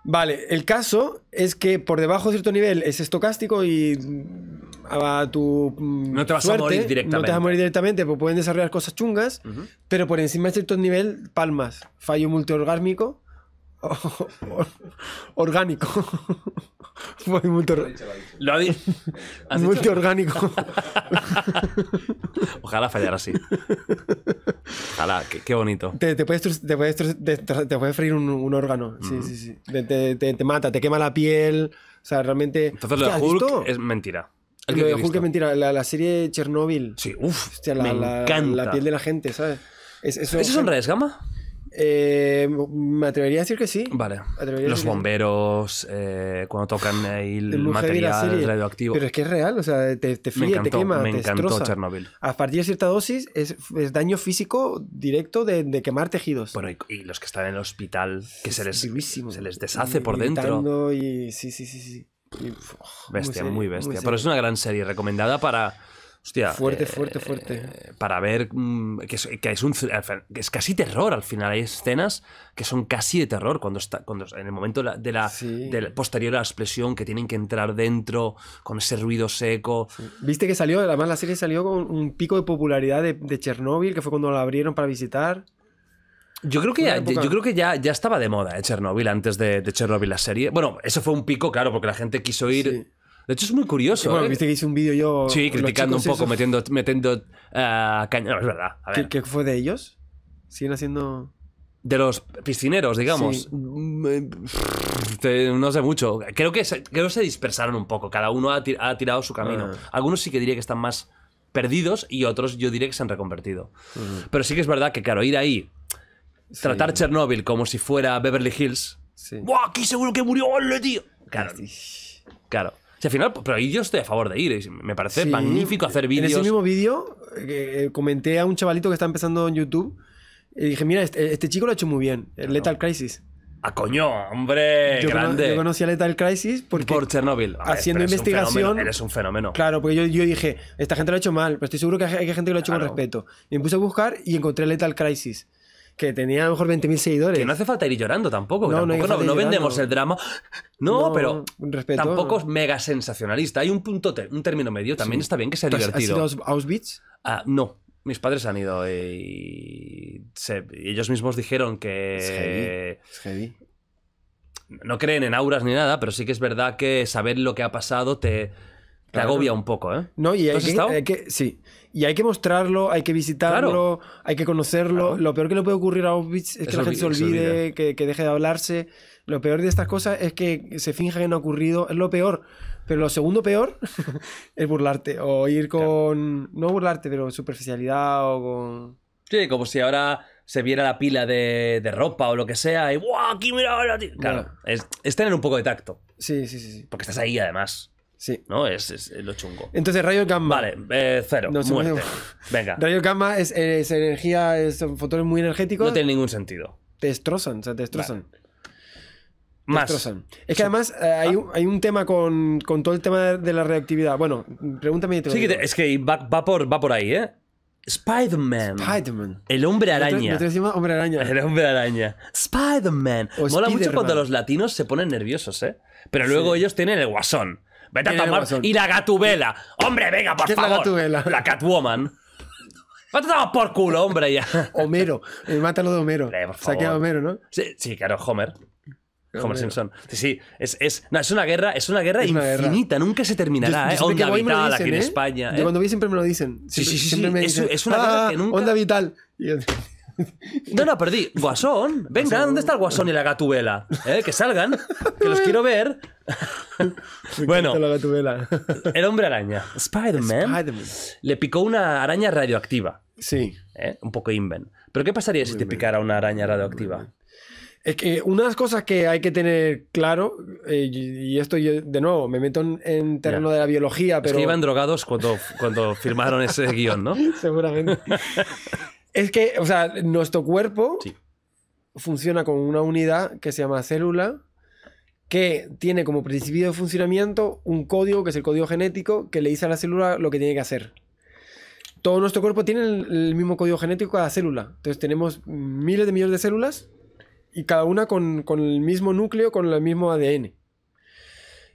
Vale, el caso es que por debajo de cierto nivel es estocástico y mm, a tu mm, no te vas a morir directamente. No te vas a morir directamente, porque pueden desarrollar cosas chungas, pero por encima de cierto nivel palmas, fallo multiorgásmico orgánico. muy muy Lo ha dicho. orgánico. Ojalá fallara así. Ojalá, qué, bonito. Te, te, puedes, te, puedes, te, puedes, freír un, órgano. Sí, mm. sí, sí. Te, mata, te quema la piel. O sea, realmente. Entonces, lo de Hulk es mentira. El lo de Hulk es mentira. La, la serie Chernobyl. Sí, La, la piel de la gente, ¿sabes? Es, eso, ¿Eso es Gama? Eh, me atrevería a decir que sí. Vale. Los bomberos, eh, cuando tocan el, material radioactivo. Pero es que es real, o sea, te, te te quema, te encantó Chernobyl. A partir de cierta dosis es, daño físico directo de, quemar tejidos. Bueno, y, los que están en el hospital, que se les, se les deshace por dentro. Y, sí, sí, sí, bestia, muy, bestia. Pero es una gran serie recomendada para fuerte, eh, fuerte, fuerte. Para ver mm, que, es, un, es casi terror al final. Hay escenas que son casi de terror cuando está en el momento de la, posterior a la expresión que tienen que entrar dentro con ese ruido seco. Viste que salió, además la serie salió con un pico de popularidad de, Chernóbil, que fue cuando la abrieron para visitar. Yo creo que, ya, yo creo que ya, ya estaba de moda eh, Chernóbil Chernobyl antes de, de Chernobyl la serie. Bueno, eso fue un pico, claro, porque la gente quiso ir de hecho, es muy curioso. ¿eh? viste que hice un vídeo yo. Sí, criticando un poco, metiendo, metiendo No, ah, es verdad. ¿Qué, fue de ellos? ¿Siguen haciendo.? De los piscineros, digamos. Mm, eh, no sé mucho. Creo que se, se dispersaron un poco. Cada uno ha, tirado su camino. Ah. Algunos sí que diría que están más perdidos y otros yo diría que se han reconvertido. Mm. Pero sí que es verdad que, claro, ir ahí, tratar Chernóbil como si fuera Beverly Hills. ¡Buah, aquí seguro que murió! ¡Ole, tío! Claro. Claro al final, pero ahí yo estoy a favor de ir. Me parece magnífico hacer vídeos. En ese mismo vídeo eh, eh, comenté a un chavalito que está empezando en YouTube y dije, mira, este, este chico lo ha hecho muy bien, el Lethal Crisis. ¡A ah, coño, hombre! grande. yo conocí a Lethal Crisis porque por Chernobyl. haciendo investigación. Es eres un fenómeno. Claro, porque yo, dije, esta gente lo ha hecho mal, pero estoy seguro que hay, gente que lo ha hecho con respeto. me puse a buscar y encontré Lethal Crisis que tenía a lo mejor 20.000 seguidores. Que no hace falta ir llorando tampoco. No, no, vendemos el drama. No, pero tampoco es mega sensacionalista. Hay un punto, un término medio. También está bien que sea divertido. ¿Has ido a Auschwitz? Ah, no. Mis padres han ido y ellos mismos dijeron que... Es heavy. Es heavy. No creen en auras ni nada, pero sí que es verdad que saber lo que ha pasado te te agobia un poco, ¿eh? No, y hay que, Sí. Y hay que mostrarlo, hay que visitarlo, hay que conocerlo. Lo peor que le puede ocurrir a Auschwitz es, es que la gente se olvide, que, deje de hablarse. Lo peor de estas cosas es que se finja que no ha ocurrido. Es lo peor. Pero lo segundo peor es burlarte. O ir con. No burlarte, pero superficialidad o con. Sí, como si ahora se viera la pila de, ropa o lo que sea y ¡guau! Aquí mira Claro, es, es, tener un poco de tacto. Sí, sí, sí, sí. Porque estás ahí además. Sí. ¿No? Es, lo chungo. Entonces, rayo gamma. Vale, eh, cero. muerte. Venga. Rayo gamma es, es energía, son fotones muy energéticos. No tiene ningún sentido. Te destrozan, o sea, te destrozan. Más. Es que además eh, hay, ah. hay, un tema con, con, todo el tema de la reactividad. Bueno, pregúntame. Te sí, es que va, va, por, ahí, ¿eh? Spider-Man. Spider el hombre araña. hombre araña. El hombre araña. Spider-Man. Mola mucho cuando los latinos se ponen nerviosos, ¿eh? Pero luego ellos tienen el guasón. Vete a tomar. Y la gatubela. Hombre, venga, por ¿Qué la Gatubela? La Catwoman. Vete a tomar por culo, hombre, ya. Homero. Eh, mátalo de Homero. Hombre, a Homero, ¿no? Sí, claro, Homer. Homer Simpson. Sí, sí, es, es, no, es una guerra, es una guerra infinita, nunca se terminará, ¿eh? Onda vital aquí en ¿eh? España. Yo cuando voy siempre me lo dicen. sí, sí, es- una cosa ah, que nunca- Onda vital. No, no, perdí. Guasón. Venga, ¿dónde está el guasón y la gatubela? Eh, que salgan, que los quiero ver. bueno, el hombre araña, Spider-Man, le picó una araña radioactiva. Sí. Eh, un poco Inven. ¿Pero qué pasaría si te picara una araña radioactiva? Es que una de las cosas que hay que tener claro, eh, y esto de nuevo, me meto en, terreno de la biología, pero... Es que iban drogados cuando, cuando firmaron ese guión, ¿no? Seguramente. Es que, o sea, nuestro cuerpo funciona con una unidad que se llama célula, que tiene como principio de funcionamiento un código, que es el código genético, que le dice a la célula lo que tiene que hacer. Todo nuestro cuerpo tiene el, mismo código genético cada célula. Entonces tenemos miles de millones de células y cada una con, con el mismo núcleo, con el mismo ADN.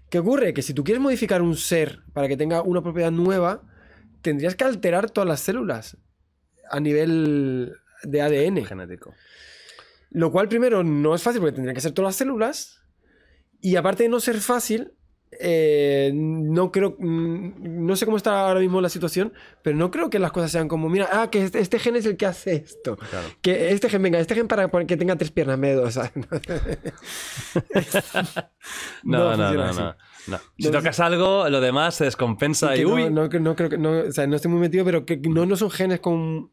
¿Qué ocurre? Que si tú quieres modificar un ser para que tenga una propiedad nueva, tendrías que alterar todas las células a nivel de ADN. Genético. Lo cual, primero, no es fácil porque tendrían que ser todas las células. Y aparte de no ser fácil, eh, no creo. Mm, no sé cómo está ahora mismo la situación, pero no creo que las cosas sean como: mira, ah, que este, este gen es el que hace esto. Que este gen, venga, este gen para que tenga tres piernas, medio. O no, no, no, no. Si tocas algo, lo demás se descompensa y, uy. No, creo que, no, o estoy muy metido, pero que no, no son genes con...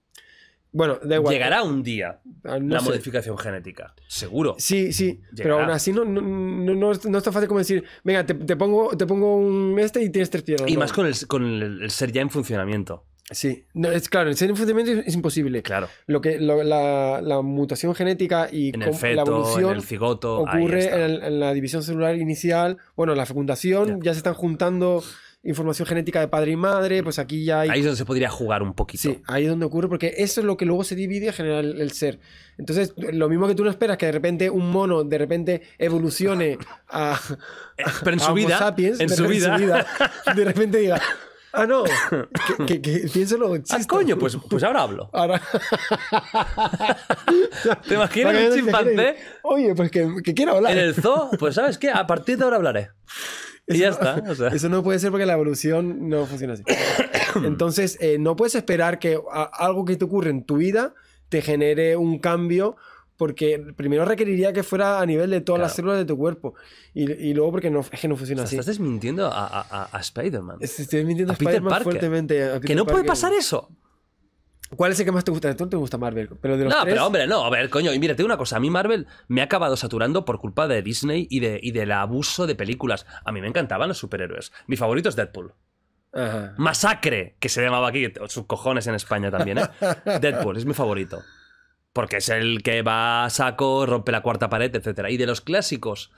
Bueno, da igual. Llegará un día ah, la modificación genética, seguro. Sí, sí, pero aún así no, no, es, tan fácil como decir, venga, te, pongo, te pongo un este y tienes tres Y más con, el, con el ser ya en funcionamiento. Sí, es claro, el ser funcionamiento es imposible. Claro. Lo que la, mutación genética y en el feto, la evolución en el cigoto, ocurre en, la división celular inicial. Bueno, la fecundación ya. se están juntando información genética de padre y madre, pues aquí ya hay... Ahí es donde se podría jugar un poquito. Sí, ahí es donde ocurre, porque eso es lo que luego se divide a generar el, ser. Entonces, lo mismo que tú no esperas que de repente un mono de repente evolucione a... Pero en su vida... Sapiens, en, su vida. en su vida. De repente diga, Ah, no. que, piénselo. Ah, coño, pues, pues ahora hablo. Ahora. ¿Te imaginas un chimpancé? Oye, pues que, quiero hablar. En el zoo, pues ¿sabes qué? A partir de ahora hablaré. y ya está. Eso no puede ser porque la evolución no funciona así. Entonces, eh, no puedes esperar que algo que te ocurre en tu vida te genere un cambio porque primero requeriría que fuera a nivel de todas las células de tu cuerpo. Y, luego porque no, es que no funciona así. Estás desmintiendo a, Spider-Man. Estoy mintiendo a, Spider-Man que no puede pasar eso. ¿Cuál es el que más te gusta? Tú te gusta Marvel, pero de No, pero hombre, no, a ver, coño, y mira, tengo una cosa, a mí Marvel me ha acabado saturando por culpa de Disney y, del abuso de películas. A mí me encantaban los superhéroes. Mi favorito es Deadpool. Masacre, que se llamaba aquí, sus cojones en España también, ¿eh? Deadpool es mi favorito. Porque es el que va a saco, rompe la cuarta pared, etc. Y de los clásicos.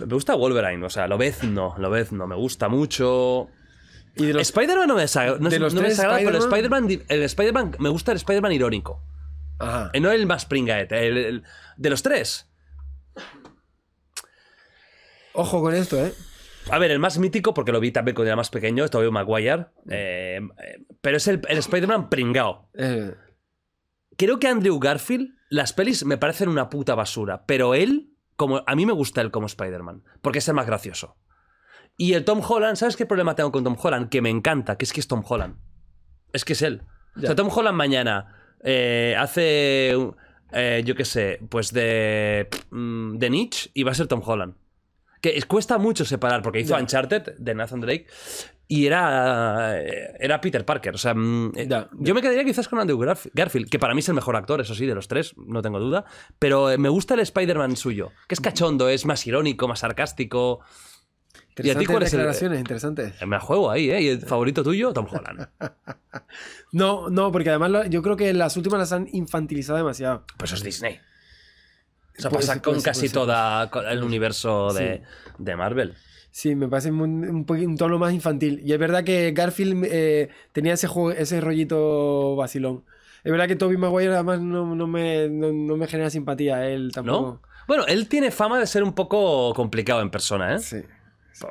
Me gusta Wolverine, o sea, lo no, me gusta mucho. Spider-Man no me desagrada, no, de no me gusta Spider pero Spider-Man, el Spider-Man, me gusta el Spider-Man irónico. Ajá. Eh, no el más pringaete, el, de los tres. Ojo con esto, ¿eh? A ver, el más mítico, porque lo vi también cuando era más pequeño, es todavía Maguire. Eh, pero es el, Spider-Man pringao. Eh. Creo que Andrew Garfield, las pelis me parecen una puta basura. Pero él, como, a mí me gusta él como Spider-Man, porque es el más gracioso. Y el Tom Holland, ¿sabes qué problema tengo con Tom Holland? Que me encanta, que es que es Tom Holland. Es que es él. O sea, Tom Holland mañana eh, hace, yo qué sé, pues de, mm, de niche y va a ser Tom Holland que cuesta mucho separar, porque hizo Uncharted de Nathan Drake y era, eh, era Peter Parker. O sea, mm, eh, yo me quedaría quizás con Andrew Garfield, que para mí es el mejor actor, eso sí, de los tres, no tengo duda, pero eh, me gusta el Spider-Man suyo, que es cachondo, es más irónico, más sarcástico. ¿Y a ti cuáles declaraciones, interesantes. Me juego ahí, ¿eh? ¿Y el favorito tuyo? Tom Holland. no, no, porque además yo creo que las últimas las han infantilizado demasiado. Pues es Disney sea, pasa con casi todo el universo de, Marvel. Sí, me parece un, un, un, tono más infantil. Y es verdad que Garfield eh, tenía ese, ese rollito vacilón. Es verdad que Toby Maguire además no, me, no, me, genera simpatía, él tampoco. Bueno, él tiene fama de ser un poco complicado en persona, ¿eh? Sí.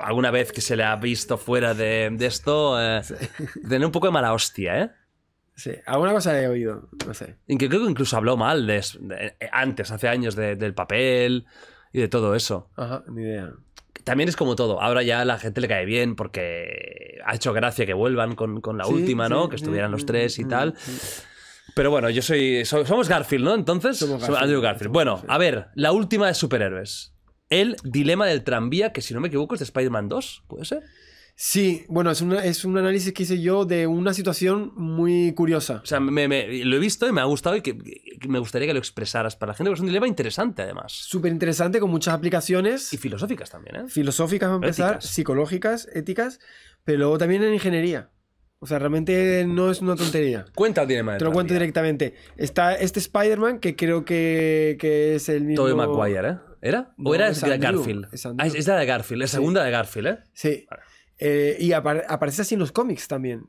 Alguna vez que se le ha visto fuera de, de esto, eh, tener un poco de mala hostia, ¿eh? Sí, alguna cosa he oído, no sé. Creo que incluso habló mal de, eh, antes, hace años, del papel y de todo eso. Ajá, ni idea. También es como todo. Ahora ya la gente le cae bien porque ha hecho gracia que vuelvan con, la última, ¿no? que estuvieran los mm, tres y mm, tal. Mm, Pero bueno, yo soy, Somos Garfield, ¿no? Entonces. Somos Andrew Garfield. Bueno, a ver, la última de superhéroes. El dilema del tranvía, que si no me equivoco es de Spider-Man 2, ¿puede ser? Sí, bueno, es, es un análisis que hice yo de una situación muy curiosa. O sea, me, lo he visto y me ha gustado y que, me gustaría que lo expresaras para la gente, porque es un dilema interesante además. Súper interesante, con muchas aplicaciones. Y filosóficas también, ¿eh? Filosóficas, a empezar, psicológicas, éticas, pero luego también en ingeniería. O sea, realmente no es una tontería. Cuenta el dilema. Te lo cuento directamente. Está este Spider-Man, que creo que, es el mismo... Tobey Maguire, ¿eh? ¿Era? ¿O era es Garfield? Es, ah, es, la de Garfield, la segunda de Garfield, ¿eh? Sí. Eh, y aparece así en los cómics también,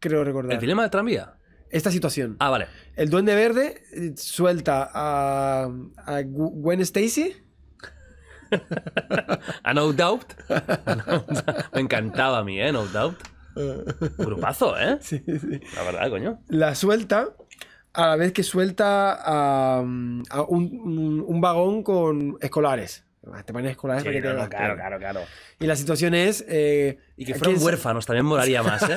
creo recordar. ¿El dilema del tranvía? Esta situación. Ah, vale. El Duende Verde eh, suelta a, Gwen Stacy. a No Doubt. Me encantaba a mí, ¿eh? No Doubt. Grupazo, ¿eh? Sí, sí. La verdad, coño. La suelta a la vez que suelta a, un, vagón con escolares. Ah, te escolares claro, claro, claro. Y la situación es. Eh, y que fueron huérfanos, también moraría más, ¿eh?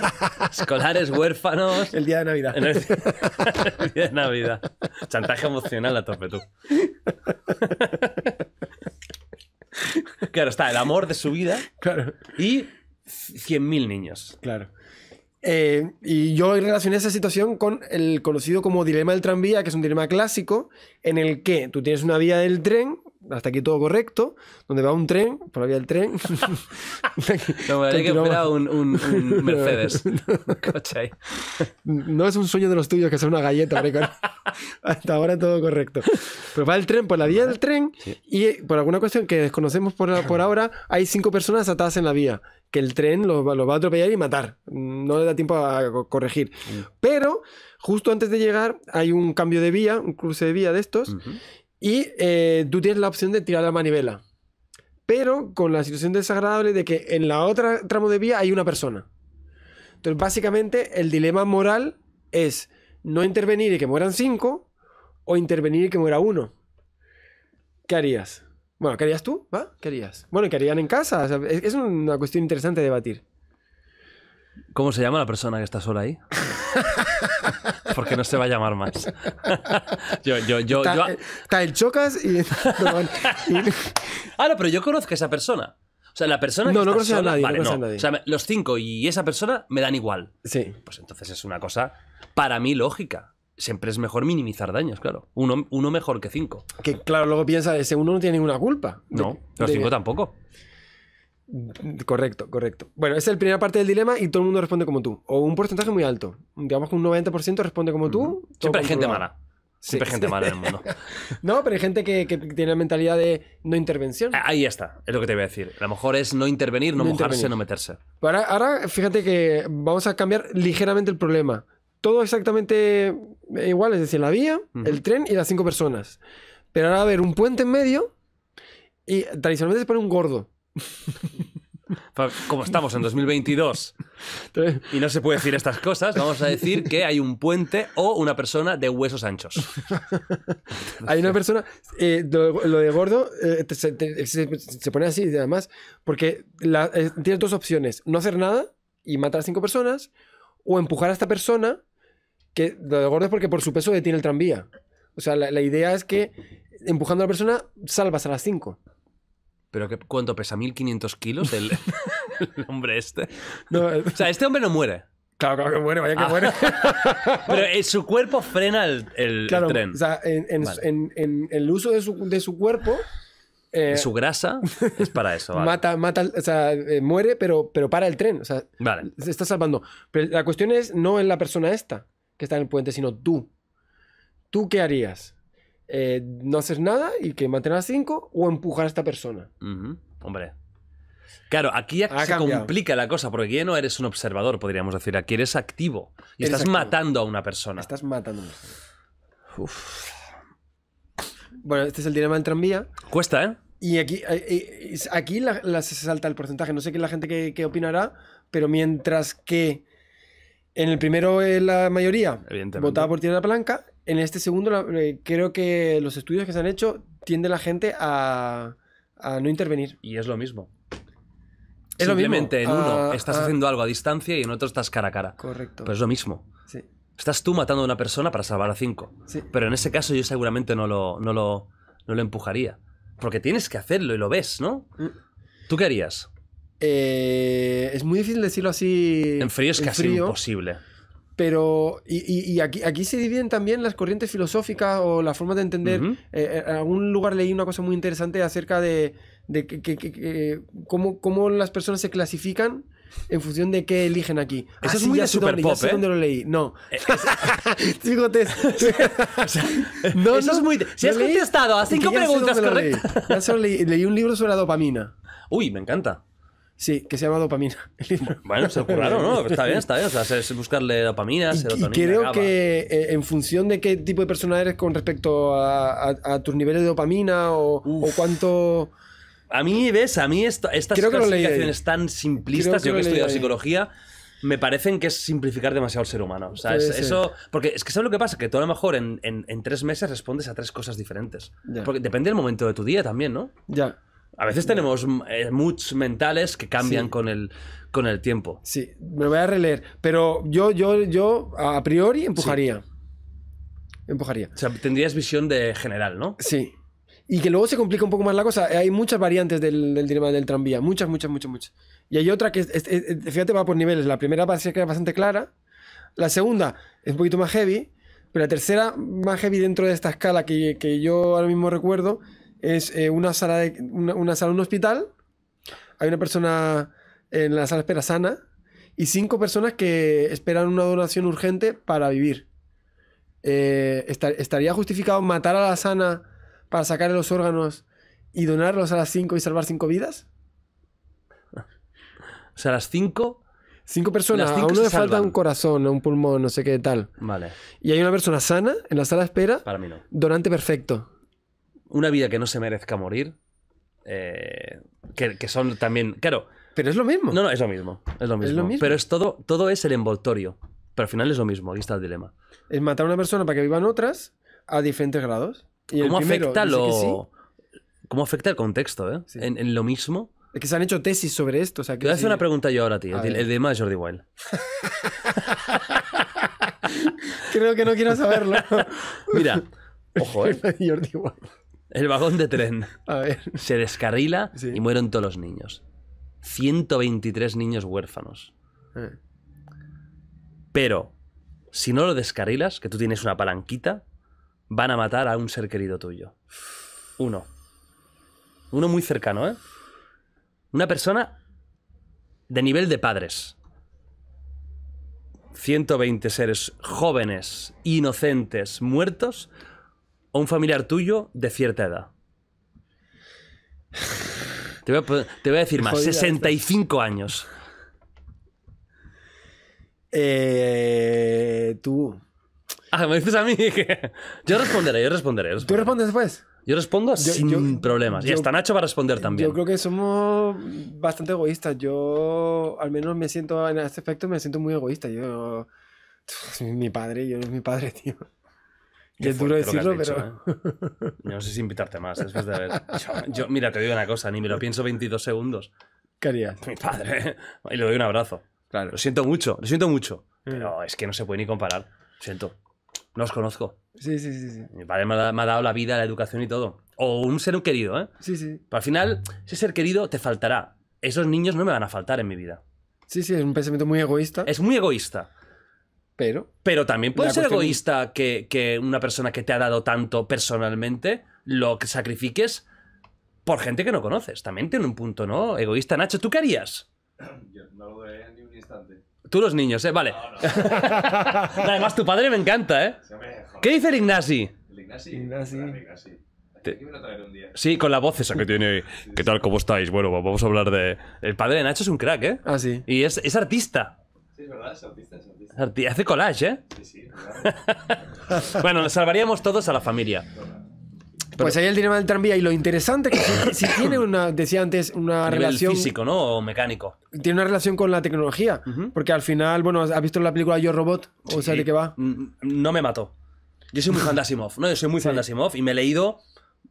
Escolares, huérfanos. El día de Navidad. El, día de Navidad. Chantaje emocional a tope, tú. Claro, está el amor de su vida. Claro. Y 100.000 niños. Claro. Eh, y yo relacioné esa situación con el conocido como dilema del tranvía, que es un dilema clásico, en el que tú tienes una vía del tren hasta aquí todo correcto, donde va un tren, por la vía del tren. no, me que esperar un, Mercedes. no es un sueño de los tuyos que sea una galleta, Hasta ahora todo correcto. Pero pues va el tren, por la vía del tren, y eh, por alguna cuestión que desconocemos por, ahora, hay cinco personas atadas en la vía que el tren los, va a atropellar y matar. No le da tiempo a corregir. Mm. Pero justo antes de llegar hay un cambio de vía, un cruce de vía de estos, y eh, tú tienes la opción de tirar la manivela. Pero con la situación desagradable de que en la otra tramo de vía hay una persona. Entonces, básicamente, el dilema moral es no intervenir y que mueran cinco, o intervenir y que muera uno. ¿Qué harías? Bueno, ¿qué harías tú? ¿Qué harías? Bueno, ¿qué harían en casa? es, es una cuestión interesante de debatir. ¿Cómo se llama la persona que está sola ahí? Porque no se va a llamar más. yo, el chocas y... ah, no, pero yo conozco a esa persona. O sea, la persona no, no conozco a nadie, no, A nadie. los cinco y esa persona me dan igual. Sí. Pues entonces es una cosa para mí lógica. Siempre es mejor minimizar daños, claro. Uno, mejor que cinco. Que claro, luego piensa, ese uno no tiene ninguna culpa. No, los cinco tampoco. Correcto, correcto. Bueno, es la primera parte del dilema y todo el mundo responde como tú. O un porcentaje muy alto. Digamos que un 90% responde como tú. Siempre hay gente mala. Siempre hay gente mala en el mundo. no, pero hay gente que, tiene la mentalidad de no intervención. Ah, ahí está, es lo que te voy a decir. A lo mejor es no intervenir, no, mojarse, no meterse. Ahora, ahora, fíjate que vamos a cambiar ligeramente el problema. Todo exactamente igual, es decir, la vía, el tren y las cinco personas. Pero ahora va a haber un puente en medio y tradicionalmente se pone un gordo. como estamos en 2022 y no se puede decir estas cosas, vamos a decir que hay un puente o una persona de huesos anchos. hay una persona, eh, lo, de gordo eh, se, pone así además, porque la, eh, tienes dos opciones, no hacer nada y matar a cinco personas, o empujar a esta persona, que lo de gordo es porque por su peso detiene el tranvía. O sea, la, la idea es que empujando a la persona salvas a las cinco. ¿Pero cuánto pesa? ¿1500 kilos el, hombre este? o sea, este hombre no muere. Claro, claro que muere, vaya que ah. muere. Pero eh, su cuerpo frena el, el, claro, tren. O sea, en, el uso de su, cuerpo. Eh, su grasa es para eso. Mata, mata, o sea, eh, muere, pero, pero para el tren. O sea, se está salvando. Pero la cuestión es no en la persona esta que está en el puente, sino tú. ¿Tú qué harías? Eh, no hacer nada y que mantener a 5 o empujar a esta persona. Hombre. Claro, aquí se complica la cosa, porque ya no eres un observador, podríamos decir. Aquí eres activo y estás matando a una persona. Estás matando a una persona. Bueno, este es el dilema del tranvía. Cuesta, ¿eh? Y aquí, eh, eh, aquí se salta el porcentaje. No sé qué la gente que, opinará, pero mientras que en el primero la mayoría votaba por tirar la en este segundo eh, creo que los estudios que se han hecho tiende la gente a, no intervenir. Y es lo mismo. Es Simplemente en uno ah, estás ah. haciendo algo a distancia y en otro estás cara a cara. Correcto. Pero es lo mismo. Sí. Estás tú matando a una persona para salvar a cinco. Pero en ese caso yo seguramente no lo, no lo, empujaría. Porque tienes que hacerlo y lo ves, ¿no? Mm. ¿Tú qué harías? Eh, es muy difícil decirlo así. En frío es casi imposible. Pero, y, y, aquí, se dividen también las corrientes filosóficas o la forma de entender. Eh, eh, en algún lugar leí una cosa muy interesante acerca de, que, cómo, las personas se clasifican en función de qué eligen aquí. Eso es muy de super dónde, sé ¿eh? dónde lo leí. No. Es o sea, no, eso es muy... Si has contestado a cinco preguntas correcto. Leí. leí, leí un libro sobre la dopamina. Uy, me encanta. Sí, que se llama dopamina. Bueno, se ¿no? Está bien, está bien. O sea, es buscarle dopamina, creo que eh, en función de qué tipo de persona eres con respecto a, tus niveles de dopamina o, cuánto. A mí, ves, a mí estas creo clasificaciones tan simplistas, yo que he estudiado psicología, me parecen que es simplificar demasiado el ser humano. O sea, es, eso. Porque es que ¿sabes lo que pasa? Que tú a lo mejor en, tres meses respondes a tres cosas diferentes. Porque depende del momento de tu día también, ¿no? Ya. A veces tenemos mm, eh, moods mentales que cambian con, el, con el tiempo. Sí, me voy a releer. Pero yo, yo, yo a priori empujaría. Empujaría. O sea, tendrías visión de general, ¿no? Sí. Y que luego se complica un poco más la cosa. Eh, hay muchas variantes del, del dilema del tranvía. Muchas, muchas, muchas, muchas. Y hay otra que, fíjate, va por niveles. La primera parece que es bastante clara. La segunda es un poquito más heavy. Pero la tercera, más heavy dentro de esta escala que, que yo ahora mismo recuerdo, es eh, una, sala de, una, sala un hospital, hay una persona en la sala de espera sana y cinco personas que esperan una donación urgente para vivir. Eh, ¿Estaría justificado matar a la sana para sacarle los órganos y donarlos a las cinco y salvar cinco vidas? O sea, las cinco... Cinco personas, a uno le falta un corazón, un pulmón, no sé qué tal. Vale. Y hay una persona sana en la sala de espera. Para mí no. Donante perfecto una vida que no se merezca morir, eh, que, son también, claro. Pero es lo mismo. No, no, es lo mismo. Es lo mismo. Pero es todo, todo es el envoltorio. Pero al final es lo mismo, aquí está el dilema. Es matar a una persona para que vivan otras a diferentes grados. Y ¿Cómo, afecta lo... afecta el contexto? Eh? En, lo mismo. Es que se han hecho tesis sobre esto. Te voy a hacer una pregunta yo ahora, tío. El, el, dilema de Jordi Wild. Creo que no quiero saberlo. Mira, ojo, eh. Jordi el vagón de tren. Se descarrila y mueren todos los niños. 123 niños huérfanos. Eh. Pero, si no lo descarrilas, que tú tienes una palanquita, van a matar a un ser querido tuyo. Uno. Uno muy cercano, ¿eh? Una persona de nivel de padres. 120 seres jóvenes, inocentes, muertos o un familiar tuyo de cierta edad. Te voy a, decir más, 65 años. Eh, tú. Ah, me dices a mí Yo responderé, yo responderé. ¿Tú respondes después? Yo respondo sin problemas. y hasta Nacho va a responder también. Yo creo que somos bastante egoístas. Yo, al menos me siento, en este efecto, me siento muy egoísta. Yo. Mi padre, yo no es mi padre, tío es duro decirlo, pero. ¿eh? No sé si invitarte más, después de haber. Yo, mira, te digo una cosa, ni me lo pienso 22 segundos. ¿Qué Mi padre. ¿eh? Y le doy un abrazo. Claro. Lo siento mucho, lo siento mucho. No, mm. es que no se puede ni comparar. Lo siento. No os conozco. Sí, sí, sí. sí. Mi padre me ha, me ha, dado la vida, la educación y todo. O un ser querido, ¿eh? Sí, sí. Pero al final, ese ser querido te faltará. Esos niños no me van a faltar en mi vida. Sí, sí, es un pensamiento muy egoísta. Es muy egoísta pero... también puede ser egoísta que, una persona que te ha dado tanto personalmente lo que sacrifiques por gente que no conoces. También tiene un punto, ¿no? Egoísta, Nacho, ¿tú qué harías? Yo no lo haría ni un instante. Tú los niños, ¿eh? Vale. Además, tu padre me encanta, ¿eh? ¿Qué dice el Ignasi? El Ignasi. Sí, con la voz esa que tiene. ¿Qué tal? ¿Cómo estáis? Bueno, vamos a hablar de. El padre de Nacho es un crack, ¿eh? Ah, sí. Y es, es artista verdad, Hace collage, ¿eh? Sí, sí, Bueno, salvaríamos todos a la familia. Pues ahí el dilema del tranvía y lo interesante que si, tiene una, decía antes, una relación físico, ¿no? O mecánico. tiene una relación con la tecnología, porque al final, bueno, has visto la película Yo Robot, o sea, de qué va. Mm, no me mató. Yo soy muy fan de Asimov, ¿no? Yo soy muy fan de Asimov y me he leído.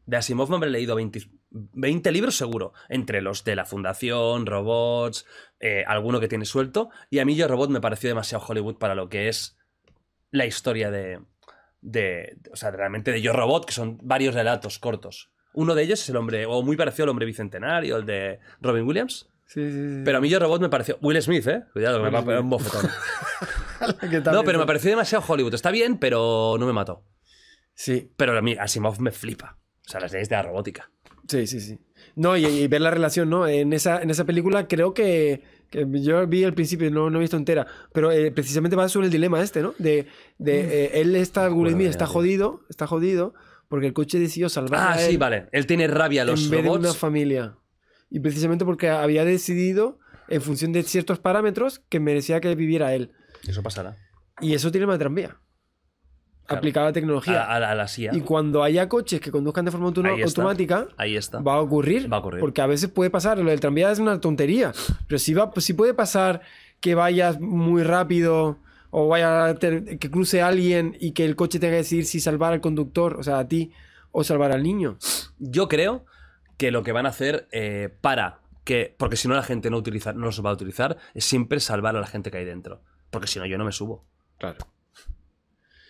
De Asimov me he leído 20 libros seguro. Entre los de la Fundación, Robots, eh, alguno que tiene suelto. Y a mí Yo Robot me pareció demasiado Hollywood para lo que es la historia de, de, o sea, realmente de Yo Robot, que son varios relatos cortos. Uno de ellos es el hombre, o muy parecido al hombre bicentenario, el de Robin Williams. Sí, sí, Pero a mí Yo Robot me pareció. Will Smith, ¿eh? Cuidado, que me va a poner un bofetón. no, pero me pareció demasiado Hollywood. Está bien, pero no me mató. Sí. Pero a mí Asimov me flipa. O sea, las leyes de la robótica. Sí, sí, sí. No, y, ver la relación, ¿no? En esa, en esa película creo que, yo vi al principio, no, no he visto entera, pero eh, precisamente va sobre el dilema este, ¿no? De, mm. eh, él está, está jodido, está jodido, porque el coche decidió salvar. Ah, a Ah, sí, vale. Él tiene rabia los en Vez de una familia. Y precisamente porque había decidido, en función de ciertos parámetros, que merecía que viviera él. Eso pasará. Y eso tiene más tranvía aplicar la tecnología. A, la CIA. Y cuando haya coches que conduzcan de forma automática, ahí está. Va, a ocurrir, va Porque a veces puede pasar, lo del tranvía es una tontería, pero si, va, pues, si puede pasar que vayas muy rápido o vaya que cruce alguien y que el coche tenga que decidir si salvar al conductor, o sea, a ti, o salvar al niño. Yo creo que lo que van a hacer eh, para que, porque si no la gente no, utiliza, no los va a utilizar, es siempre salvar a la gente que hay dentro. Porque si no, yo no me subo. Claro.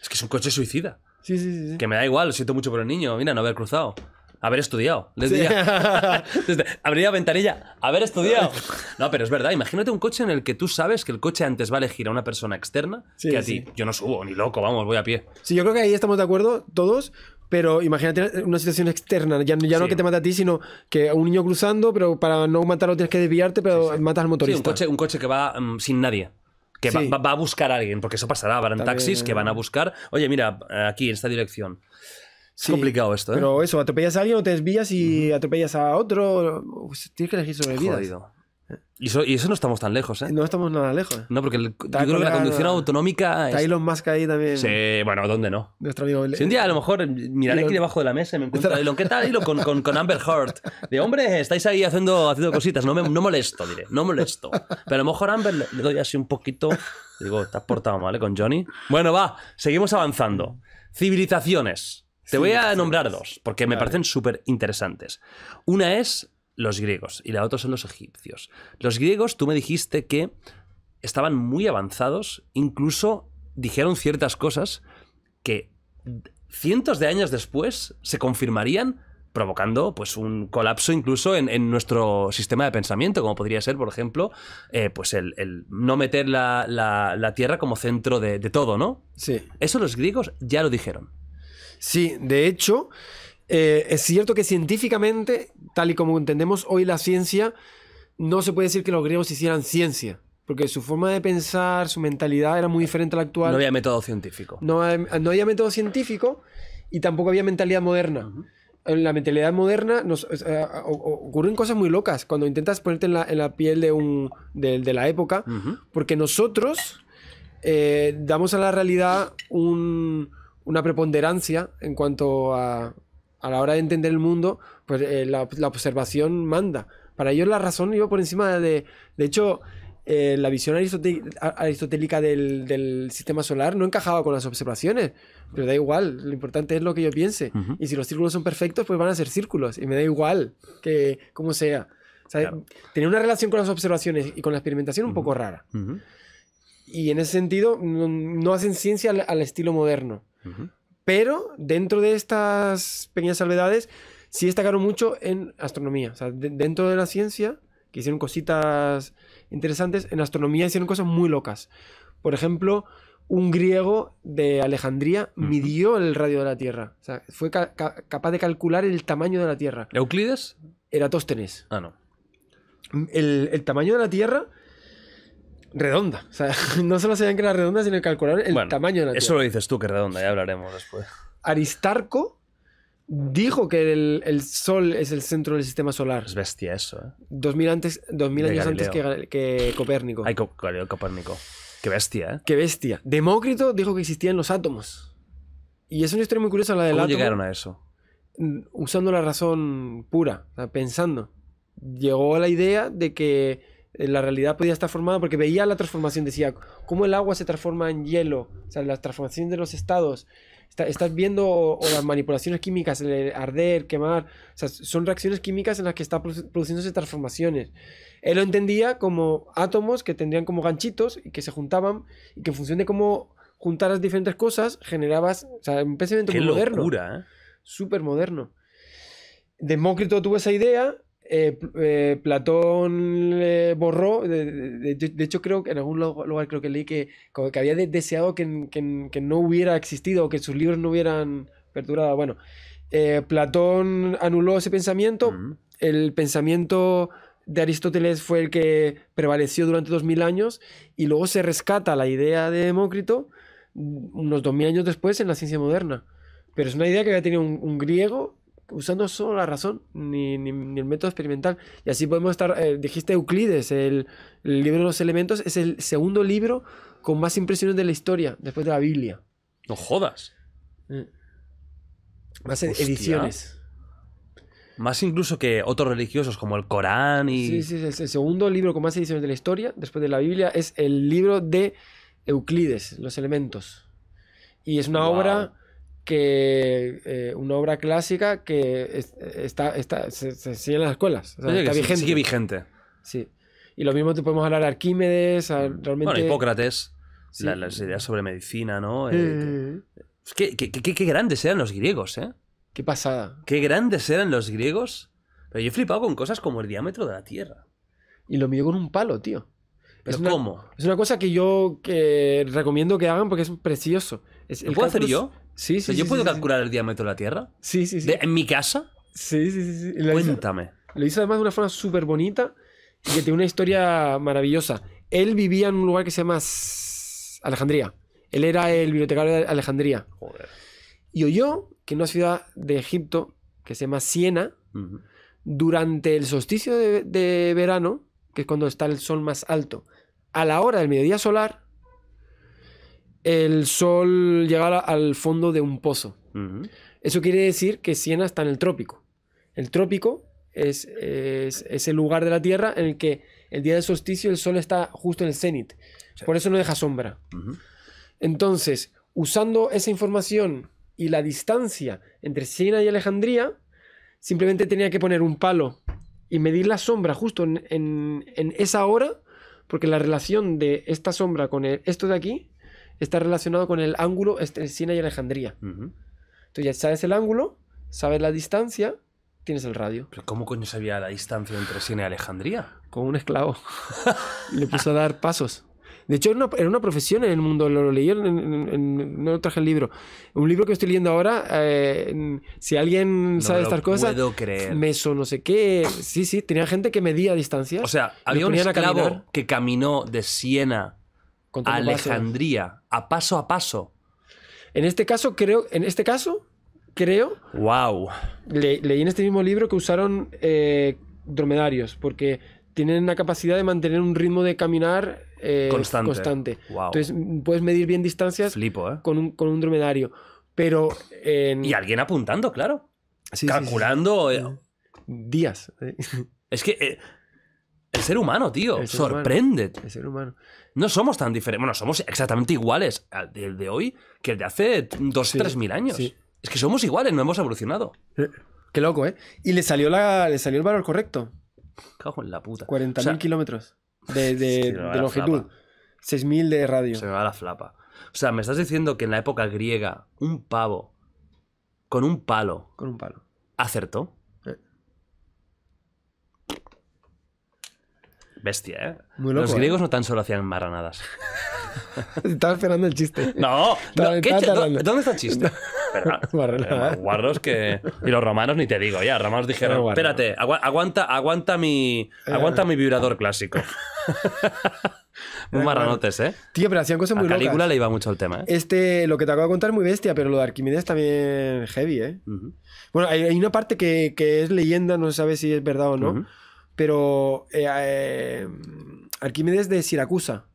Es que es un coche suicida. Sí, sí, sí, Que me da igual, lo siento mucho por el niño. Mira, no haber cruzado. Haber estudiado. desde diría. ventanilla. Haber estudiado. No, pero es verdad. Imagínate un coche en el que tú sabes que el coche antes va a elegir a una persona externa que a ti. Yo no subo, ni loco, vamos, voy a pie. Sí, yo creo que ahí estamos de acuerdo todos, pero imagínate una situación externa, ya, no que te mata a ti, sino que un niño cruzando, pero para no matarlo tienes que desviarte, pero matas al motorista. un coche, un coche que va mm, sin nadie que va, a buscar a alguien, porque eso pasará, van en taxis que van a buscar, oye, mira, aquí, en esta dirección. Es complicado esto, ¿eh? Pero eso, atropellas a alguien o te desvías y atropellas a otro. Tienes que elegir sobre vida y eso, no estamos tan lejos, ¿eh? No estamos nada lejos. No, porque yo creo que la conducción autonómica. Está es... Elon Musk ahí también. Sí, bueno, ¿dónde no? Nuestro amigo. Si un día a lo mejor miraré aquí debajo de la mesa y me encuentro Elon, ¿qué tal? Elon con, con, Amber Heard. De hombre, estáis ahí haciendo, haciendo cositas, no, me, molesto, diré, no molesto. Pero a lo mejor Amber le, doy así un poquito. Digo, te has portado mal, ¿eh? Con Johnny. Bueno, va, seguimos avanzando. Civilizaciones. Te voy a nombrar dos, porque me parecen súper interesantes. Una es los griegos y la otra son los egipcios. Los griegos, tú me dijiste que estaban muy avanzados, incluso dijeron ciertas cosas que cientos de años después se confirmarían provocando pues un colapso incluso en, nuestro sistema de pensamiento, como podría ser, por ejemplo, eh, pues el, no meter la, tierra como centro de, todo, ¿no? Sí. Eso los griegos ya lo dijeron. Sí, de hecho, eh, es cierto que científicamente y como entendemos hoy la ciencia, no se puede decir que los griegos hicieran ciencia. Porque su forma de pensar, su mentalidad era muy diferente a la actual. No había método científico. No, había método científico y tampoco había mentalidad moderna. En la mentalidad moderna nos, ocurren cosas muy locas cuando intentas ponerte en la, piel de, la época, porque nosotros eh, damos a la realidad una preponderancia en cuanto a la hora de entender el mundo pues eh, la, observación manda. Para ellos la razón iba por encima de... De hecho, eh, la visión aristotélica del, sistema solar no encajaba con las observaciones, pero da igual, lo importante es lo que yo piense. Y si los círculos son perfectos, pues van a ser círculos, y me da igual que como sea. O sea Tenía una relación con las observaciones y con la experimentación un poco rara. Y en ese sentido, no, hacen ciencia al, al estilo moderno. Pero dentro de estas pequeñas salvedades, sí destacaron mucho en astronomía. dentro de la ciencia, que hicieron cositas interesantes, en astronomía hicieron cosas muy locas. Por ejemplo, un griego de Alejandría midió el radio de la Tierra. O sea, fue capaz de calcular el tamaño de la Tierra. ¿Euclides? Eratóstenes. Ah, no. El, tamaño de la Tierra redonda. O sea, no solo sabían que era redonda, sino que calcular el tamaño de la Tierra. Eso lo dices tú que redonda, ya hablaremos después. Aristarco dijo que el, Sol es el centro del sistema solar. Es bestia eso, ¿eh? 2000, antes, 2000 años antes que, que Copérnico. Ay, Copérnico. Qué bestia, ¿eh? Qué bestia. Demócrito dijo que existían los átomos. Y es una historia muy curiosa la del ¿Cómo llegaron a eso? Mm, usando la razón pura, pensando. Llegó a la idea de que eh, la realidad podía estar formada porque veía la transformación, decía, cómo el agua se transforma en hielo, o sea, la transformación de los estados. estás viendo las manipulaciones químicas, el arder, quemar, o sea, son reacciones químicas en las que está produciéndose transformaciones. Él lo entendía como átomos que tendrían como ganchitos y que se juntaban y que en función de cómo juntaras diferentes cosas generabas, o sea, un pensamiento moderno. ¿eh? Súper moderno. Demócrito tuvo esa idea eh, eh, Platón borró, de, hecho creo que en algún lugar creo que leí que, había deseado que, no hubiera existido, que sus libros no hubieran perdurado. Bueno, eh, Platón anuló ese pensamiento, el pensamiento de Aristóteles fue el que prevaleció durante 2000 años y luego se rescata la idea de Demócrito unos mil años después en la ciencia moderna. Pero es una idea que había tenido un griego usando solo la razón, ni, el método experimental. Y así podemos estar, eh, dijiste Euclides, el, libro de los elementos es el segundo libro con más impresiones de la historia, después de la Biblia. No jodas. Eh, más ediciones. Más incluso que otros religiosos como el Corán y... Sí, sí, es el segundo libro con más ediciones de la historia, después de la Biblia, es el libro de Euclides, Los Elementos. Y es una obra que eh, una obra clásica que está, está, se, sigue en las escuelas. vigente. Sigue vigente. Sí. Y lo mismo te podemos hablar de Arquímedes, Bueno, Hipócrates, las ideas sobre medicina, ¿no? Eh, eh, qué, grandes eran los griegos, ¿eh? Qué pasada. Qué grandes eran los griegos. Pero yo he flipado con cosas como el diámetro de la Tierra. Y lo midió con un palo, tío. es una, Es una cosa que yo que recomiendo que hagan porque es precioso. ¿Lo puedo hacer yo? Sí, ¿Yo puedo calcular el diámetro de la Tierra? Sí, sí, sí. ¿En mi casa? Sí, sí, sí. Lo Cuéntame. Hizo, lo hizo además de una forma súper bonita y que tiene una historia maravillosa. Él vivía en un lugar que se llama Alejandría. Él era el bibliotecario de Alejandría. Joder. Y oyó que en una ciudad de Egipto que se llama Siena, durante el solsticio de, de verano, que es cuando está el sol más alto, a la hora del mediodía solar, el sol llegara al fondo de un pozo. Eso quiere decir que Siena está en el trópico. El trópico es, es, el lugar de la Tierra en el que el día del solsticio el sol está justo en el cenit. Por eso no deja sombra. Entonces, usando esa información y la distancia entre Siena y Alejandría, simplemente tenía que poner un palo y medir la sombra justo en, en, esa hora, porque la relación de esta sombra con esto de aquí está relacionado con el ángulo entre Siena y Alejandría. Tú Entonces ya sabes el ángulo, sabes la distancia, tienes el radio. ¿Pero cómo coño sabía la distancia entre Siena y Alejandría? Con un esclavo. Le puso a dar pasos. De hecho, era una, era una, profesión en el mundo, lo, lo leí, en, en, no traje el libro. Un libro que estoy leyendo ahora, eh, si alguien sabe estas cosas, meso, no sé qué. Sí, sí, tenía gente que medía distancias. O sea, había un esclavo que caminó de Siena Alejandría, a paso a paso. En este caso, creo. En este caso, creo. ¡Wow! leí en este mismo libro que usaron eh, dromedarios, porque tienen la capacidad de mantener un ritmo de caminar eh, constante. Entonces, puedes medir bien distancias ¿eh? con, un, dromedario. Pero. Y alguien apuntando, claro. Sí, Calculando. días. Es que. el ser humano, tío. sorprende. El ser humano no somos tan diferentes. Bueno, somos exactamente iguales al de, hoy que el de hace dos, o tres mil años. Es que somos iguales, no hemos evolucionado. Eh, qué loco, ¿eh? Y le salió, la, le salió el valor correcto. Cago en la puta. 40.000 kilómetros de, longitud. 6.000 de radio. Se me va la flapa. O sea, me estás diciendo que en la época griega, un pavo con un palo. Con un palo. Acertó. bestia, ¿eh? Los eh. griegos no tan solo hacían marranadas. Estaba esperando el chiste. No, ¿dónde está el chiste? Pero, eh, que. Y los romanos ni te digo, ya. Romanos dijeron, espérate, aguanta, aguanta mi. Eh. Aguanta mi vibrador clásico. Muy marranotes, ¿eh? Tío, pero hacían cosas muy locas. A Calígula le iba mucho el tema, Este, lo que te acabo de contar es muy bestia, pero lo de Arquímedes también heavy, ¿eh? Bueno, hay, una parte que, es leyenda, no se sabe si es verdad o no, pero eh, eh, Arquímedes de Siracusa.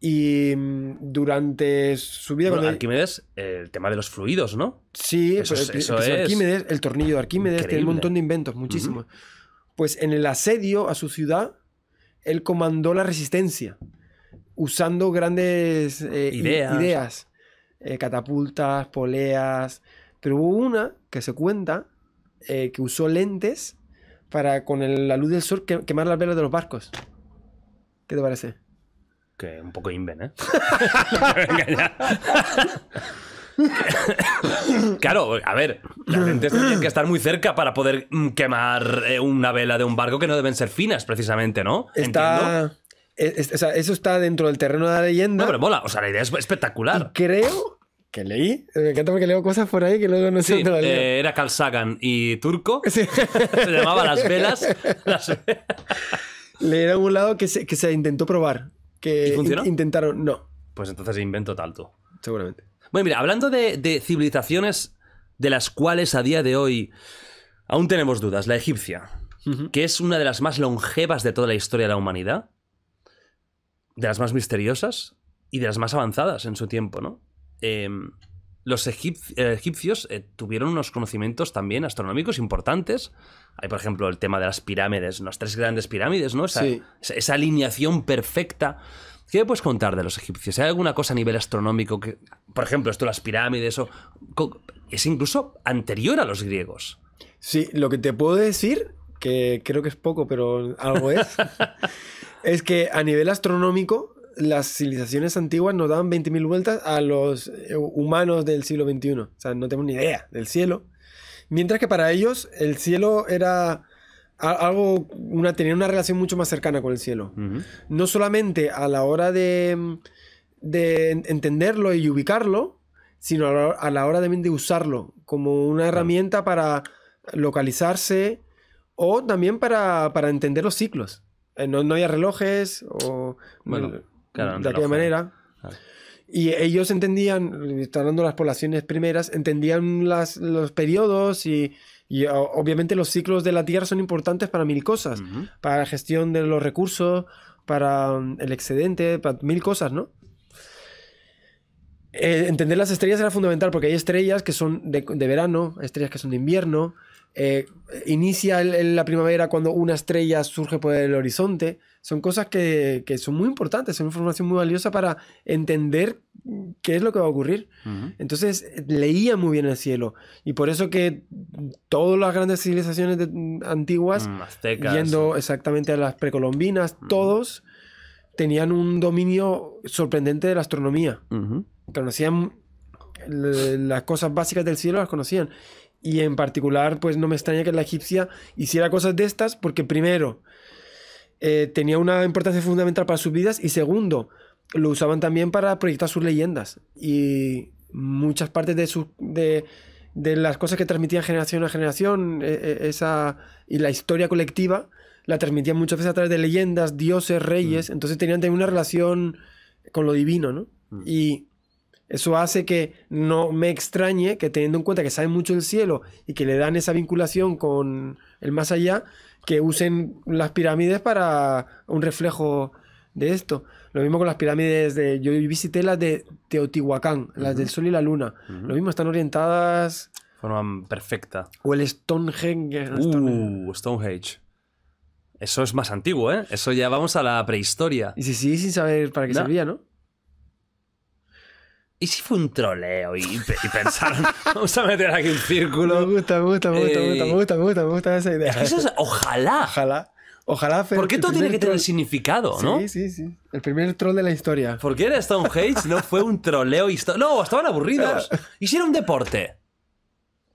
Y mm, durante su vida. Bueno, Arquímedes, el tema de los fluidos, ¿no? Sí, eso, Arquímedes, el tornillo de Arquímedes, tiene un montón de inventos, muchísimos. Pues en el asedio a su ciudad, él comandó la resistencia, usando grandes eh, ideas, catapultas, poleas. Pero hubo una que se cuenta que usó lentes para con la luz del sur quemar las velas de los barcos. ¿Qué te parece? Que un poco inven, ¿eh? claro, a ver, la gente tiene que estar muy cerca para poder mm, quemar eh, una vela de un barco que no deben ser finas, precisamente, ¿no? Está, e, o sea, eso está dentro del terreno de la leyenda. No, pero mola, o sea, la idea es espectacular. Y creo que leí. Me encanta porque leo cosas por ahí que luego no sé eh, Era Carl y turco. Se llamaba Las Velas. Las... Le algún un lado que se, que se intentó probar. Que funcionó? intentaron, no. Pues entonces invento tanto. Seguramente. Bueno, mira, hablando de, civilizaciones de las cuales a día de hoy aún tenemos dudas, la egipcia, que es una de las más longevas de toda la historia de la humanidad, de las más misteriosas y de las más avanzadas en su tiempo, ¿no? Em, los eh, egipcios eh, tuvieron unos conocimientos también astronómicos importantes. Hay, por ejemplo, el tema de las pirámides, las tres grandes pirámides, ¿no? Esa, esa, alineación perfecta. ¿Qué me puedes contar de los egipcios? ¿Hay alguna cosa a nivel astronómico que, por ejemplo, esto, las pirámides, o, es incluso anterior a los griegos? Sí, lo que te puedo decir, que creo que es poco, pero algo es, es que a nivel astronómico las civilizaciones antiguas nos daban 20.000 vueltas a los eh, humanos del siglo XXI. O sea, no tenemos ni idea del cielo. Mientras que para ellos el cielo era algo, tenía una relación mucho más cercana con el cielo. No solamente a la hora de, entenderlo y ubicarlo, sino a la, hora también de usarlo como una herramienta para localizarse o también para, entender los ciclos. Eh, no, no, había relojes o de aquella manera. Y ellos entendían, de las poblaciones primeras, entendían los periodos y, obviamente los ciclos de la tierra son importantes para mil cosas, para la gestión de los recursos, para um, el excedente, para mil cosas, ¿no? Eh, entender las estrellas era fundamental porque hay estrellas que son de, de verano, estrellas que son de invierno, eh, inicia la primavera cuando una estrella surge por el horizonte. Son cosas que, son muy importantes, son información muy valiosa para entender qué es lo que va a ocurrir. Entonces leía muy bien el cielo y por eso que todas las grandes civilizaciones antiguas, mm, yendo exactamente a las precolombinas, todos tenían un dominio sorprendente de la astronomía. Conocían eh, las cosas básicas del cielo, las conocían. Y en particular, pues no me extraña que la egipcia hiciera cosas de estas porque primero, eh, tenía una importancia fundamental para sus vidas y segundo, lo usaban también para proyectar sus leyendas. Y muchas partes de, sus de, las cosas que transmitían generación a generación e, e, esa, y la historia colectiva la transmitían muchas veces a través de leyendas, dioses, reyes. Mm. Entonces tenían también una relación con lo divino, ¿no? Mm. Y eso hace que no me extrañe que teniendo en cuenta que saben mucho del cielo y que le dan esa vinculación con el más allá, que usen las pirámides para un reflejo de esto. Lo mismo con las pirámides de... Yo visité las de Teotihuacán, las del Sol y la Luna. Lo mismo, están orientadas... Forma perfecta. O el Stonehenge. Uh, Stonehenge. Eso es más antiguo, ¿eh? Eso ya vamos a la prehistoria. Y sí, sin saber para qué servía, ¿no? ¿Y si fue un troleo? Y, pensaron, vamos a meter aquí un círculo. Me gusta, me gusta, me gusta, eh, me gusta, me gusta, me gusta, esa idea. Es que eso es, ojalá. Ojalá. Ojalá. Porque todo tiene que tener significado, ¿no? Sí, sí, sí. El primer troll de la historia. Porque era Stonehenge, no fue un troleo. histórico? No, estaban aburridos. Hicieron deporte.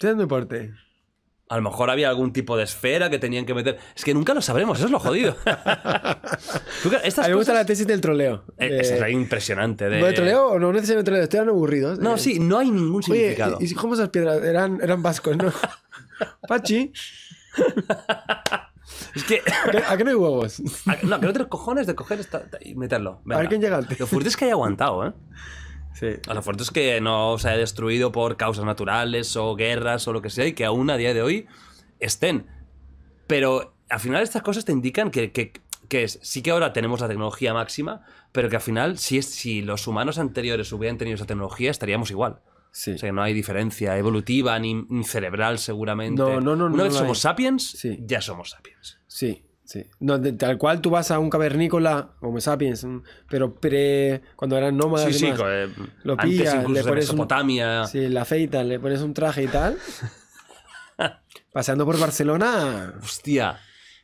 un deporte. A lo mejor había algún tipo de esfera que tenían que meter. Es que nunca lo sabremos, eso es lo jodido. a mí me gusta la tesis del troleo. Eh, esa es la impresionante. De... de troleo o no necesariamente troleo? Estoy aburridos. ¿eh? No, sí, no hay ningún significado. Oye, ¿y, cómo esas piedras? Eran, eran vascos, ¿no? Pachi. Es que. ¿A qué no hay huevos? no, que no cojones de coger esta, y meterlo. A ver quién llega antes. Lo fuerte es que haya aguantado, ¿eh? A lo fuerte es que no se haya destruido por causas naturales o guerras o lo que sea y que aún a día de hoy estén. Pero al final estas cosas te indican que, que, que es, sí que ahora tenemos la tecnología máxima, pero que al final si, si los humanos anteriores hubieran tenido esa tecnología estaríamos igual. O sea, no hay diferencia evolutiva ni, ni cerebral seguramente. No, no, no. Una no vez somos sapiens, ya somos sapiens. Sí, no, tal cual tú vas a un cavernícola, como sapiens, mm, pero pre, cuando eran nómadas. Sí, sí, eh, lo pillas, le pones. Mesopotamia. sí, la feita, le pones un traje y tal. paseando por Barcelona. Hostia.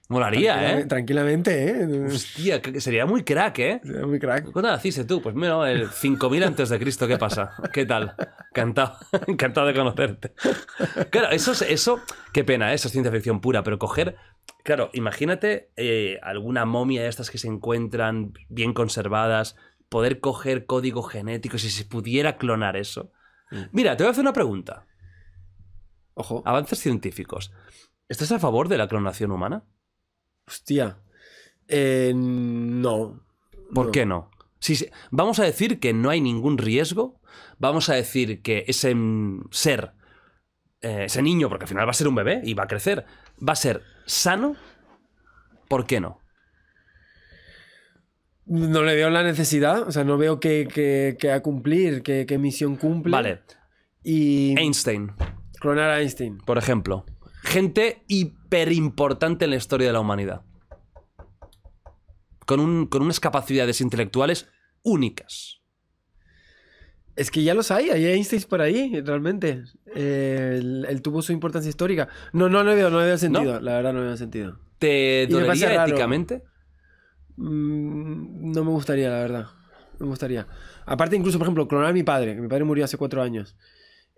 Molaría, ¿eh? Tranquilamente, ¿eh? Hostia, sería muy crack, ¿eh? Sería muy crack. ¿Cuándo naciste eh, tú? Pues mira, el 5000 antes de Cristo, ¿qué pasa? ¿Qué tal? Encantado, encantado de conocerte. Claro, eso, eso, qué pena, eh, eso es ciencia ficción pura, pero coger Claro, imagínate eh, alguna momia de estas que se encuentran bien conservadas, poder coger código genético, si se pudiera clonar eso. Mm. Mira, te voy a hacer una pregunta. Ojo. Avances científicos. ¿Estás a favor de la clonación humana? Hostia. Eh, no. ¿Por qué no? vamos a decir que no hay ningún riesgo. Vamos a decir que ese ser eh, ese niño, porque al final va a ser un bebé y va a crecer, va a ser sano, ¿por qué no? No le veo la necesidad, o sea, no veo qué que, a cumplir, qué misión cumple. Vale. Y... Einstein. Clonar a Einstein. Por ejemplo. Gente hiper importante en la historia de la humanidad. con unas capacidades intelectuales únicas. Es que ya los hay, hay Einstein por ahí, realmente. él, tuvo su importancia histórica. No, no, no veo, veo sentido, la verdad no veo sentido. ¿Te dolería éticamente? Mm, no me gustaría, la verdad. No me gustaría. Aparte, incluso, por ejemplo, clonar a mi padre, que mi padre murió hace cuatro años.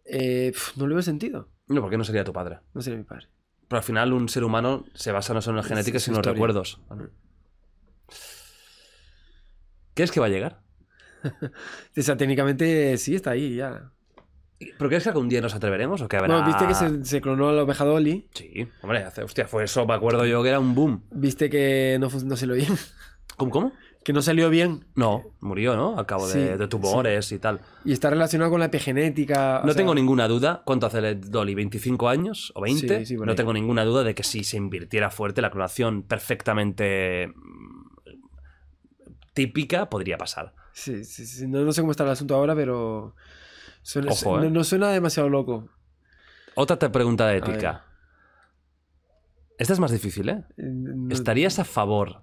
Eh, no le veo sentido. No, porque no sería tu padre. No sería mi padre. Pero al final, un ser humano se basa no solo en la genética, sino en los recuerdos. Mm. ¿Crees que va a llegar? o sea, técnicamente sí está ahí ya. ¿Pero crees que algún día nos atreveremos o qué habrá? No, viste que se, clonó la oveja Dolly. Sí, hombre, hostia, fue eso, me acuerdo yo que era un boom. Viste que no, no lo bien. ¿Cómo, Que no salió bien. No, murió, ¿no? Al cabo de, tumores y tal. Y está relacionado con la epigenética. No tengo ninguna duda. ¿Cuánto hace Dolly? ¿25 años o 20? no tengo ninguna duda de que si se invirtiera fuerte, la clonación perfectamente mm, típica podría pasar. Sí, sí, sí. No, no, sé cómo está el asunto ahora, pero. Eh. no, suena demasiado loco. Otra te pregunta de ética. Esta es más difícil, ¿eh? eh ¿Estarías a favor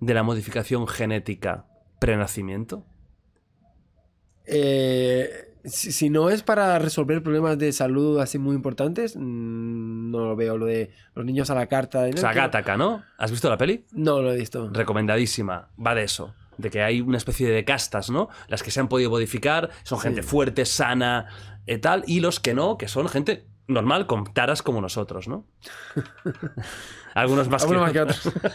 de la modificación genética prenacimiento? Eh, si, no es para resolver problemas de salud así muy importantes, mm, no lo veo. Lo de los niños a la carta. De o ¿no? ¿Has visto la peli? No, lo he visto. Recomendadísima. Va de eso de que hay una especie de castas, ¿no? Las que se han podido modificar son gente fuerte, sana, y eh, tal, y los que no, que son gente normal, con taras como nosotros, ¿no? Algunos más, Algunos que, más otros.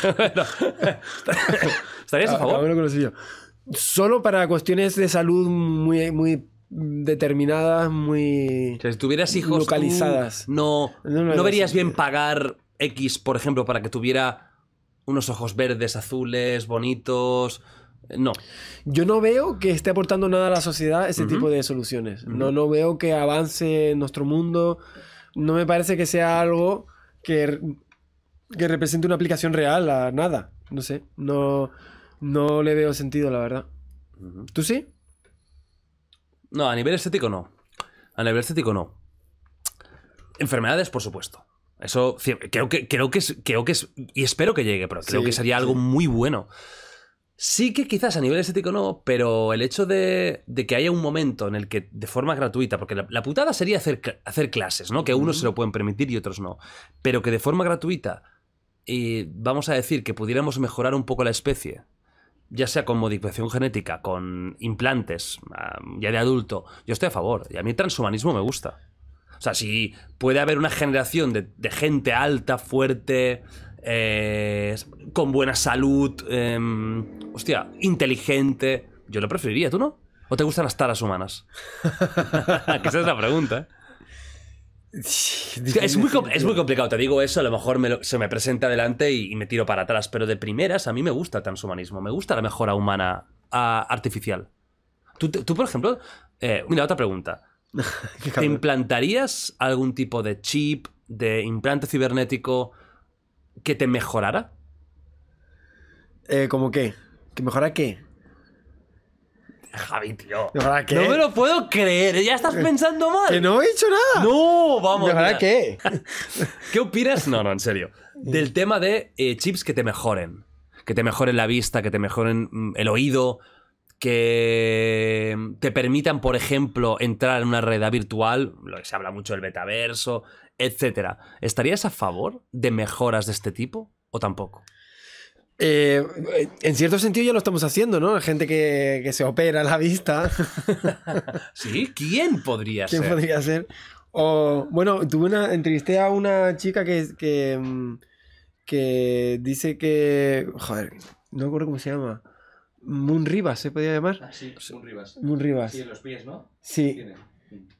que otros. ¿Estarías a ah, favor? Solo para cuestiones de salud muy, muy determinadas, muy. O si tuvieras hijos. Localizadas. no verías bien pagar X, por ejemplo, para que tuviera unos ojos verdes, azules, bonitos. Eh, no. Yo no veo que esté aportando nada a la sociedad ese tipo de soluciones. no, no veo que avance nuestro mundo. No me parece que sea algo que, represente una aplicación real a nada. No sé. No, no le veo sentido, la verdad. ¿Tú sí? No, a nivel estético no. A nivel estético no. Enfermedades, por supuesto. Eso creo que, creo que, es, creo que es, y espero que llegue, pero creo que sería algo muy bueno. Sí que quizás a nivel estético no, pero el hecho de, que haya un momento en el que de forma gratuita, porque la, putada sería hacer, clases, ¿no? Que unos se lo pueden permitir y otros no, pero que de forma gratuita, y vamos a decir que pudiéramos mejorar un poco la especie, ya sea con modificación genética, con implantes, ya de adulto, yo estoy a favor, y a mí el transhumanismo me gusta. O sea, si puede haber una generación de, gente alta, fuerte, eh, con buena salud, em, hostia, inteligente, yo lo preferiría, ¿tú no? ¿O te gustan las taras humanas? esa es la pregunta. ¿eh? Es muy, complicado, te digo eso, a lo mejor se me presenta adelante y, me tiro para atrás, pero de primeras a mí me gusta el transhumanismo, me gusta la mejora humana ah, artificial. Tú, por ejemplo, eh, mira, otra pregunta. ¿Te implantarías algún tipo de chip, de implante cibernético que te mejorara? Eh, ¿Cómo qué? ¿Que mejora qué? Javi, tío. qué? No me lo puedo creer. Ya estás eh, pensando mal. Que no he hecho nada. No, vamos. ¿De qué? ¿Qué opinas? No, no, en serio. Eh. Del tema de eh, chips que te mejoren. Que te mejoren la vista, que te mejoren mm, el oído, que mm, te permitan, por ejemplo, entrar en una red virtual, lo que se habla mucho del metaverso, etcétera. ¿Estarías a favor de mejoras de este tipo o tampoco? Eh, en cierto sentido ya lo estamos haciendo, ¿no? gente que, se opera a la vista. sí, ¿quién podría ser? ¿Quién podría ser? O, bueno, tuve una, entrevisté a una chica que, que, mm, que dice que... Joder, no recuerdo cómo se llama. Moon Rivas, ¿se podía llamar? Ah, sí, Moon Rivas. Moon Rivas. Sí, en los pies, ¿no? Sí.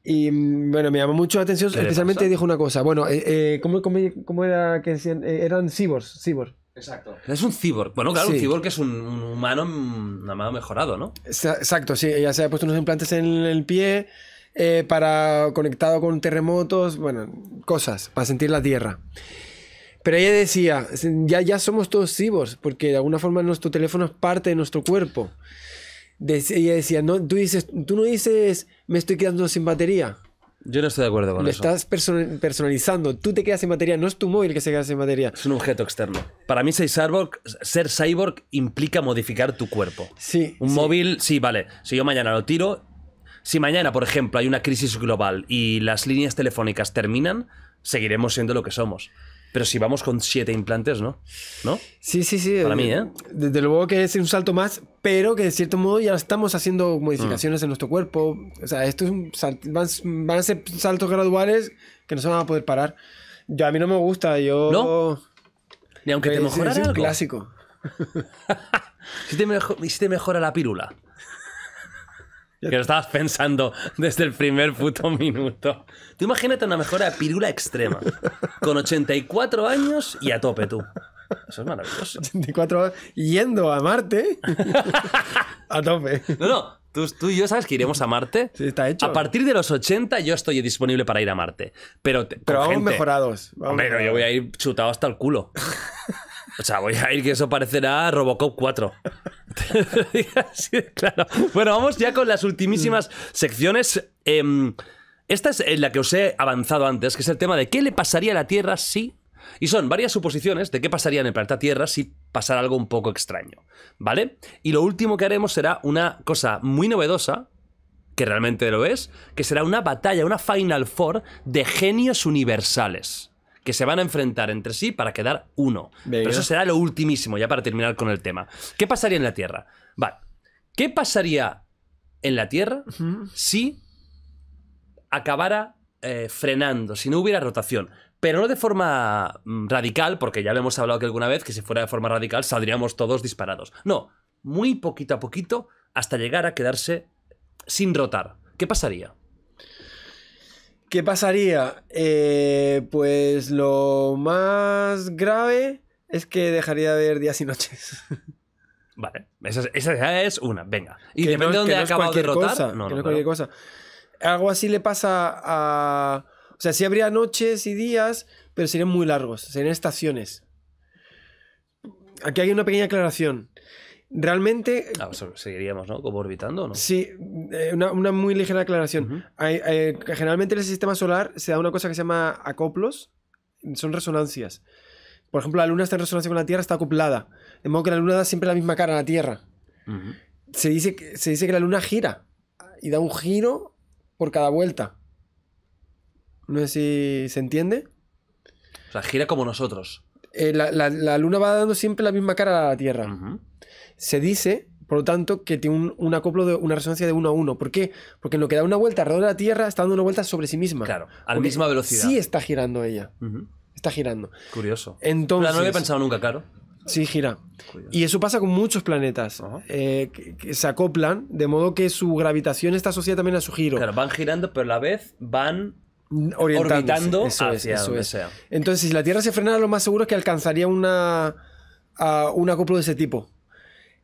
Y mm, bueno, me llamó mucho la atención, especialmente dijo una cosa. Bueno, eh, eh, ¿cómo, era que eh, eran cibors, cibors. Exacto. Es un cyborg. Bueno, claro, un cyborg que es un, humano, mm, mejorado, ¿no? Exacto, sí. ya se ha puesto unos implantes en el pie para conectado con terremotos, bueno, cosas, para sentir la tierra. Pero ella decía, ya, ya somos todos cyborgs, porque de alguna forma nuestro teléfono es parte de nuestro cuerpo. ella decía, no, tú, dices, tú no dices, me estoy quedando sin batería. Yo no estoy de acuerdo con eso. Lo estás personalizando. Tú te quedas sin batería, no es tu móvil que se queda sin batería. Es un objeto externo. Para mí, ser cyborg, ser cyborg implica modificar tu cuerpo. Sí. Un móvil, sí, vale. Si yo mañana lo tiro, si mañana, por ejemplo, hay una crisis global y las líneas telefónicas terminan, seguiremos siendo lo que somos. Pero si vamos con siete implantes, ¿no? ¿No? Sí, sí, sí. Para mí, eh, ¿eh? Desde luego que es un salto más, pero que de cierto modo ya estamos haciendo modificaciones mm. en nuestro cuerpo. O sea, esto es un van, a ser saltos graduales que no se van a poder parar. Yo, a mí no me gusta, yo... ¿No? Ni aunque te mejorara es, clásico. si, te si te mejora la pílula? Que lo estabas pensando desde el primer puto minuto. Tú imagínate una mejora de pirula extrema. Con 84 años y a tope tú. Eso es maravilloso. 84 años yendo a Marte. a tope. No, no. Tú, y yo sabes que iremos a Marte. Sí, está hecho. A partir de los 80 yo estoy disponible para ir a Marte. Pero, pero vamos mejorados. Pero yo voy a ir chutado hasta el culo. O sea, voy a ir que eso parecerá Robocop 4. claro. Bueno, vamos ya con las ultimísimas secciones. Em, esta es la que os he avanzado antes, que es el tema de qué le pasaría a la Tierra si... Y son varias suposiciones de qué pasaría en el planeta Tierra si pasara algo un poco extraño, ¿vale? Y lo último que haremos será una cosa muy novedosa, que realmente lo es, que será una batalla, una Final Four de genios universales que se van a enfrentar entre sí para quedar uno. Pero eso será lo ultimísimo, ya para terminar con el tema. ¿Qué pasaría en la Tierra? Vale. ¿Qué pasaría en la Tierra si acabara eh, frenando, si no hubiera rotación? pero no de forma mm, radical, porque ya lo hemos hablado que alguna vez, que si fuera de forma radical saldríamos todos disparados. No, muy poquito a poquito hasta llegar a quedarse sin rotar. ¿Qué pasaría? ¿Qué pasaría? Eh, pues lo más grave es que dejaría de haber días y noches. Vale, esa, es, es una, venga. Y depende de dónde acaba de rotar. Algo así le pasa a. O sea, sí habría noches y días, pero serían muy largos, serían estaciones. Aquí hay una pequeña aclaración. Realmente. Ah, pues, seguiríamos, ¿no? Como orbitando, ¿no? Sí, eh, una, muy ligera aclaración. generalmente en el sistema solar se da una cosa que se llama acoplos, son resonancias. Por ejemplo, la Luna está en resonancia con la Tierra, está acoplada. De modo que la Luna da siempre la misma cara a la Tierra. se, dice que, se dice que la Luna gira y da un giro por cada vuelta. No sé si se entiende. O sea, gira como nosotros. Eh, la, Luna va dando siempre la misma cara a la Tierra se dice, por lo tanto, que tiene un, acoplo de una resonancia de 1 a 1. ¿Por qué? Porque en lo que da una vuelta alrededor de la Tierra está dando una vuelta sobre sí misma. Claro, a la misma velocidad. Sí está girando ella. Está girando. Curioso. Entonces, la no había pensado nunca, claro. Sí, gira. Y eso pasa con muchos planetas. Eh, que, se acoplan, de modo que su gravitación está asociada también a su giro. Claro, van girando, pero a la vez van orbitando hacia es, eso Entonces, si la Tierra se frenara, lo más seguro es que alcanzaría una, un acoplo de ese tipo.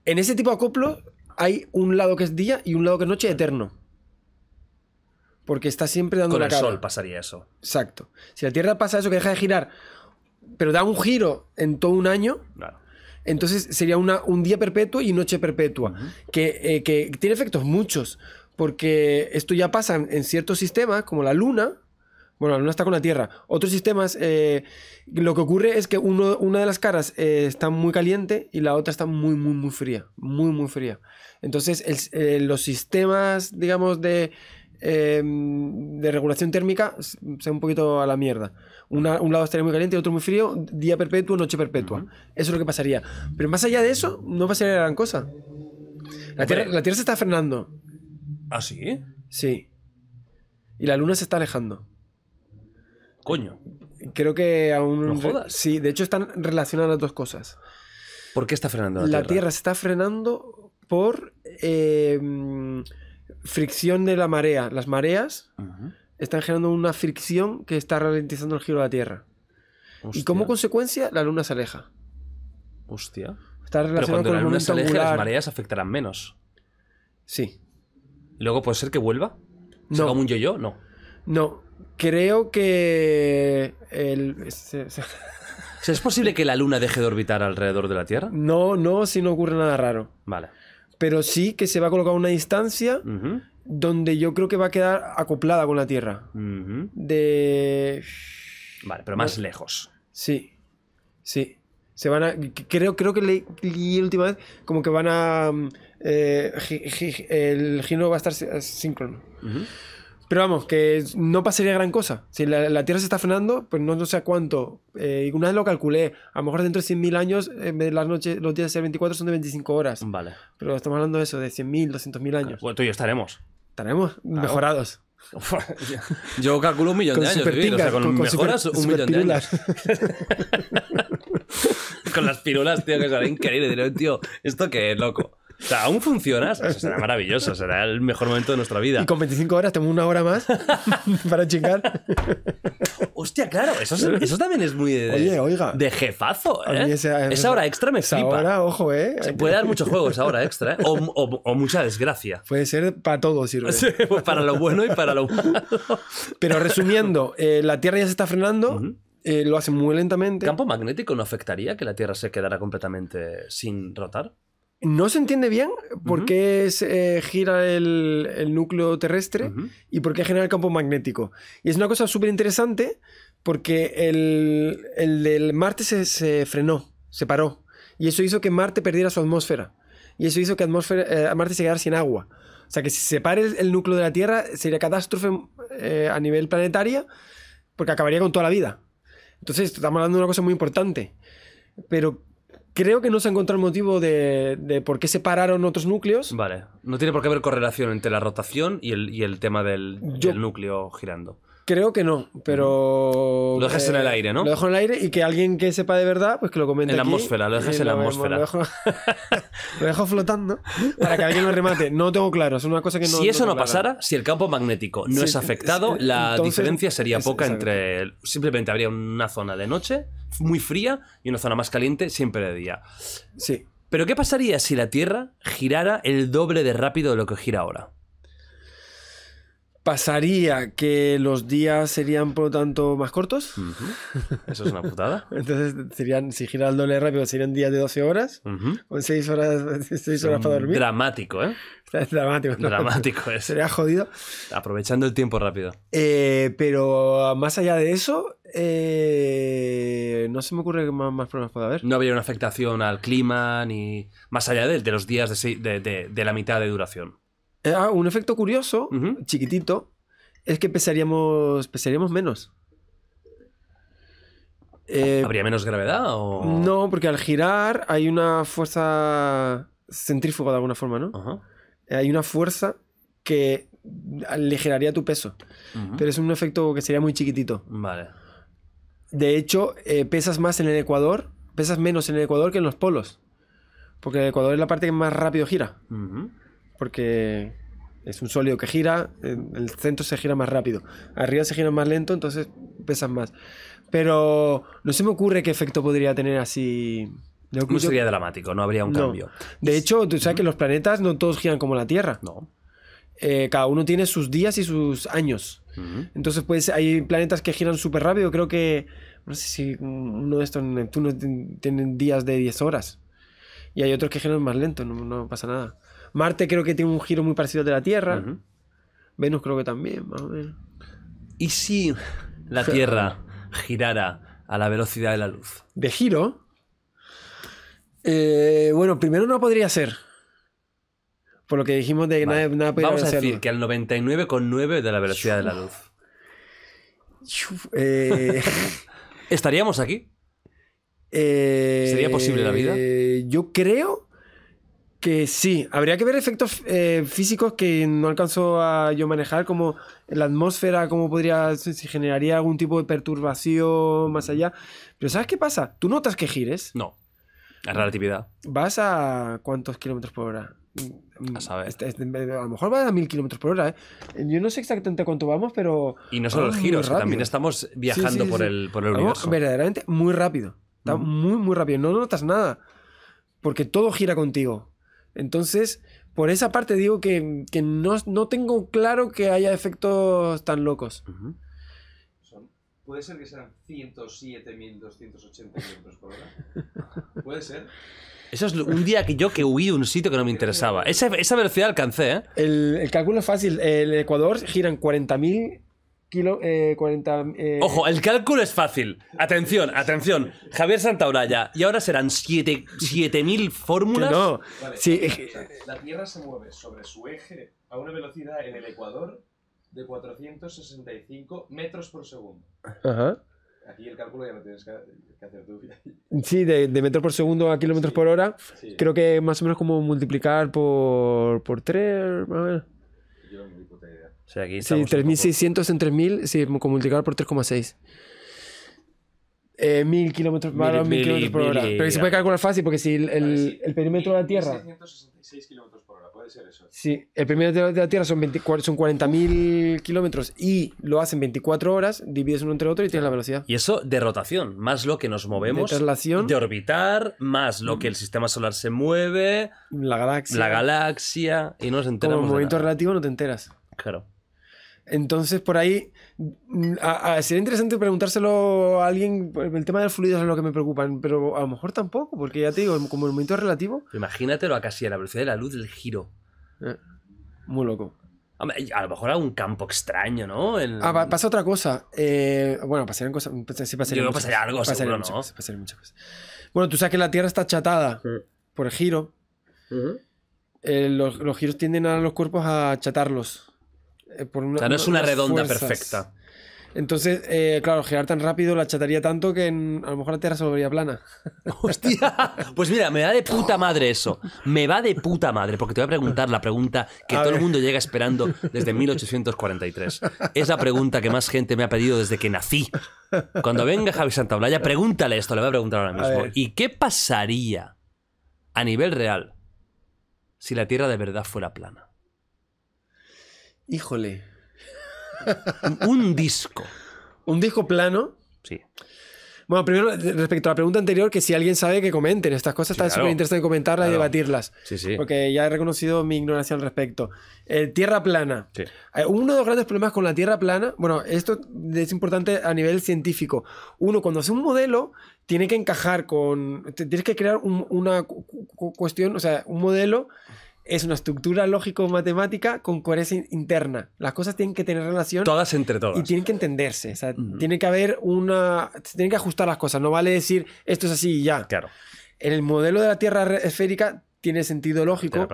En ese tipo de acoplo hay un lado que es día y un lado que es noche eterno. Porque está siempre dando Con el sol pasaría eso. Exacto. Si la Tierra pasa eso, que deja de girar, pero da un giro en todo un año, entonces sería un día perpetuo y noche perpetua. que, eh, que tiene efectos muchos. Porque esto ya pasa en ciertos sistemas, como la Luna, bueno, la luna está con la Tierra. Otros sistemas, eh, lo que ocurre es que uno, una de las caras eh, está muy caliente y la otra está muy, muy, muy fría. Muy, muy fría. Entonces, eh, los sistemas, digamos, de, em, de regulación térmica se un poquito a la mierda. un lado estaría muy caliente y otro muy frío, día perpetuo, noche perpetua. Eso es lo que pasaría. Pero más allá de eso, no pasaría gran cosa. La tierra, la tierra se está frenando. ¿Ah, sí? Sí. Y la luna se está alejando. Coño. Creo que aún. No Sí, de hecho están relacionadas las dos cosas. ¿Por qué está frenando la, Tierra? La Tierra se está frenando por eh, fricción de la marea. Las mareas están generando una fricción que está ralentizando el giro de la Tierra. Y como consecuencia, la Luna se aleja. Hostia. Está relacionado Pero cuando con la Luna se aleja las mareas afectarán menos. Sí. luego puede ser que vuelva? ¿Se no. como un yo-yo? No. No, Creo que. El... ¿Es posible que la Luna deje de orbitar alrededor de la Tierra? No, no, si no ocurre nada raro. Vale. Pero sí que se va a colocar una distancia donde yo creo que va a quedar acoplada con la Tierra. De. Vale, pero más lejos. Sí. Sí. Se van a. Creo, creo que la última vez como que van a. Mm, eh, el giro va a estar síncrono. Eh, pero vamos, que no pasaría gran cosa. Si la, Tierra se está frenando, pues no, no sé cuánto. Eh, una vez lo calculé. A lo mejor dentro de 100.000 años, eh, en de las noches, los días de 24 son de 25 horas. Vale. Pero estamos hablando de eso, de 100.000, 200.000 años. Bueno, tú y yo estaremos. Estaremos mejorados. yo calculo un millón de años. Tingas, o sea, con, mejoras, un millón de años. con las pirulas, tío, que es increíble. Tío, ¿esto que es, loco? O sea, aún funcionas. será maravilloso, será el mejor momento de nuestra vida. Y con 25 horas tengo una hora más para chingar. Hostia, claro, eso, también es muy de, jefazo. ¿eh? Esa, hora extra me esa Hora, ojo, ¿eh? Se puede dar muchos juegos esa hora extra, ¿eh? o, mucha desgracia. Puede ser para todo, sirve. Pues para lo bueno y para lo malo. Pero resumiendo, eh, la Tierra ya se está frenando. lo hace muy lentamente. ¿El ¿Campo magnético no afectaría que la Tierra se quedara completamente sin rotar? No se entiende bien por qué eh, gira el, núcleo terrestre y por qué genera el campo magnético. Y es una cosa súper interesante porque el, del Marte se, frenó, se paró. Y eso hizo que Marte perdiera su atmósfera. Y eso hizo que eh, Marte se quedara sin agua. O sea que si se pare el, núcleo de la Tierra sería catástrofe eh, a nivel planetaria porque acabaría con toda la vida. Entonces estamos hablando de una cosa muy importante. Pero Creo que no se ha encontrado el motivo de, por qué separaron otros núcleos. Vale. No tiene por qué haber correlación entre la rotación y el, tema del núcleo girando. Creo que no, pero. Lo dejas en el eh, aire, ¿no? Lo dejo en el aire y que alguien que sepa de verdad, pues que lo comente. En la atmósfera, lo dejas en la, atmósfera. Lo dejo, flotando para que alguien lo remate. No tengo claro, es una cosa que no. Si eso no, pasara, si el campo magnético no es afectado, la diferencia sería poca entre. Simplemente habría una zona de noche muy fría y una zona más caliente siempre de día. Sí. Pero ¿qué pasaría si la Tierra girara el doble de rápido de lo que gira ahora? pasaría que los días serían, por lo tanto, más cortos. Eso es una putada. Entonces, serían, si gira el doble rápido, serían días de 12 horas, ¿O seis 6 horas, horas para dormir. Dramático, ¿eh? dramático. Dramático eh. Sería jodido. Aprovechando el tiempo rápido. Eh, pero más allá de eso, eh, no se me ocurre que más, problemas pueda haber. No habría una afectación al clima, ni más allá de, de los días de la mitad de duración. Eh, ah, un efecto curioso, chiquitito, es que pesaríamos, pesaríamos menos. Eh, ¿Habría menos gravedad? No, porque al girar hay una fuerza centrífuga de alguna forma, ¿no? Eh, hay una fuerza que aligeraría tu peso. Pero es un efecto que sería muy chiquitito. Vale. De hecho, pesas más en el Ecuador, pesas menos en el Ecuador que en los polos. Porque el Ecuador es la parte que más rápido gira porque es un sólido que gira, el centro se gira más rápido, arriba se gira más lento, entonces pesan más. Pero no se me ocurre qué efecto podría tener así. No, sería dramático, no habría un cambio. De hecho, tú sabes que los planetas no todos giran como la Tierra. No. Eh, cada uno tiene sus días y sus años. Entonces, pues hay planetas que giran súper rápido. Creo que, no sé si uno de estos Neptuno tienen días de 10 horas. Y hay otros que giran más lento, no pasa nada. Marte creo que tiene un giro muy parecido al de la Tierra. Venus creo que también, más o menos. ¿Y si la Tierra girara a la velocidad de la luz? ¿De giro? Eh, bueno, primero no podría ser. Por lo que dijimos de que nada, nada Vamos a decir que al 99,9 de la velocidad de la luz. Eh, ¿Estaríamos aquí? Eh, ¿Sería posible la vida? yo creo que sí, habría que ver efectos eh, físicos que no alcanzo a yo manejar, como la atmósfera, cómo podría, si generaría algún tipo de perturbación más allá. Pero ¿sabes qué pasa? ¿Tú notas que gires? No. La relatividad. ¿Vas a cuántos kilómetros por hora? Mm, a saber. Este, este, a lo mejor vas a mil kilómetros por hora. ¿eh? Yo no sé exactamente cuánto vamos, pero. Y no solo el giro, también estamos viajando por, El, por universo. Verdaderamente muy rápido. Está mm. muy, muy rápido. No notas nada. Porque todo gira contigo. Entonces, por esa parte digo que, no, tengo claro que haya efectos tan locos. puede ser que sean 107.280 kilómetros por hora. Puede ser. Eso es un día que yo que huí de un sitio que no me interesaba. Esa, esa velocidad alcancé, ¿eh? El, el cálculo es fácil. El Ecuador giran 40.000 eh, eh, Ojo, el cálculo es fácil. Atención, atención. Javier Santauralla, Y ahora serán 7.000 fórmulas. No. La Tierra se mueve sobre su eje a una velocidad en el Ecuador de 465 metros por segundo. Ajá. Aquí el cálculo ya lo tienes que, hacer tú. Sí, de, metros por segundo a kilómetros por hora. Creo que más o menos como multiplicar por, por 3. A ver sí, 3.600 en 3.000, sí, multiplicar por 3,6. Eh, 1.000 kilómetros por hora, mil kilómetros por hora. Pero se puede calcular fácil porque si el, perímetro de la Tierra... 666 kilómetros por hora, puede ser eso. Sí, el perímetro de la Tierra son, son 40.000 kilómetros y lo hacen 24 horas, divides uno entre otro y tienes la velocidad. Y eso de rotación, más lo que nos movemos, de, orbitar, más lo que el sistema solar se mueve, la galaxia, la galaxia y no nos enteramos. Como movimiento relativo no te enteras. Claro. Entonces, por ahí, mm, sería interesante preguntárselo a alguien, el tema del fluido es lo que me preocupa pero a lo mejor tampoco, porque ya te digo, como el momento es relativo... Imagínatelo a casi a la velocidad de la luz del giro. Eh, muy loco. A lo mejor a un campo extraño, ¿no? Ah, pasa otra cosa. Eh, bueno, pasarían cosas. Sí, Yo algo, seguro, ¿no? Cosas, muchas cosas. Bueno, tú sabes que la Tierra está achatada por el giro. Eh, los, los, giros tienden a los cuerpos a achatarlos. Eh, o sea, no es una redonda perfecta. Entonces, eh, claro, girar tan rápido la chataría tanto que a lo mejor la Tierra se volvería plana. ¡Hostia! Pues mira, me da de puta madre eso. Me va de puta madre, porque te voy a preguntar la pregunta que todo el mundo llega esperando desde 1843. Es la pregunta que más gente me ha pedido desde que nací. Cuando venga Javi Santaolalla, pregúntale esto, le voy a preguntar ahora mismo. ¿Y qué pasaría a nivel real si la Tierra de verdad fuera plana? Híjole. un disco. ¿Un disco plano? Sí. Bueno, primero, respecto a la pregunta anterior, que si alguien sabe que comenten. Estas cosas está súper interesantes comentarlas y debatirlas. Sí, sí. Porque ya he reconocido mi ignorancia al respecto. tierra plana. Eh, uno de los grandes problemas con la tierra plana, bueno, esto es importante a nivel científico. Uno, cuando hace un modelo, tiene que encajar con. Tienes que crear una cuestión, o sea, un modelo es una estructura lógico-matemática con coherencia interna. Las cosas tienen que tener relación. Todas entre todas. Y tienen que entenderse. O sea, tiene que haber una. tienen que ajustar las cosas. No vale decir esto es así y ya. Claro. En el modelo de la Tierra esférica tiene sentido lógico.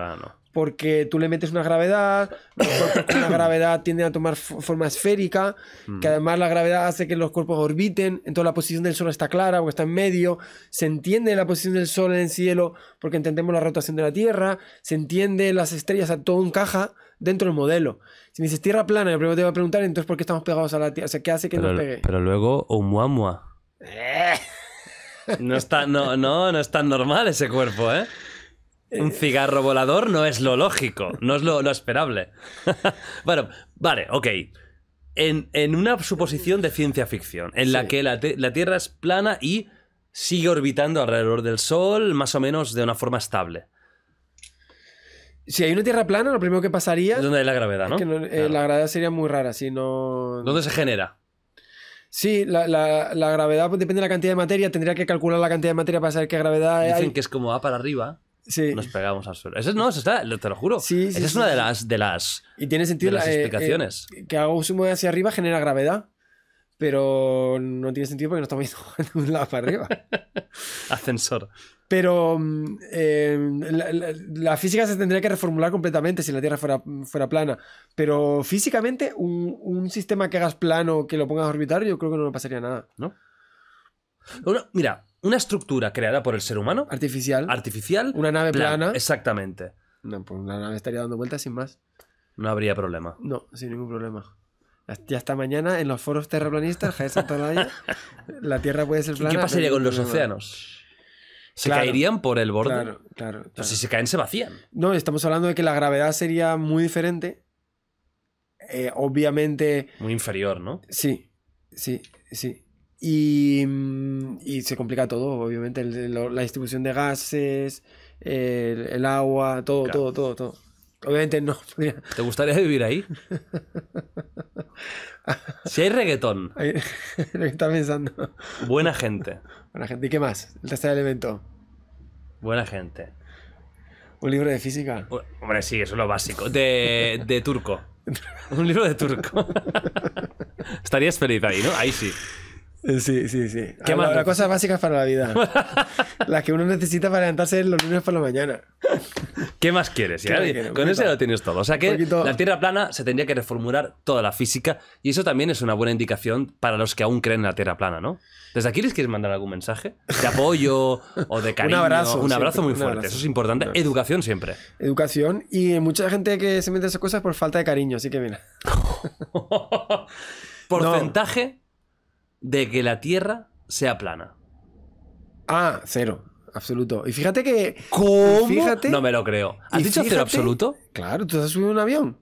Porque tú le metes una gravedad, la gravedad tiende a tomar forma esférica, que mm. además la gravedad hace que los cuerpos orbiten, entonces la posición del Sol está clara o está en medio, se entiende la posición del Sol en el cielo porque entendemos la rotación de la Tierra, se entiende las estrellas, todo encaja dentro del modelo. Si me dices tierra plana, yo primero te voy a preguntar entonces por qué estamos pegados a la Tierra, o sea, ¿qué hace que pero, Pero luego, eh. No está, no, no, no es tan normal ese cuerpo, ¿eh? Un eh, cigarro volador no es lo lógico, no es lo, esperable. bueno, vale, ok. En, una suposición de ciencia ficción, en la que la, Tierra es plana y sigue orbitando alrededor del Sol, más o menos de una forma estable. Si hay una Tierra plana, lo primero que pasaría... Es donde hay la gravedad, ¿no? Eh, la gravedad sería muy rara, si no... ¿Dónde se genera? Sí, la, gravedad pues, depende de la cantidad de materia. Tendría que calcular la cantidad de materia para saber qué gravedad Dicen que es como A para arriba. Nos pegamos al suelo. Eso no, te lo juro. Esa es una de las, de las. Y tiene sentido las eh, explicaciones. Eh, que algo se hacia arriba genera gravedad. Pero no tiene sentido porque no estamos yendo de un lado para arriba. Ascensor. Pero mm, eh, la, física se tendría que reformular completamente si la Tierra fuera, fuera plana. Pero físicamente, un, sistema que hagas plano, que lo pongas a orbitar, yo creo que no le pasaría nada. ¿No? Bueno, mira, una estructura creada por el ser humano. Artificial. Artificial. Una nave plana. Exactamente. No, pues una nave estaría dando vueltas sin más. No habría problema. No, sin ningún problema. Ya hasta mañana en los foros terraplanistas, Jaez la Tierra puede ser plana. ¿Qué pasaría con los océanos? Se caerían por el borde. Claro, claro, si se caen, se vacían. No, estamos hablando de que la gravedad sería muy diferente. Eh, obviamente. Muy inferior, ¿no? Sí, sí, sí. Mm, y, se complica todo, obviamente, la distribución de gases, el, agua, todo, todo, todo, todo. Obviamente no. ¿Te gustaría vivir ahí? si hay reggaetón. Lo que está pensando. Buena gente. gente. ¿Y qué más? El tercer elemento. Buena gente. ¿Un libro de física? Hombre, sí, eso es lo básico. De, de turco. Un libro de turco. Estarías feliz ahí, ¿no? Ahí sí. Eh, sí, sí, sí. ¿Qué ah, Las cosas básicas para la vida. las que uno necesita para levantarse los lunes por la mañana. ¿Qué más quieres? Con eso ya lo tienes todo. O sea que la Tierra plana se tendría que reformular toda la física y eso también es una buena indicación para los que aún creen en la Tierra plana, ¿no? ¿Desde aquí les quieres mandar algún mensaje? De apoyo o de cariño. un abrazo. Un abrazo muy fuerte, eso es importante. Educación siempre. Educación y mucha gente que se mete esas cosas por falta de cariño, así que mira. Porcentaje de que la Tierra sea plana. Ah, cero. Absoluto. Y fíjate que. ¿Cómo? no me lo creo. ¿Has dicho cero absoluto? Claro, tú has subido un avión.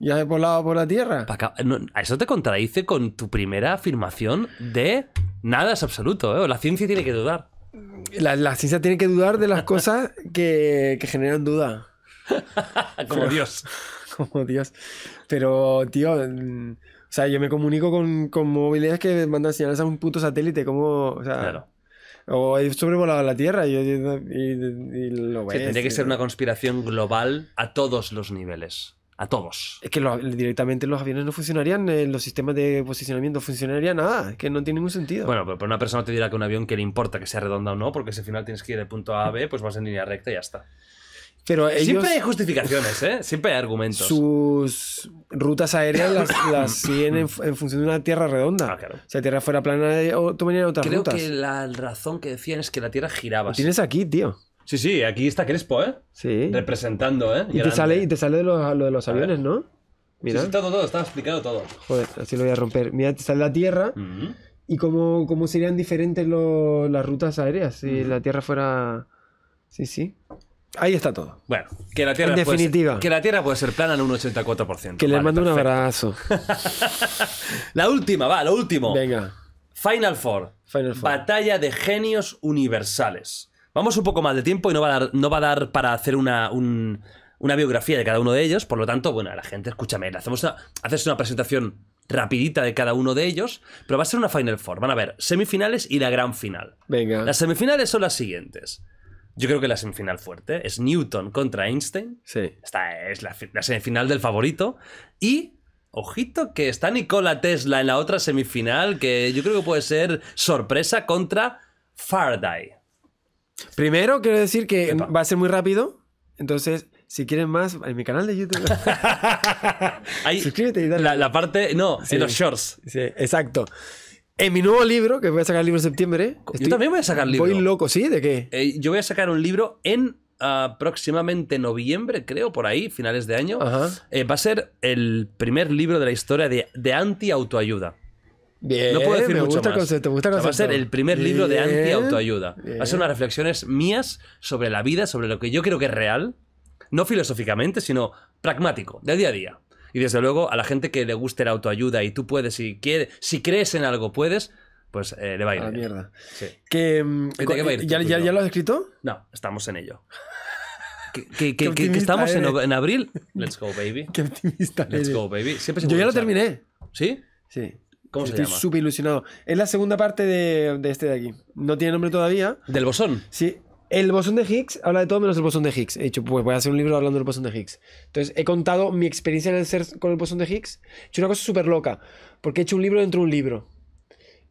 Y has volado por la Tierra. eso te contradice con tu primera afirmación de nada es absoluto, ¿eh? La ciencia tiene que dudar. La, ciencia tiene que dudar de las cosas que, generan duda. como Dios. Como Dios. Pero, tío, mm, o sea, yo me comunico con, con movilidades que mandan señales a un punto satélite, como, o sea, claro. O he la Tierra y, lo ves. tendría que ser una conspiración global a todos los niveles. A todos. Es que directamente los aviones no funcionarían, eh, los sistemas de posicionamiento funcionarían, nada, es que no tiene ningún sentido. Bueno, pero, una persona te dirá que un avión que le importa que sea redonda o no, porque si al final tienes que ir de punto A a B, pues vas en línea recta y ya está. Pero Siempre hay justificaciones, ¿eh? Siempre hay argumentos. Sus rutas aéreas las, las siguen en, función de una tierra redonda. Ah, claro. Si la tierra fuera plana, o tomarían otras rutas. Creo que la razón que decían es que la tierra giraba. tienes aquí, tío. Sí, sí, aquí está Crespo, ¿eh? Sí. Representando, ¿eh? Y, te, sale, y te sale de lo, de los aviones, ¿no? Mira. Sí, todo, todo, está explicado todo. Joder, así lo voy a romper. Mira, te sale la tierra. ¿Y cómo, cómo, serían diferentes las rutas aéreas si la tierra fuera.? Sí, sí. Ahí está todo. Bueno, que la Tierra, puede definitiva. Ser, que la tierra puede ser plana en un 84%. Que le mande un abrazo. la última, va, lo último. Venga. Final Four. Final Four. Batalla de genios universales. Vamos un poco más de tiempo y no va a dar, no va a dar para hacer una, una biografía de cada uno de ellos. Por lo tanto, bueno, la gente, escúchame, hacemos una, haces una presentación rapidita de cada uno de ellos, pero va a ser una Final Four. Van a ver semifinales y la gran final. Venga. Las semifinales son las siguientes. Yo creo que la semifinal fuerte es Newton contra Einstein. Sí. Esta es la, semifinal del favorito. Y Ojito que está Nikola Tesla en la otra semifinal, que yo creo que puede ser sorpresa contra Faraday. Primero, quiero decir que va a ser muy rápido. Entonces, si quieren más, en mi canal de YouTube. Suscríbete y dale. La, parte. No, en los shorts. Sí, exacto. En mi nuevo libro, que voy a sacar el libro en septiembre. yo también voy a sacar libro. loco, ¿sí? ¿De qué? Eh, yo voy a sacar un libro en aproximadamente ah, noviembre, creo, por ahí, finales de año. Eh, va a ser el primer libro de la historia de, anti-autoayuda. Bien, no puedo decir mucho gusta más. va a ser el primer libro de anti-autoayuda. Va a ser unas reflexiones mías sobre la vida, sobre lo que yo creo que es real. No filosóficamente, sino pragmático, de día a día. Y desde luego, a la gente que le guste la autoayuda y tú puedes, si, quieres, si crees en algo puedes, pues eh, le va a ir. la mierda. Que, ¿Ya, lo has escrito? No, estamos en ello. que, estamos en, abril. Let's go, baby. Qué optimista. Let's go, baby. Yo ya lo terminé. ¿Sí? Sí. ¿Cómo Estoy súper ilusionado. Es la segunda parte de, de, este de aquí. No tiene nombre todavía. ¿Del bosón? Sí. El bosón de Higgs habla de todo menos el bosón de Higgs. He dicho, pues voy a hacer un libro hablando del bosón de Higgs. Entonces, he contado mi experiencia en el ser con el bosón de Higgs. He hecho una cosa súper loca, porque he hecho un libro dentro de un libro.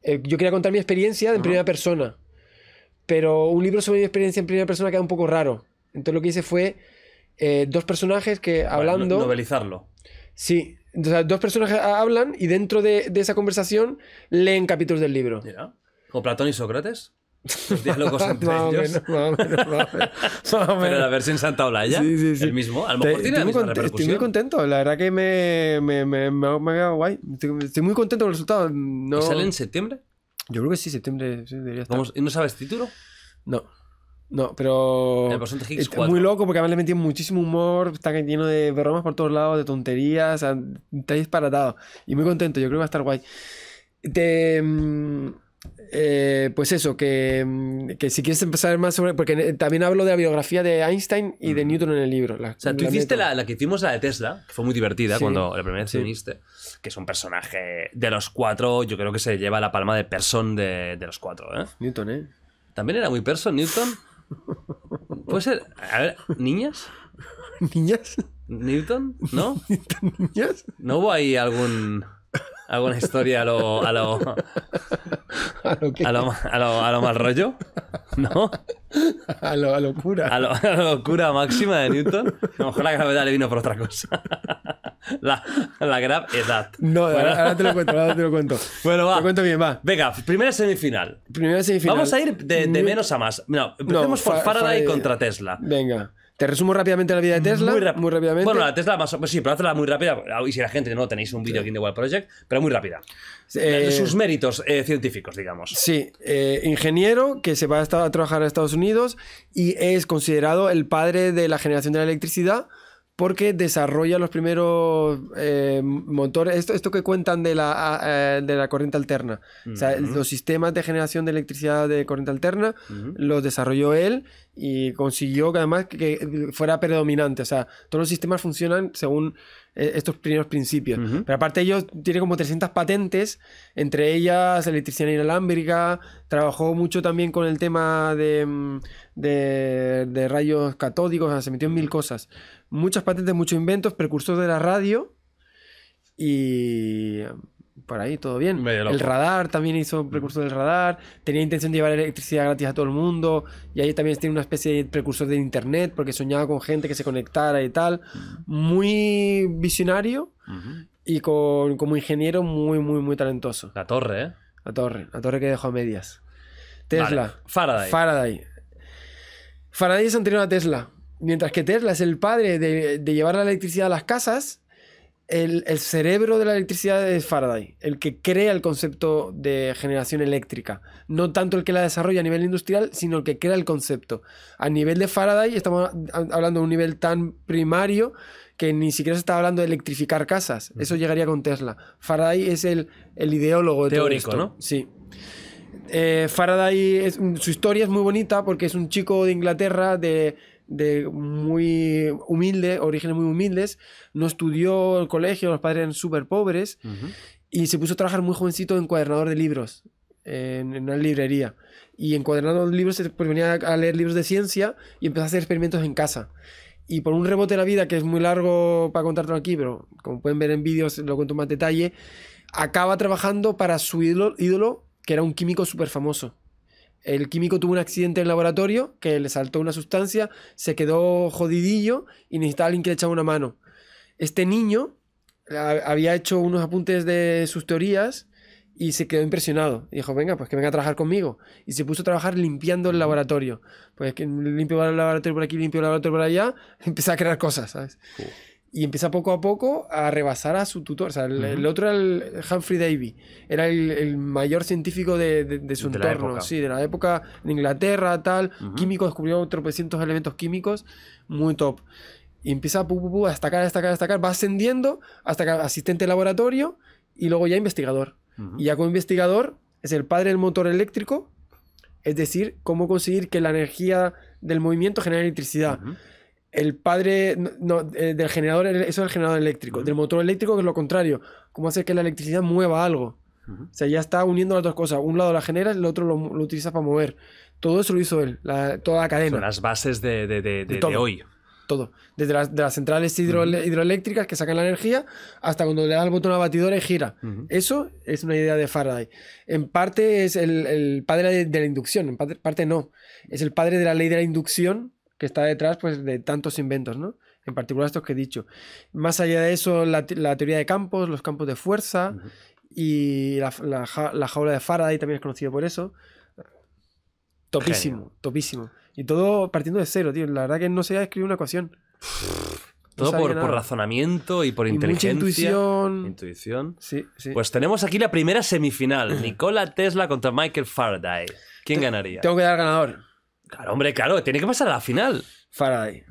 Eh, yo quería contar mi experiencia en primera persona, pero un libro sobre mi experiencia en primera persona queda un poco raro. Entonces, lo que hice fue eh, dos personajes que hablando. novelizarlo. Sí. dos personajes hablan y dentro de esa conversación leen capítulos del libro. ¿O Platón y Sócrates? los diálogos entre ellos. más o menos, Pero la versión Santa Olaya, sí, sí, el mismo. A lo mejor tiene Estoy muy contento, la verdad que me, me, me, me, guay. Estoy, muy contento con el resultado. sale en septiembre? Yo creo que sí, septiembre debería estar. Vamos, ¿Y no sabes título? No. No, pero. Es muy loco porque además le metí muchísimo humor, está lleno de bromas por todos lados, de tonterías, está disparatado. Y muy contento, yo creo que va a estar guay. Te. Mm, eh, pues eso, mm, que, si quieres empezar más sobre. Porque también hablo de la biografía de Einstein y de Newton en el libro. o sea, tú hiciste la, que hicimos, la de Tesla, que fue muy divertida cuando la primera vez que viniste, que es un personaje de los cuatro, yo creo que se lleva la palma de person de, los cuatro. ¿eh? Newton, ¿eh? También era muy person, Newton. Puede ser. A ver, niñas. ¿Niñas? ¿Newton? ¿No? ¿Newton, niñas? newton no niñas no hubo ahí algún.? ¿Alguna historia a lo. a lo. a lo, a lo, a lo, a lo mal rollo. ¿No? A lo, a locura. A, la locura máxima de Newton. A lo mejor la gravedad le vino por otra cosa. La, gravedad. No, ahora, te lo cuento, ahora te lo cuento. Bueno, va. Te cuento bien, va. Venga, primera semifinal. Primera semifinal. Vamos a ir de, mm. menos a más. No, empecemos por Faraday contra Tesla. Venga. Te resumo rápidamente la vida de Tesla. Muy, rápidamente. Bueno, la Tesla, más, pues sí, pero hazla muy rápida. Y si la gente no tenéis un vídeo aquí en The Wild Project, pero muy rápida. Eh, eh, sus méritos eh, científicos, digamos. Sí, ingeniero que se va a, a trabajar a Estados Unidos y es considerado el padre de la generación de la electricidad porque desarrolla los primeros eh, motores, esto, esto que cuentan de la, de la corriente alterna, o sea, los sistemas de generación de electricidad de corriente alterna los desarrolló él y consiguió que además que, fuera predominante, o sea, todos los sistemas funcionan según eh, estos primeros principios. Pero aparte ellos tiene como 300 patentes, entre ellas electricidad inalámbrica, trabajó mucho también con el tema de, mm, de, rayos catódicos, se metió en mil cosas. Muchas patentes, muchos inventos, precursor de la radio y por ahí todo bien. El radar también hizo un precursor del radar. Tenía intención de llevar electricidad gratis a todo el mundo. Y ahí también tiene una especie de precursor de internet porque soñaba con gente que se conectara y tal. Muy visionario y como ingeniero muy, muy, muy talentoso. La torre, ¿eh? La torre. La torre que dejó a medias. Tesla. Faraday. Faraday. Faraday es anterior a Tesla. Mientras que Tesla es el padre de llevar la electricidad a las casas el, cerebro de la electricidad es Faraday, el que crea el concepto de generación eléctrica. No tanto el que la desarrolla a nivel industrial, sino el que crea el concepto. A nivel de Faraday estamos hablando de un nivel tan primario que ni siquiera se está hablando de electrificar casas. Eso llegaría con Tesla. Faraday es el, ideólogo. Teórico, ¿no? Sí. Eh, Faraday, su historia es muy bonita porque es un chico de Inglaterra de de muy humilde, orígenes muy humildes, no estudió el colegio, los padres eran súper pobres y se puso a trabajar muy jovencito en cuadernador de libros, en, una librería. Y de libros, pues venía a leer libros de ciencia y empezó a hacer experimentos en casa. Y por un rebote de la vida, que es muy largo para contártelo aquí, pero como pueden ver en vídeos lo cuento más detalle, acaba trabajando para su ídolo, ídolo que era un químico súper famoso. El químico tuvo un accidente en el laboratorio que le saltó una sustancia, se quedó jodidillo y necesitaba alguien que le echara una mano. Este niño eh, había hecho unos apuntes de sus teorías y se quedó impresionado. dijo, venga, pues que venga a trabajar conmigo. Y se puso a trabajar limpiando el laboratorio. Pues que limpio el laboratorio por aquí, limpio el laboratorio por allá, empezó a crear cosas, ¿sabes? y empieza poco a poco a rebasar a su tutor. O sea, el, otro era el Humphrey Davy, era el, mayor científico de, su entorno, sí, de la época de Inglaterra, tal, químico, descubrió 300 elementos químicos, muy top. Y empieza a, a destacar, destacar, destacar, va ascendiendo hasta que asistente de laboratorio y luego ya investigador. Y ya como investigador es el padre del motor eléctrico, es decir, cómo conseguir que la energía del movimiento genere electricidad el padre eh, del generador, eso es el generador eléctrico, del motor eléctrico que es lo contrario, cómo hace que la electricidad mueva algo. O sea, ya está uniendo las dos cosas. Un lado la genera, el otro lo, utiliza para mover. Todo eso lo hizo él, toda la cadena. las bases de, de, de, hoy. Todo. Desde las, centrales hidroeléctricas que sacan la energía hasta cuando le da el botón a la batidora y gira. Eso es una idea de Faraday. En parte es el, padre de, la inducción, en parte no. Es el padre de la ley de la inducción que está detrás pues, de tantos inventos, ¿no? En particular estos que he dicho. Más allá de eso, la, teoría de campos, los campos de fuerza y la, jaula de Faraday también es conocido por eso. Topísimo, topísimo. Y todo partiendo de cero, tío. La verdad que no se ha escribir una ecuación. Todo por, razonamiento y por inteligencia. intuición. Intuición. Sí, Pues tenemos aquí la primera semifinal. Nikola Tesla contra Michael Faraday. ¿Quién ganaría? Tengo que dar ganador. Claro, hombre, claro, tiene que pasar a la final. Faraday,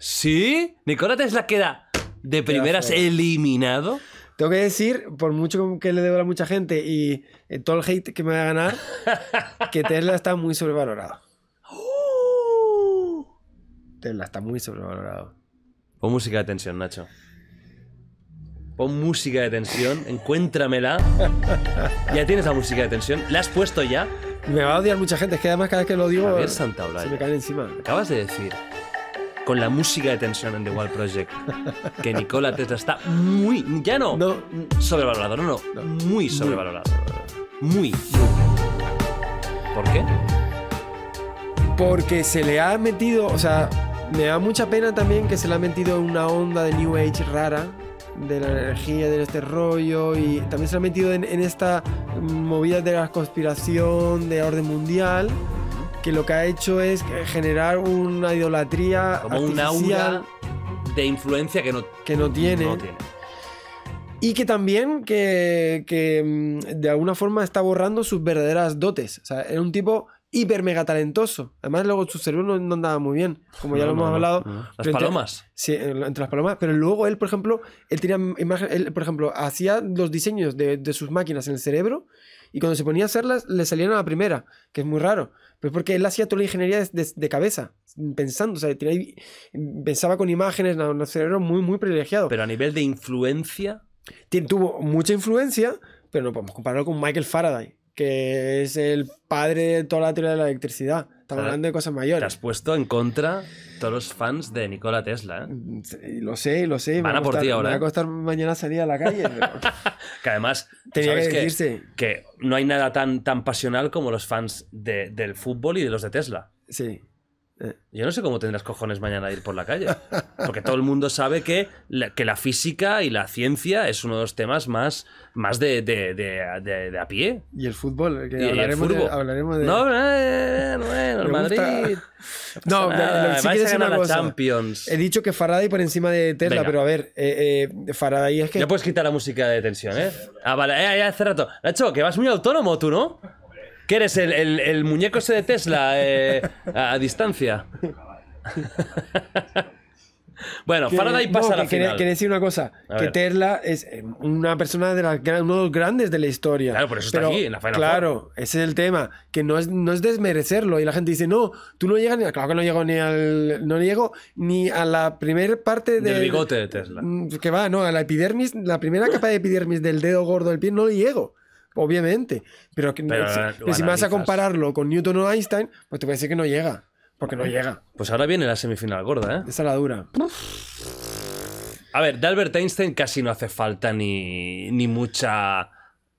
¿Sí? Nicola Tesla queda de primeras eliminado? Tengo que decir, por mucho que le debo a mucha gente y eh, todo el hate que me va a ganar, que Tesla está muy sobrevalorado. ¡Oh! Tesla está muy sobrevalorado. Pon música de tensión, Nacho. Pon música de tensión, encuéntramela. ya tienes la música de tensión. ¿La has puesto ya? Me va a odiar mucha gente, es que además cada vez que lo digo santa se me cae encima. Acabas de decir, con la música de tensión en The Wall Project, que Nikola Tesla está muy, ya no, no sobrevalorado, no, no, muy sobrevalorado. Muy, muy. ¿Por qué? Porque se le ha metido, o sea, me da mucha pena también que se le ha metido una onda de New Age rara de la energía, de este rollo, y también se ha metido en, esta movida de la conspiración, de orden mundial, que lo que ha hecho es generar una idolatría. Como un aura de influencia que no, tiene. Y que también que, que, mm, de alguna forma está borrando sus verdaderas dotes. O sea, era un tipo hiper mega talentoso. Además, luego su cerebro no, andaba muy bien, como ya lo hemos hablado. Las palomas. sí, entre las palomas. Pero luego él, por ejemplo, él tenía él, por ejemplo, hacía los diseños de, de, sus máquinas en el cerebro y cuando se ponía a hacerlas, le salían a la primera, que es muy raro. Pero porque él hacía toda la ingeniería de, cabeza, pensando, o sea, tenía, pensaba con imágenes, un cerebro muy, muy privilegiado. Pero a nivel de influencia. tuvo mucha influencia, pero no podemos compararlo con Michael Faraday que es el padre de toda la teoría de la electricidad. Estamos ah, hablando de cosas mayores. Te has puesto en contra todos los fans de Nikola Tesla. ¿eh? lo sé, lo sé. Van por ti ahora. Me va a ¿eh? costar mañana salir a la calle. que además, tenía que no hay nada tan, tan pasional como los fans del fútbol y de los de Tesla. Sí. Yo no sé cómo tendrás cojones mañana a ir por la calle. Porque todo el mundo sabe que la, que la física y la ciencia es uno de los temas más, más de, de, de, a pie. Y el fútbol, que hablaremos, hablaremos, de, No, bueno, el Madrid. No, si sí Champions. He dicho que Faraday por encima de Tesla, pero a ver, eh, eh, Faraday es que. Ya puedes quitar la música de tensión, ¿eh? Ah, vale, eh, hace rato. hecho que vas muy autónomo tú, ¿no? ¿Quieres El, muñeco ese de Tesla eh, a, distancia. bueno, Faraday pasa a la final. decir una cosa, que Tesla es eh, una persona de las grandes de la historia. Claro, por eso está aquí, Claro, ese es el tema, que no es, desmerecerlo. Y la gente dice, no, tú no llegas ni a... Claro que no llego ni al... No llego ni a la primera parte del... bigote de Tesla. Mm, que va, no, a la epidermis, la primera capa de epidermis del dedo gordo del pie no llego obviamente. Pero, si, eh, vas a compararlo con Newton o Einstein, pues te voy decir que no llega. Porque no llega. Pues ahora viene la semifinal gorda, ¿eh? Esa la dura. A ver, de Albert Einstein casi no hace falta ni, mucha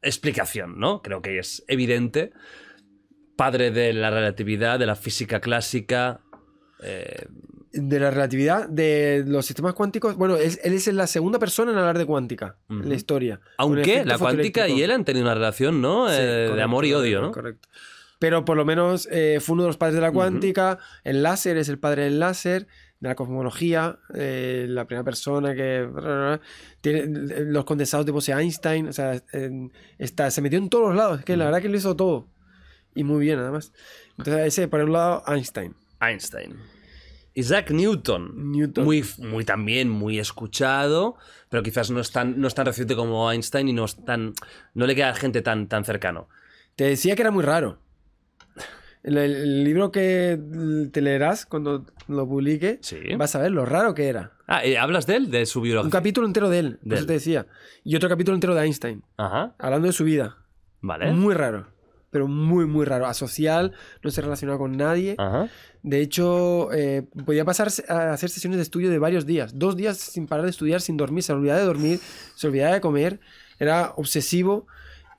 explicación, ¿no? Creo que es evidente. Padre de la relatividad, de la física clásica. Eh, de la relatividad de los sistemas cuánticos. Bueno, él, es la segunda persona en hablar de cuántica la historia. Aunque la cuántica y él han tenido una relación, ¿no? Eh, de amor y odio, ¿no? Correcto. Pero por lo menos eh, fue uno de los padres de la cuántica. El láser es el padre del láser, de la cosmología. Eh, la primera persona que. Tiene los condensados tipo Einstein. O sea, está, se metió en todos los lados. Es que la verdad que lo hizo todo. Y muy bien, además. Entonces, ese, por un lado, Einstein. Einstein. Isaac Newton. Muy, muy también, muy escuchado, pero quizás no es tan, no reciente como Einstein y no, es no le queda a gente tan, tan cercano. Te decía que era muy raro. El, libro que te leerás cuando lo publique, vas a ver lo raro que era. Ah, eh, ¿hablas de él? De su biología. Un capítulo entero de él, eso te decía. Y otro capítulo entero de Einstein. Ajá. Hablando de su vida. Vale. Muy raro pero muy, muy raro. Asocial, no se relacionaba con nadie. De hecho, eh, podía pasar a hacer sesiones de estudio de varios días. Dos días sin parar de estudiar, sin dormir. Se olvidaba de dormir, se olvidaba de comer. Era obsesivo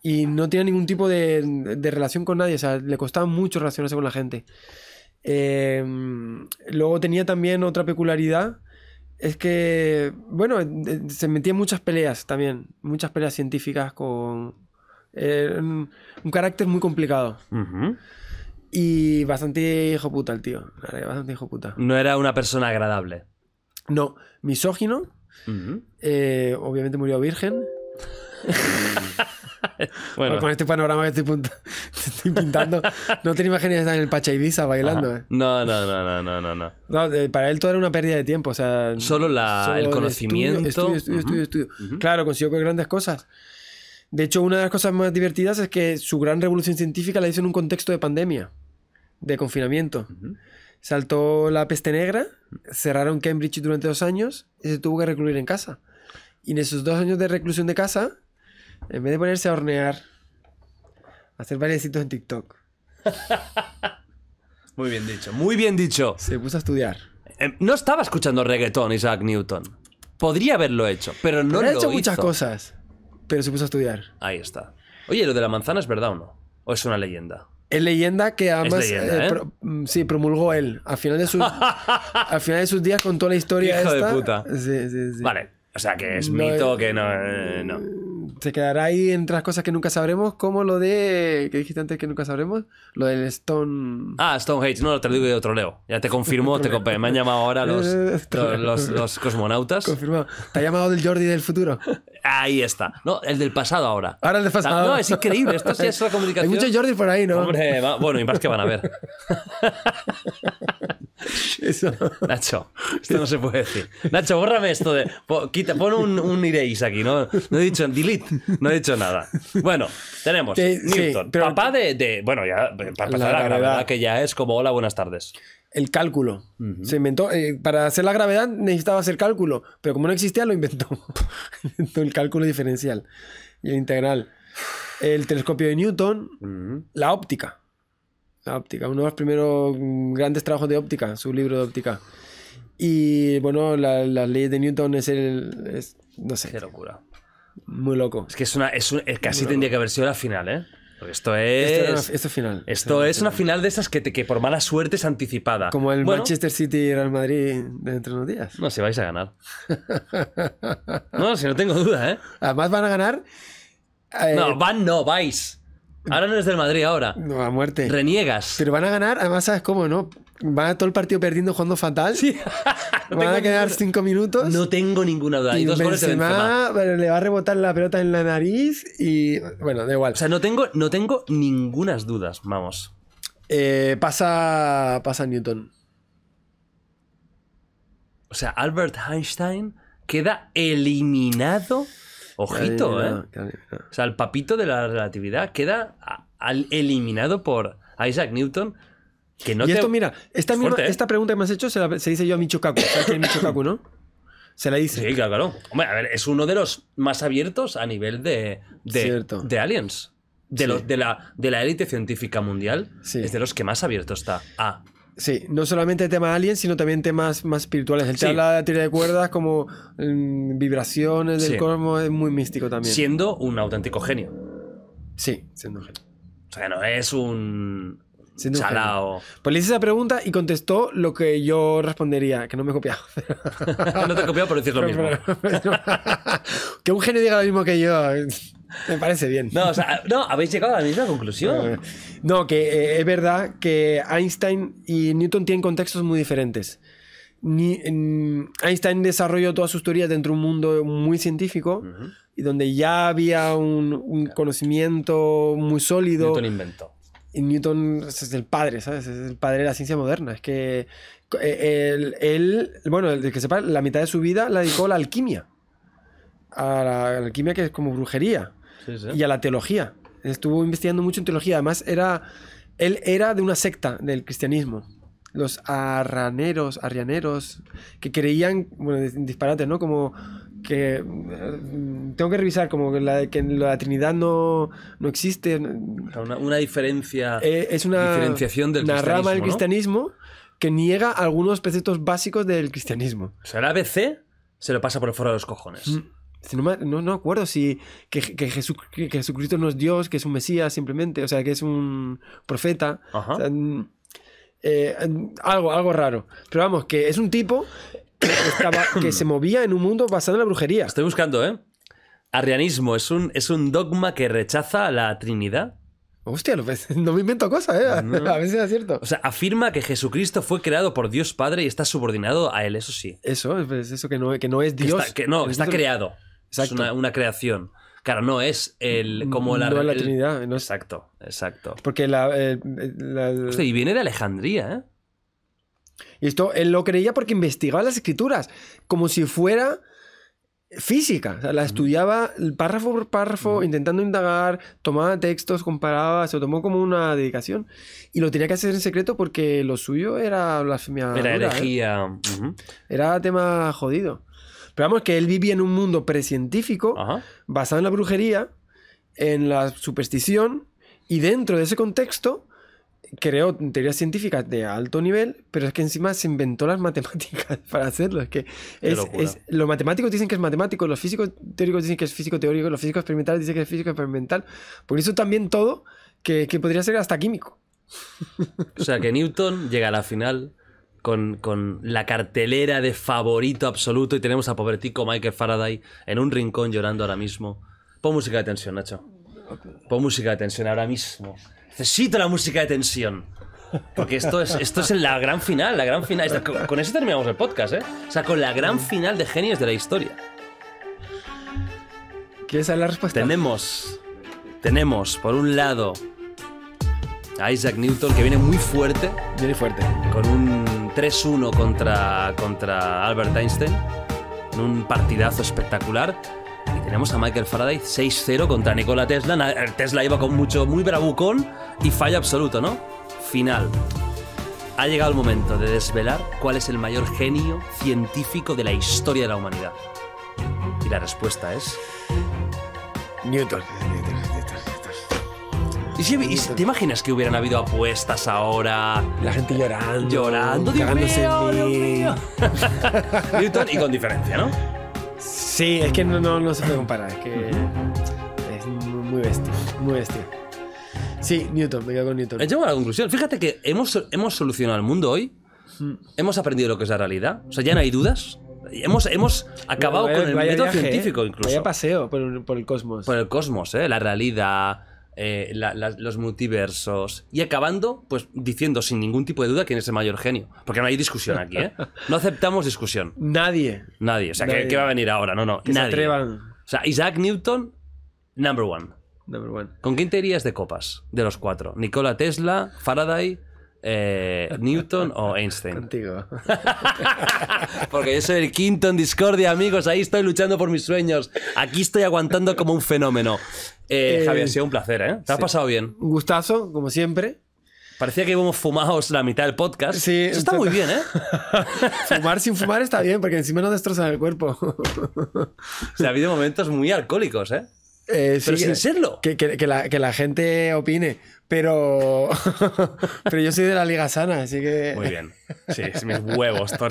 y no tenía ningún tipo de, relación con nadie. O sea, le costaba mucho relacionarse con la gente. Em, luego tenía también otra peculiaridad. Es que, bueno, eh, se metía en muchas peleas también, muchas peleas científicas con, eh, un, carácter muy complicado. Y bastante hijo puta el tío. Bastante hijo puta. No era una persona agradable. No, misógino. Eh, obviamente murió virgen. bueno. Con este panorama que estoy, pintando, no te imaginas estar en el Pacha Ibiza bailando. Eh. No, no, no, no, no, no. no para él todo era una pérdida de tiempo. O sea, solo, el conocimiento. Claro, consiguió grandes cosas. De hecho, una de las cosas más divertidas es que su gran revolución científica la hizo en un contexto de pandemia, de confinamiento. Saltó la peste negra, cerraron Cambridge durante dos años y se tuvo que recluir en casa. Y en esos dos años de reclusión de casa, en vez de ponerse a hornear, a hacer bailecitos en TikTok. muy bien dicho, muy bien dicho. Se puso a estudiar. Em, no estaba escuchando reggaetón, Isaac Newton. Podría haberlo hecho, pero no pero ha hecho muchas cosas pero se puso a estudiar. Ahí está. Oye, ¿lo de la manzana es verdad o no? ¿O es una leyenda? Es leyenda que además eh, ¿eh? mm, sí, promulgó él. Al final de sus, al final de sus días con toda la historia Hijo de puta. Vale. O sea, que es mito, que eh, no, Se quedará ahí entre las cosas que nunca sabremos, como lo de. que dijiste antes que nunca sabremos? Lo del Stone. Ah, Stonehenge, no, te lo de otro leo Ya te confirmo, te Me han llamado ahora los, los, cosmonautas. Confirmado. ¿Te ha llamado del Jordi del futuro? Ahí está. No, el del pasado ahora. Ahora el del pasado. No, es increíble. Esto sí es la comunicación. Hay muchos Jordi por ahí, ¿no? bueno, y más que van a ver. Eso. Nacho, esto no se puede decir. Nacho, bórrame esto de. pon un, un aquí, ¿no? No he dicho delete, no he dicho nada. Bueno, tenemos Newton, papá de, Bueno, ya, para empezar, la, la, la, que ya es como: hola, buenas tardes el cálculo. Se inventó, eh, para hacer la gravedad necesitaba hacer cálculo, pero como no existía lo inventó. el cálculo diferencial y el integral. El telescopio de Newton, la óptica. La óptica, uno de los primeros grandes trabajos de óptica, su libro de óptica. Y bueno, las leyes de Newton es el... no sé. Qué locura. Muy loco. Es que es una... Es, casi tendría que haber sido la final, ¿eh? Esto es. Esto, una, final. Esto, es una final. de esas que, te, que por mala suerte es anticipada. Como el Manchester City y Real Madrid dentro de unos días. No, si vais a ganar. no, si no tengo duda, ¿eh? Además van a ganar. Eh, no, van no, vais. Ahora no eres del Madrid ahora. No, a muerte. Reniegas. Pero van a ganar, además, ¿sabes cómo, no? va todo el partido perdiendo jugando fatal. Sí. no van a quedar cinco minutos. No tengo ninguna duda. Y, dos goles de le va a rebotar la pelota en la nariz y bueno, da igual. O sea, no tengo, no tengo ningunas dudas, vamos. Eh, pasa, pasa Newton. O sea, Albert Einstein queda eliminado. Ojito, ¿eh? O sea, el papito de la relatividad queda eliminado por Isaac Newton esto, mira, esta, ¿eh? esta pregunta que me has hecho se, dice yo a Kaku. no? Se la dice. Sí, claro, claro. Hombre, a ver, es uno de los más abiertos a nivel de, de, de aliens. De, de, la, de la élite científica mundial. Es de los que más abierto está a Sí, no solamente temas aliens, sino también temas más espirituales. El tema de de teoría de cuerdas, como mm, vibraciones del cosmos, es muy místico también. Siendo un auténtico genio. Sí, siendo un genio. O sea, no es un. Chalao. Pues le hice esa pregunta y contestó lo que yo respondería, que no me he copiado. no te he copiado por decir lo mismo. que un genio diga lo mismo que yo. Me parece bien. No, o sea, no, habéis llegado a la misma conclusión. No, que eh, es verdad que Einstein y Newton tienen contextos muy diferentes. Einstein desarrolló todas sus teorías dentro de un mundo muy científico y donde ya había un, conocimiento muy sólido. Newton inventó. Newton es el padre, ¿sabes? Es el padre de la ciencia moderna. Es que eh, él, bueno, el que sepa, la mitad de su vida la dedicó a la alquimia. A la alquimia que es como brujería. Y a la teología. Estuvo investigando mucho en teología. Además, era, él era de una secta del cristianismo los arraneros, arrianeros, que creían, bueno, disparate, ¿no? Como que eh, tengo que revisar, como la, que la Trinidad no, no existe. Una, diferencia. Eh, es una diferenciación del rama del cristianismo que niega algunos preceptos básicos del cristianismo. O sea, el ABC se lo pasa por el foro de los cojones. Mm. No, no, acuerdo si que, Jesucristo no es Dios, que es un Mesías simplemente, o sea, que es un profeta. Ajá. Mm, eh, algo, algo raro. Pero vamos, que es un tipo que, se movía en un mundo basado en la brujería. Estoy buscando, ¿eh? Arrianismo es un, es un dogma que rechaza la Trinidad. Hostia, no me invento cosas, ¿eh? A veces es cierto. O sea, afirma que Jesucristo fue creado por Dios Padre y está subordinado a él, eso sí. Eso, es eso que no, que no es Dios. Que no, está creado. Es una, una creación. Claro, no es el mm, como la. la Trinidad, no. Exacto, exacto. Porque la. Eh, y viene de Alejandría, ¿eh? Y esto él lo creía porque investigaba las escrituras, como si fuera física. O sea, la mm. estudiaba párrafo por párrafo, mm. intentando indagar, tomaba textos, comparaba, se lo tomó como una dedicación. Y lo tenía que hacer en secreto porque lo suyo era blasfemia. Era ¿eh? herejía. Era tema jodido. Pero vamos, que él vivía en un mundo precientífico basado en la brujería, en la superstición, y dentro de ese contexto creó teorías científicas de alto nivel, pero es que encima se inventó las matemáticas para hacerlo. Es que es, los matemáticos dicen que es matemático, los físicos teóricos dicen que es físico teórico, los físicos experimentales dicen que es físico experimental. Por eso también todo que, que podría ser hasta químico. O sea que Newton llega a la final con, la cartelera de favorito absoluto y tenemos a pobretico Michael Faraday en un rincón llorando ahora mismo. Pon música de tensión, Nacho. Pon música de tensión ahora mismo. Necesito la música de tensión. Porque esto es, esto es la gran final, la gran final. Con, eso terminamos el podcast, ¿eh? O sea, con la gran final de genios de la historia. ¿Quieres saber la respuesta? Tenemos, tenemos, por un lado, a Isaac Newton, que viene muy fuerte. Viene fuerte. Con un 3-1 contra, contra Albert Einstein, en un partidazo espectacular. Y tenemos a Michael Faraday 6-0 contra Nikola Tesla. Eh, Tesla iba con mucho, muy bravucón y fallo absoluto, ¿no? Final. Ha llegado el momento de desvelar cuál es el mayor genio científico de la historia de la humanidad. Y la respuesta es... Newton. ¿Y si, te imaginas que hubieran habido apuestas ahora? La gente llorando. Llorando, Newton y con diferencia, ¿no? Sí, es que no, no, se puede comparar. Es que es muy bestia. Muy bestia. Sí, Newton, me quedo con Newton. Llego a la conclusión. Fíjate que hemos, hemos solucionado el mundo hoy. Mm. Hemos aprendido lo que es la realidad. O sea, ya no hay dudas. Hemos, hemos acabado con el método ¿eh? científico, incluso. Vaya paseo por, por el cosmos. Por el cosmos, ¿eh? La realidad, eh, los multiversos. Y acabando, pues diciendo sin ningún tipo de duda quién es el mayor genio. Porque no hay discusión aquí, ¿eh? No aceptamos discusión. Nadie. Nadie. O sea, ¿qué, va a venir ahora? No, no. Se atrevan. O sea, Isaac Newton, number one. number one. ¿Con quién te irías de copas de los cuatro? Nikola Tesla, Faraday. Eh, Newton o Einstein. Contigo. Porque yo soy el quinto en discordia, amigos. Ahí estoy luchando por mis sueños. Aquí estoy aguantando como un fenómeno. Eh, eh, Javier, ha sido un placer, ¿eh? ¿Te has pasado bien? Un gustazo, como siempre. Parecía que íbamos fumados la mitad del podcast. Sí, Eso está muy bien, ¿eh? fumar sin fumar está bien, porque encima no destrozan el cuerpo. ha habido momentos muy alcohólicos, ¿eh? Eh, pero sin eh, serlo. Que, la, gente opine. Pero. pero yo soy de la Liga Sana, así que. Muy bien. Sí, mis huevos,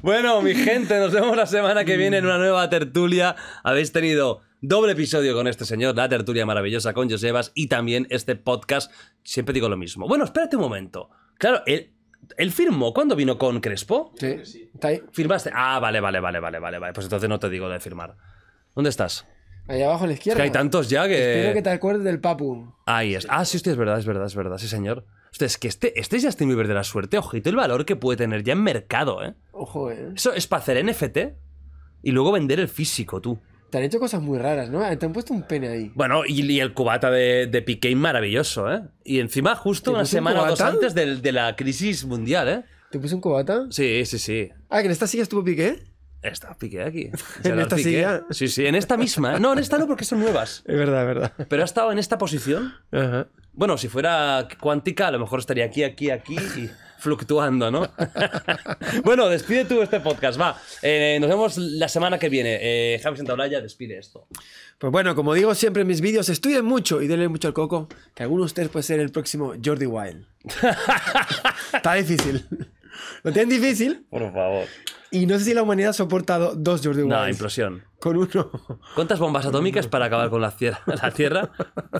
bueno, mi gente, nos vemos la semana que viene en una nueva tertulia. Habéis tenido doble episodio con este señor, la tertulia maravillosa con Josebas y también este podcast. Siempre digo lo mismo. Bueno, espérate un momento. Claro, él. firmó cuando vino con Crespo? Sí. ¿Firmaste? Ah, vale, vale, vale, vale, vale. Pues entonces no te digo de firmar. ¿Dónde estás? Allá abajo a la izquierda. que hay tantos ya que. Espero que te acuerdes del Papu. Ahí es. Ah, sí, usted es verdad, es verdad, es verdad, sí, señor. Usted es que este, este es Justin Bieber de la suerte. Ojito el valor que puede tener ya en mercado, ¿eh? Ojo, ¿eh? Eso es para hacer NFT y luego vender el físico, tú. Te han hecho cosas muy raras, ¿no? Te han puesto un pene ahí. Bueno, y, el cubata de, de Piqué maravilloso, ¿eh? Y encima justo una semana o dos antes de, la crisis mundial, ¿eh? ¿Te puse un cubata? Sí, sí, sí. Ah, que en esta sí estuvo Piqué. Esta, Piqué aquí. ¿En esta silla? Sí, sí, en esta misma. ¿eh? No, en esta no, porque son nuevas. Es verdad, es verdad. Pero ha estado en esta posición. Bueno, si fuera cuántica, a lo mejor estaría aquí, aquí, aquí y fluctuando, ¿no? bueno, despide tú este podcast, va. Eh, nos vemos la semana que viene. Eh, Javi Santaolalla despide esto. Pues bueno, como digo siempre en mis vídeos, estudien mucho y denle mucho al coco, que alguno de ustedes puede ser el próximo Jordi Wild. Está difícil. Lo tienen difícil. Por favor. Y no sé si la humanidad ha soportado dos Jordi No, implosión. Con uno. ¿Cuántas bombas atómicas para acabar con la Tierra? La tierra?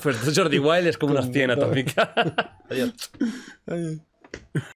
Pues Jordi Wild es como unas 100 atómicas. Adiós. Adiós.